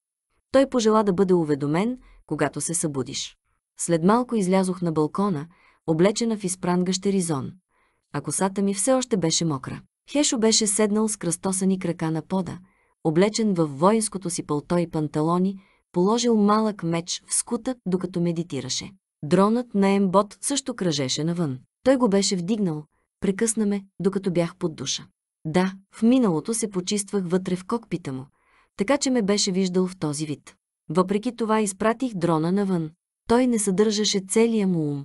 [SPEAKER 1] Той пожела да бъде уведомен, когато се събудиш. След малко излязох на балкона, облечена в изпран гъщеризон, а косата ми все още беше мокра. Хешо беше седнал с кръстосани крака на пода, облечен в воинското си пълто и панталони, положил малък меч в скута, докато медитираше. Дронът на Ембот също кръжеше навън. Той го беше вдигнал. Прекъсна ме, докато бях под душа. Да, в миналото се почиствах вътре в кокпита му, така че ме беше виждал в този вид. Въпреки това изпратих дрона навън. Той не съдържаше целия му ум.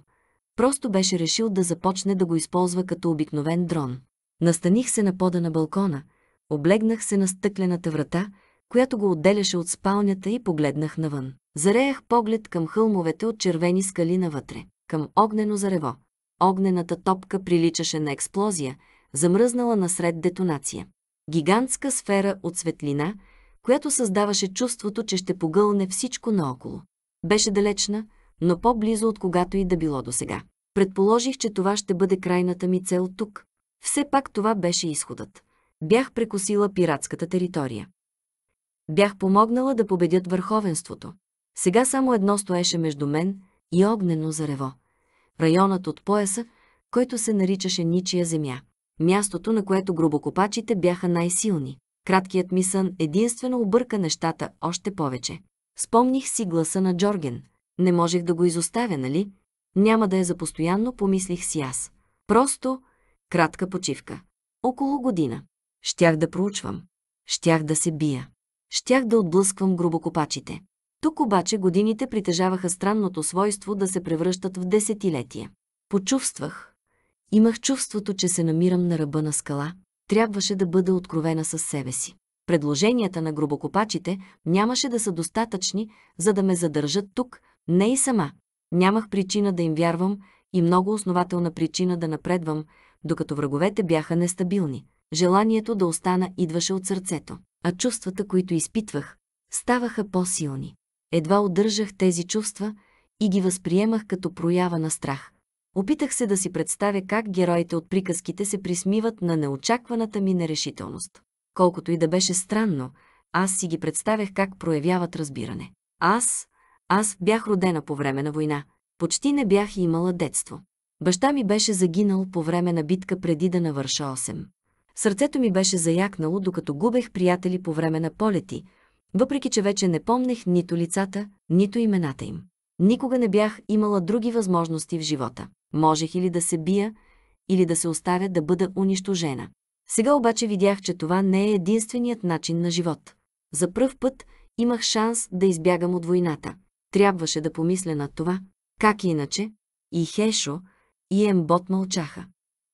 [SPEAKER 1] Просто беше решил да започне да го използва като обикновен дрон. Настаних се на пода на балкона, облегнах се на стъклената врата, която го отделяше от спалнята и погледнах навън. Зареях поглед към хълмовете от червени скали навътре, към огнено зарево. Огнената топка приличаше на експлозия, замръзнала насред детонация. Гигантска сфера от светлина, която създаваше чувството, че ще погълне всичко наоколо. Беше далечна, но по-близо от когато и да било до сега. Предположих, че това ще бъде крайната ми цел тук. Все пак това беше изходът. Бях прекосила пиратската територия. Бях помогнала да победят върховенството. Сега само едно стоеше между мен и огнено зарево. Районът от пояса, който се наричаше Ничия земя мястото, на което грубокопачите бяха най-силни. Краткият ми сън единствено обърка нещата още повече. Спомних си гласа на Джорген. Не можех да го изоставя, нали? Няма да е за постоянно, помислих си аз. Просто кратка почивка. Около година. Щях да проучвам. Щях да се бия. Щях да отблъсквам грубокопачите. Тук обаче годините притежаваха странното свойство да се превръщат в десетилетия. Почувствах, Имах чувството, че се намирам на ръба на скала. Трябваше да бъда откровена със себе си. Предложенията на гробокопачите нямаше да са достатъчни, за да ме задържат тук, не и сама. Нямах причина да им вярвам и много основателна причина да напредвам, докато враговете бяха нестабилни. Желанието да остана идваше от сърцето, а чувствата, които изпитвах, ставаха по-силни. Едва удържах тези чувства и ги възприемах като проява на страх – Опитах се да си представя как героите от приказките се присмиват на неочакваната ми нерешителност. Колкото и да беше странно, аз си ги представях как проявяват разбиране. Аз, аз бях родена по време на война. Почти не бях имала детство. Баща ми беше загинал по време на битка преди да навърша 8. Сърцето ми беше заякнало, докато губех приятели по време на полети, въпреки че вече не помнех нито лицата, нито имената им. Никога не бях имала други възможности в живота. Можех или да се бия, или да се оставя да бъда унищожена. Сега обаче видях, че това не е единственият начин на живот. За пръв път имах шанс да избягам от войната. Трябваше да помисля на това. Как иначе? И Хешо, и Ембот мълчаха.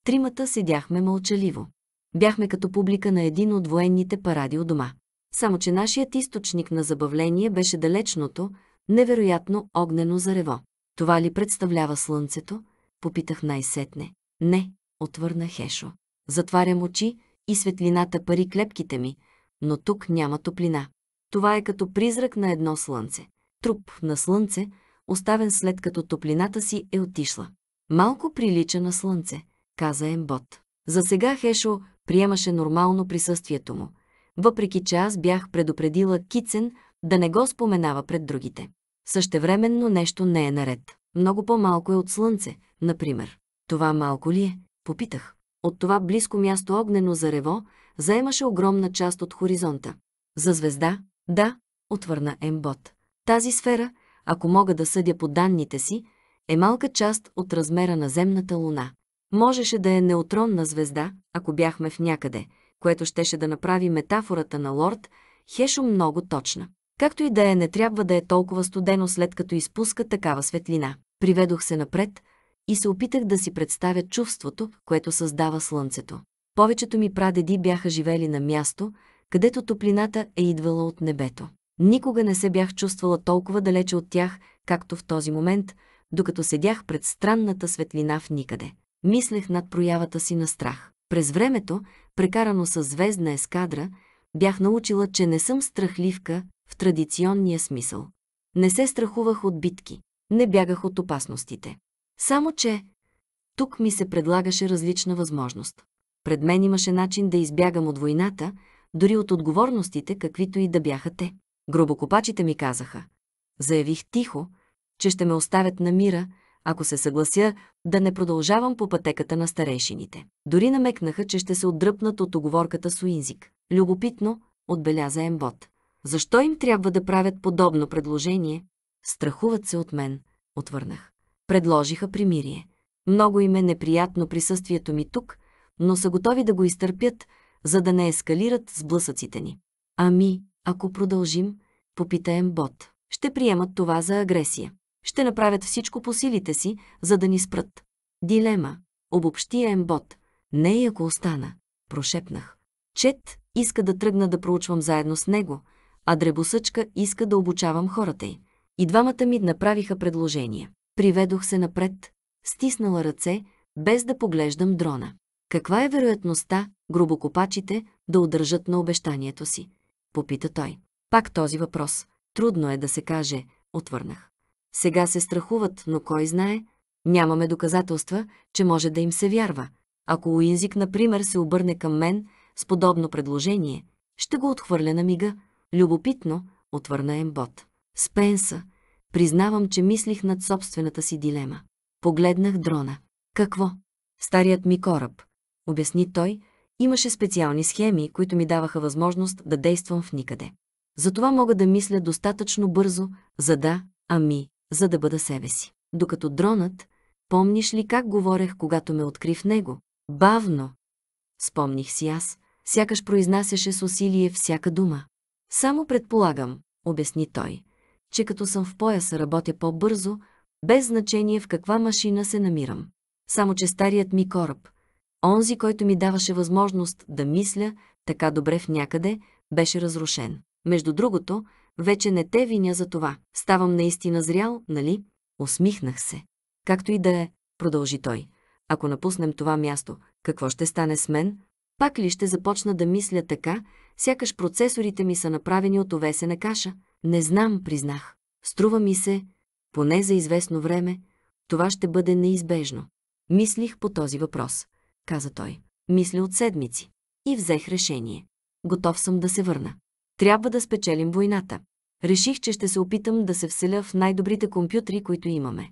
[SPEAKER 1] Тримата седяхме мълчаливо. Бяхме като публика на един от военните паради у дома. Само, че нашият източник на забавление беше далечното, невероятно огнено зарево. Това ли представлява слънцето? Попитах най-сетне. Не, отвърна Хешо. Затварям очи и светлината пари клепките ми, но тук няма топлина. Това е като призрак на едно слънце. Труп на слънце, оставен след като топлината си е отишла. Малко прилича на слънце, каза Ембот. За сега Хешо приемаше нормално присъствието му, въпреки че аз бях предупредила Кицен да не го споменава пред другите. Същевременно нещо не е наред. Много по-малко е от слънце, например. Това малко ли е? Попитах. От това близко място огнено зарево заемаше огромна част от хоризонта. За звезда? Да, отвърна Ембот. Тази сфера, ако мога да съдя по данните си, е малка част от размера на земната луна. Можеше да е неутронна звезда, ако бяхме в някъде, което щеше да направи метафората на Лорд Хешо много точна. Както и да е, не трябва да е толкова студено след като изпуска такава светлина. Приведох се напред и се опитах да си представя чувството, което създава слънцето. Повечето ми прадеди бяха живели на място, където топлината е идвала от небето. Никога не се бях чувствала толкова далече от тях, както в този момент, докато седях пред странната светлина в никъде. Мислех над проявата си на страх. През времето, прекарано с звездна ескадра, бях научила, че не съм страхливка в традиционния смисъл. Не се страхувах от битки. Не бягах от опасностите. Само, че тук ми се предлагаше различна възможност. Пред мен имаше начин да избягам от войната, дори от отговорностите, каквито и да бяха те. Гробокопачите ми казаха. Заявих тихо, че ще ме оставят на мира, ако се съглася да не продължавам по пътеката на старейшините. Дори намекнаха, че ще се отдръпнат от оговорката суинзик. Любопитно, отбеляза Ембот. Защо им трябва да правят подобно предложение, Страхуват се от мен, отвърнах. Предложиха примирие. Много им е неприятно присъствието ми тук, но са готови да го изтърпят, за да не ескалират с блъсъците ни. Ами, ако продължим, попитаем бот. Ще приемат това за агресия. Ще направят всичко по силите си, за да ни спрат. Дилема. Обобщи ембот. Не и ако остана. Прошепнах. Чет иска да тръгна да проучвам заедно с него, а дребосъчка иска да обучавам хората й. И двамата ми направиха предложение. Приведох се напред, стиснала ръце, без да поглеждам дрона. Каква е вероятността грубокопачите да удържат на обещанието си? Попита той. Пак този въпрос. Трудно е да се каже, отвърнах. Сега се страхуват, но кой знае? Нямаме доказателства, че може да им се вярва. Ако Уинзик, например, се обърне към мен с подобно предложение, ще го отхвърля на мига. Любопитно, отвърна Ембот. Спенса, признавам, че мислих над собствената си дилема. Погледнах дрона. Какво? Старият ми кораб, обясни той, имаше специални схеми, които ми даваха възможност да действам в никъде. Затова мога да мисля достатъчно бързо, за да, ами, за да бъда себе си. Докато дронът, помниш ли как говорех, когато ме откри в него? Бавно, спомних си аз, сякаш произнасяше с усилие всяка дума. Само предполагам, обясни той че като съм в пояса работя по-бързо, без значение в каква машина се намирам. Само, че старият ми кораб, онзи, който ми даваше възможност да мисля така добре в някъде, беше разрушен. Между другото, вече не те виня за това. Ставам наистина зрял, нали? Усмихнах се. Както и да е, продължи той. Ако напуснем това място, какво ще стане с мен? Пак ли ще започна да мисля така, сякаш процесорите ми са направени от овесена каша? Не знам, признах. Струва ми се, поне за известно време, това ще бъде неизбежно. Мислих по този въпрос, каза той. Мисля от седмици. И взех решение. Готов съм да се върна. Трябва да спечелим войната. Реших, че ще се опитам да се вселя в най-добрите компютри, които имаме.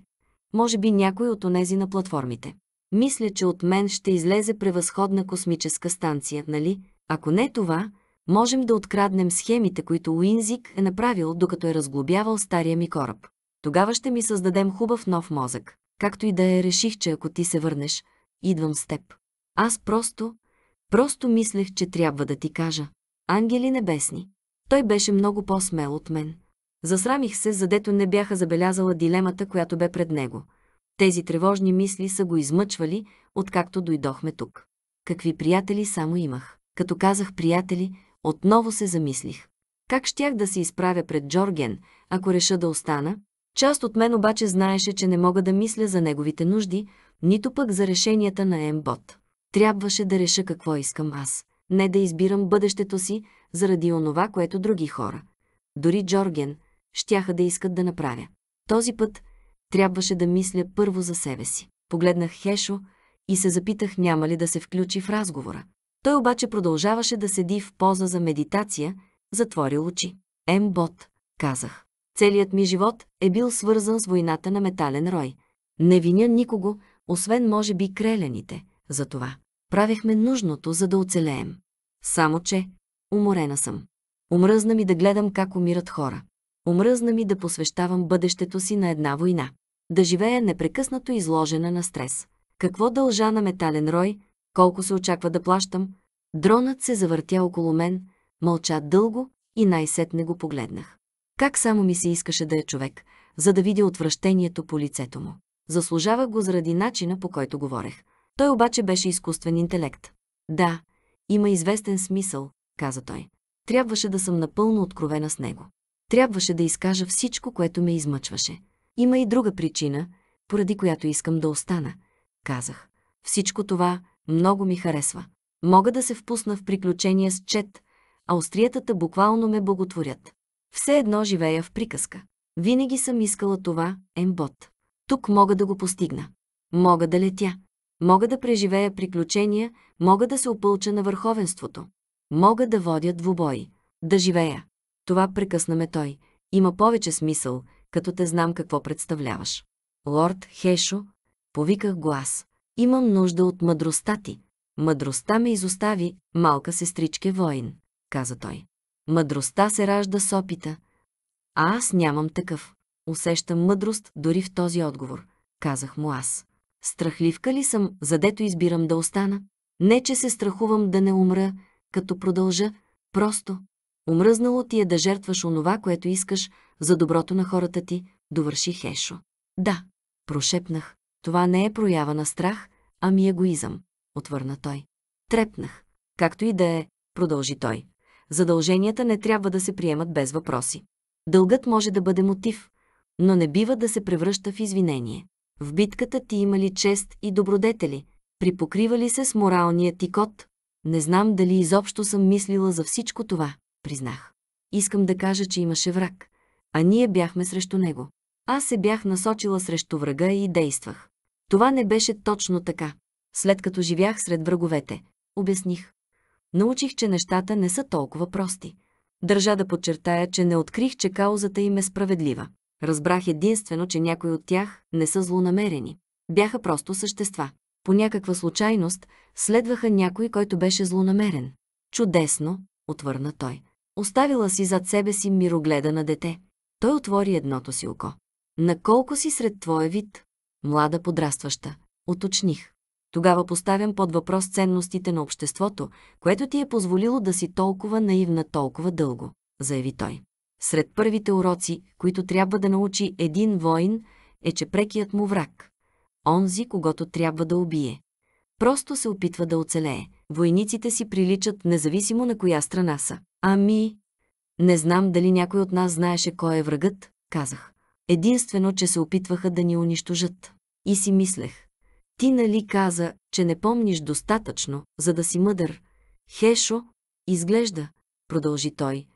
[SPEAKER 1] Може би някой от онези на платформите. Мисля, че от мен ще излезе превъзходна космическа станция, нали? Ако не това, можем да откраднем схемите, които Уинзик е направил, докато е разглобявал стария ми кораб. Тогава ще ми създадем хубав нов мозък. Както и да е, реших, че ако ти се върнеш, идвам с теб. Аз просто, просто мислех, че трябва да ти кажа. Ангели небесни. Той беше много по-смел от мен. Засрамих се, задето не бяха забелязала дилемата, която бе пред него. Тези тревожни мисли са го измъчвали, откакто дойдохме тук. Какви приятели само имах. Като казах приятели, отново се замислих. Как щях да се изправя пред Джорген, ако реша да остана? Част от мен обаче знаеше, че не мога да мисля за неговите нужди, нито пък за решенията на Ембот. Трябваше да реша какво искам аз, не да избирам бъдещето си заради онова, което други хора, дори Джорген, щяха да искат да направя. Този път трябваше да мисля първо за себе си. Погледнах Хешо и се запитах няма ли да се включи в разговора. Той обаче продължаваше да седи в поза за медитация, затворил очи. Ембот, казах. Целият ми живот е бил свързан с войната на метален рой. Не виня никого, освен може би крелените, за това. Правихме нужното, за да оцелеем. Само, че уморена съм. Умръзна ми да гледам как умират хора. Умръзна ми да посвещавам бъдещето си на една война. Да живея непрекъснато изложена на стрес. Какво дължа на метален рой, колко се очаква да плащам? Дронът се завъртя около мен, мълча дълго и най-сетне го погледнах. Как само ми се искаше да е човек, за да видя отвращението по лицето му. Заслужавах го заради начина, по който говорех. Той обаче беше изкуствен интелект. Да, има известен смисъл, каза той. Трябваше да съм напълно откровена с него. Трябваше да изкажа всичко, което ме измъчваше. Има и друга причина, поради която искам да остана, казах. Всичко това, много ми харесва. Мога да се впусна в приключения с чет, а остриятата буквално ме боготворят. Все едно живея в приказка. Винаги съм искала това, ембот. Тук мога да го постигна. Мога да летя. Мога да преживея приключения, мога да се опълча на върховенството. Мога да водя двубой. Да живея. Това прекъсна ме той. Има повече смисъл, като те знам какво представляваш. Лорд Хешо, повиках глас. аз. Имам нужда от мъдростта ти. Мъдростта ме изостави, малка сестричке воин, каза той. Мъдростта се ражда с опита, а аз нямам такъв. Усещам мъдрост дори в този отговор, казах му аз. Страхливка ли съм, задето избирам да остана? Не, че се страхувам да не умра, като продължа, просто. Умръзнало ти е да жертваш онова, което искаш за доброто на хората ти, довърши Хешо. Да, прошепнах, това не е проява на страх, ами егоизъм, отвърна той. Трепнах. Както и да е, продължи той. Задълженията не трябва да се приемат без въпроси. Дългът може да бъде мотив, но не бива да се превръща в извинение. В битката ти има ли чест и добродетели? Припокрива ли се с моралния ти код? Не знам дали изобщо съм мислила за всичко това, признах. Искам да кажа, че имаше враг, а ние бяхме срещу него. Аз се бях насочила срещу врага и действах. Това не беше точно така. След като живях сред враговете, обясних. Научих, че нещата не са толкова прости. Държа да подчертая, че не открих, че каузата им е справедлива. Разбрах единствено, че някои от тях не са злонамерени. Бяха просто същества. По някаква случайност следваха някой, който беше злонамерен. Чудесно, отвърна той. Оставила си зад себе си мирогледа на дете. Той отвори едното си око. Наколко си сред твоя вид? млада подрастваща. Оточних. Тогава поставям под въпрос ценностите на обществото, което ти е позволило да си толкова наивна толкова дълго, заяви той. Сред първите уроци, които трябва да научи един воин, е, че прекият му враг, онзи, когато трябва да убие, просто се опитва да оцелее. Войниците си приличат независимо на коя страна са. Ами, не знам дали някой от нас знаеше кой е врагът, казах. Единствено, че се опитваха да ни унищожат. И си мислех. Ти нали каза, че не помниш достатъчно, за да си мъдър? Хешо, изглежда, продължи той,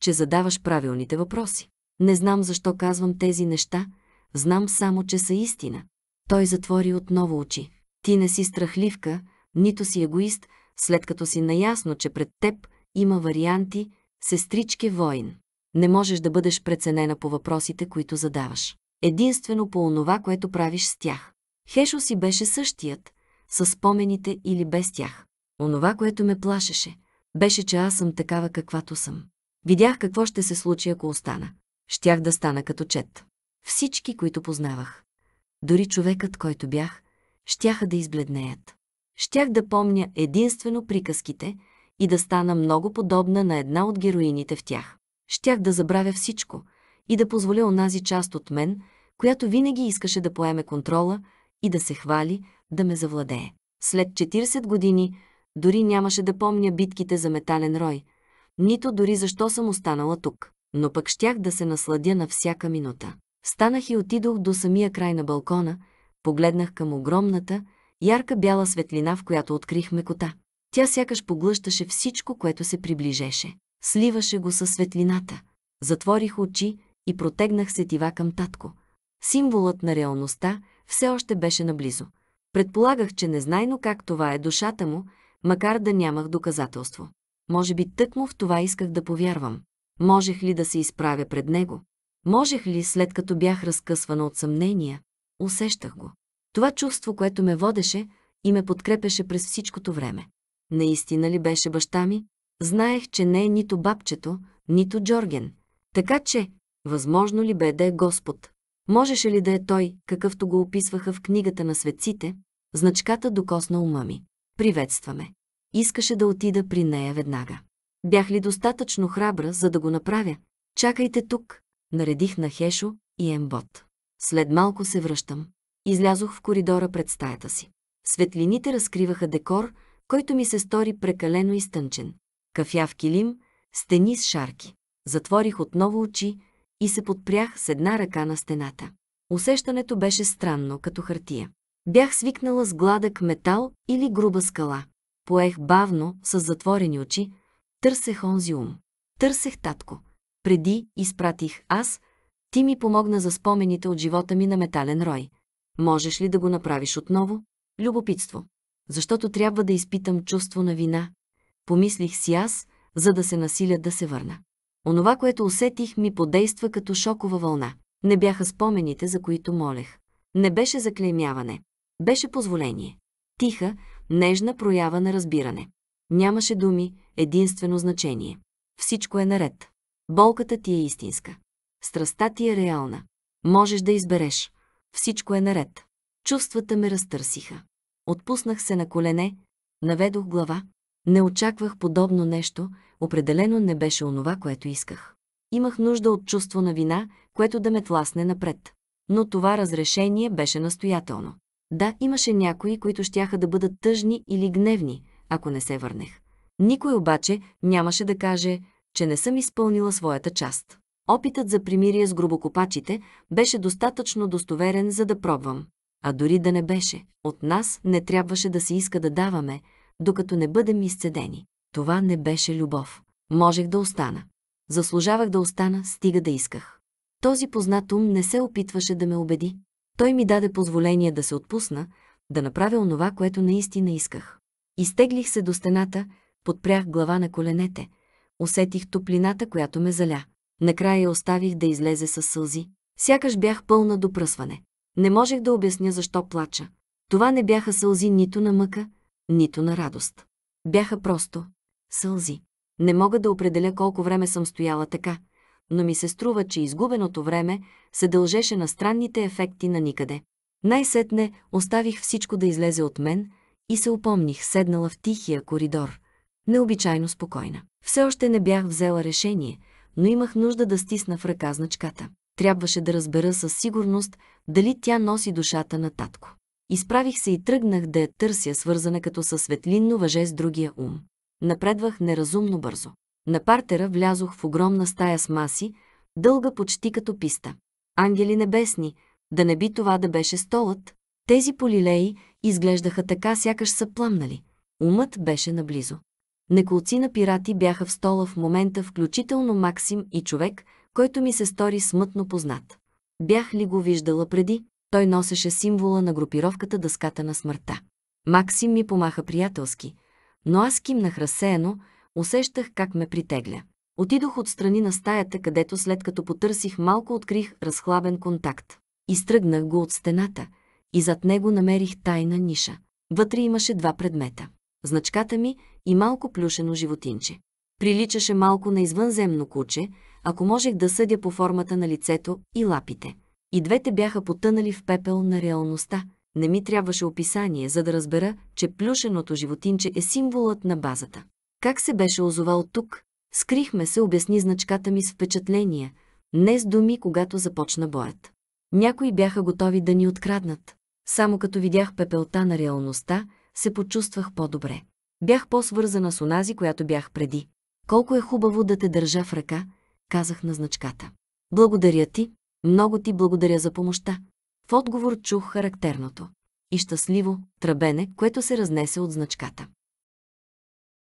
[SPEAKER 1] че задаваш правилните въпроси. Не знам защо казвам тези неща, знам само, че са истина. Той затвори отново очи. Ти не си страхливка, нито си егоист, след като си наясно, че пред теб има варианти, сестрички воин. Не можеш да бъдеш преценена по въпросите, които задаваш единствено по онова, което правиш с тях. Хешо си беше същият, с спомените или без тях. Онова, което ме плашеше, беше, че аз съм такава каквато съм. Видях какво ще се случи, ако остана. Щях да стана като чет. Всички, които познавах, дори човекът, който бях, щяха да избледнеят. Щях да помня единствено приказките и да стана много подобна на една от героините в тях. Щях да забравя всичко и да позволя онази част от мен, която винаги искаше да поеме контрола и да се хвали, да ме завладее. След 40 години дори нямаше да помня битките за метален рой, нито дори защо съм останала тук. Но пък щях да се насладя на всяка минута. Станах и отидох до самия край на балкона, погледнах към огромната, ярка бяла светлина, в която открихме кота. Тя сякаш поглъщаше всичко, което се приближеше. Сливаше го със светлината. Затворих очи и протегнах сетива към татко. Символът на реалността все още беше наблизо. Предполагах, че незнайно как това е душата му, макар да нямах доказателство. Може би тъкмо в това исках да повярвам. Можех ли да се изправя пред него? Можех ли, след като бях разкъсвана от съмнения? Усещах го. Това чувство, което ме водеше и ме подкрепеше през всичкото време. Наистина ли беше баща ми? Знаех, че не е нито бабчето, нито Джорген. Така че, възможно ли бе да е Господ? Можеше ли да е той, какъвто го описваха в книгата на светците, значката докосна ума ми. Приветстваме. Искаше да отида при нея веднага. Бях ли достатъчно храбра, за да го направя? Чакайте тук, наредих на Хешо и Ембот. След малко се връщам. Излязох в коридора пред стаята си. Светлините разкриваха декор, който ми се стори прекалено изтънчен. Кафяв килим, стени с шарки. Затворих отново очи, и се подпрях с една ръка на стената. Усещането беше странно, като хартия. Бях свикнала с гладък метал или груба скала. Поех бавно, с затворени очи, търсех онзи ум. Търсех татко. Преди изпратих аз, ти ми помогна за спомените от живота ми на метален рой. Можеш ли да го направиш отново? Любопитство. Защото трябва да изпитам чувство на вина. Помислих си аз, за да се насиля да се върна. Онова, което усетих, ми подейства като шокова вълна. Не бяха спомените, за които молех. Не беше заклеймяване. Беше позволение. Тиха, нежна проява на разбиране. Нямаше думи, единствено значение. Всичко е наред. Болката ти е истинска. Страстта ти е реална. Можеш да избереш. Всичко е наред. Чувствата ме разтърсиха. Отпуснах се на колене, наведох глава. Не очаквах подобно нещо, определено не беше онова, което исках. Имах нужда от чувство на вина, което да ме тласне напред. Но това разрешение беше настоятелно. Да, имаше някои, които щяха да бъдат тъжни или гневни, ако не се върнех. Никой обаче нямаше да каже, че не съм изпълнила своята част. Опитът за примирие с грубокопачите беше достатъчно достоверен, за да пробвам. А дори да не беше, от нас не трябваше да се иска да даваме, докато не бъдем изцедени. Това не беше любов. Можех да остана. Заслужавах да остана, стига да исках. Този познат ум не се опитваше да ме убеди. Той ми даде позволение да се отпусна, да направя онова, което наистина исках. Изтеглих се до стената, подпрях глава на коленете. Усетих топлината, която ме заля. Накрая я оставих да излезе с сълзи. Сякаш бях пълна до пръсване. Не можех да обясня защо плача. Това не бяха сълзи нито на мъка, нито на радост. Бяха просто сълзи. Не мога да определя колко време съм стояла така, но ми се струва, че изгубеното време се дължеше на странните ефекти на никъде. Най-сетне оставих всичко да излезе от мен и се упомних, седнала в тихия коридор, необичайно спокойна. Все още не бях взела решение, но имах нужда да стисна в ръка значката. Трябваше да разбера със сигурност дали тя носи душата на татко. Изправих се и тръгнах да я търся, свързана като със светлинно въже с другия ум. Напредвах неразумно бързо. На партера влязох в огромна стая с маси, дълга почти като писта. Ангели небесни, да не би това да беше столът. Тези полилеи изглеждаха така, сякаш са плъмнали. Умът беше наблизо. Неколци на пирати бяха в стола в момента, включително Максим и човек, който ми се стори смътно познат. Бях ли го виждала преди? Той носеше символа на групировката Дъската на смъртта. Максим ми помаха приятелски, но аз кимнах разсеяно, усещах как ме притегля. Отидох отстрани на стаята, където след като потърсих малко открих разхлабен контакт. Изтръгнах го от стената и зад него намерих тайна ниша. Вътре имаше два предмета. Значката ми и малко плюшено животинче. Приличаше малко на извънземно куче, ако можех да съдя по формата на лицето и лапите. И двете бяха потънали в пепел на реалността. Не ми трябваше описание, за да разбера че плюшеното животинче е символът на базата. Как се беше озовал тук? Скрихме се, обясни значката ми с впечатления, не с думи, когато започна боят. Някои бяха готови да ни откраднат. Само като видях пепелта на реалността, се почувствах по-добре. Бях по-свързана с онази, която бях преди. Колко е хубаво да те държа в ръка, казах на значката. Благодаря ти, много ти благодаря за помощта. В отговор чух характерното и щастливо тръбене, което се разнесе от значката.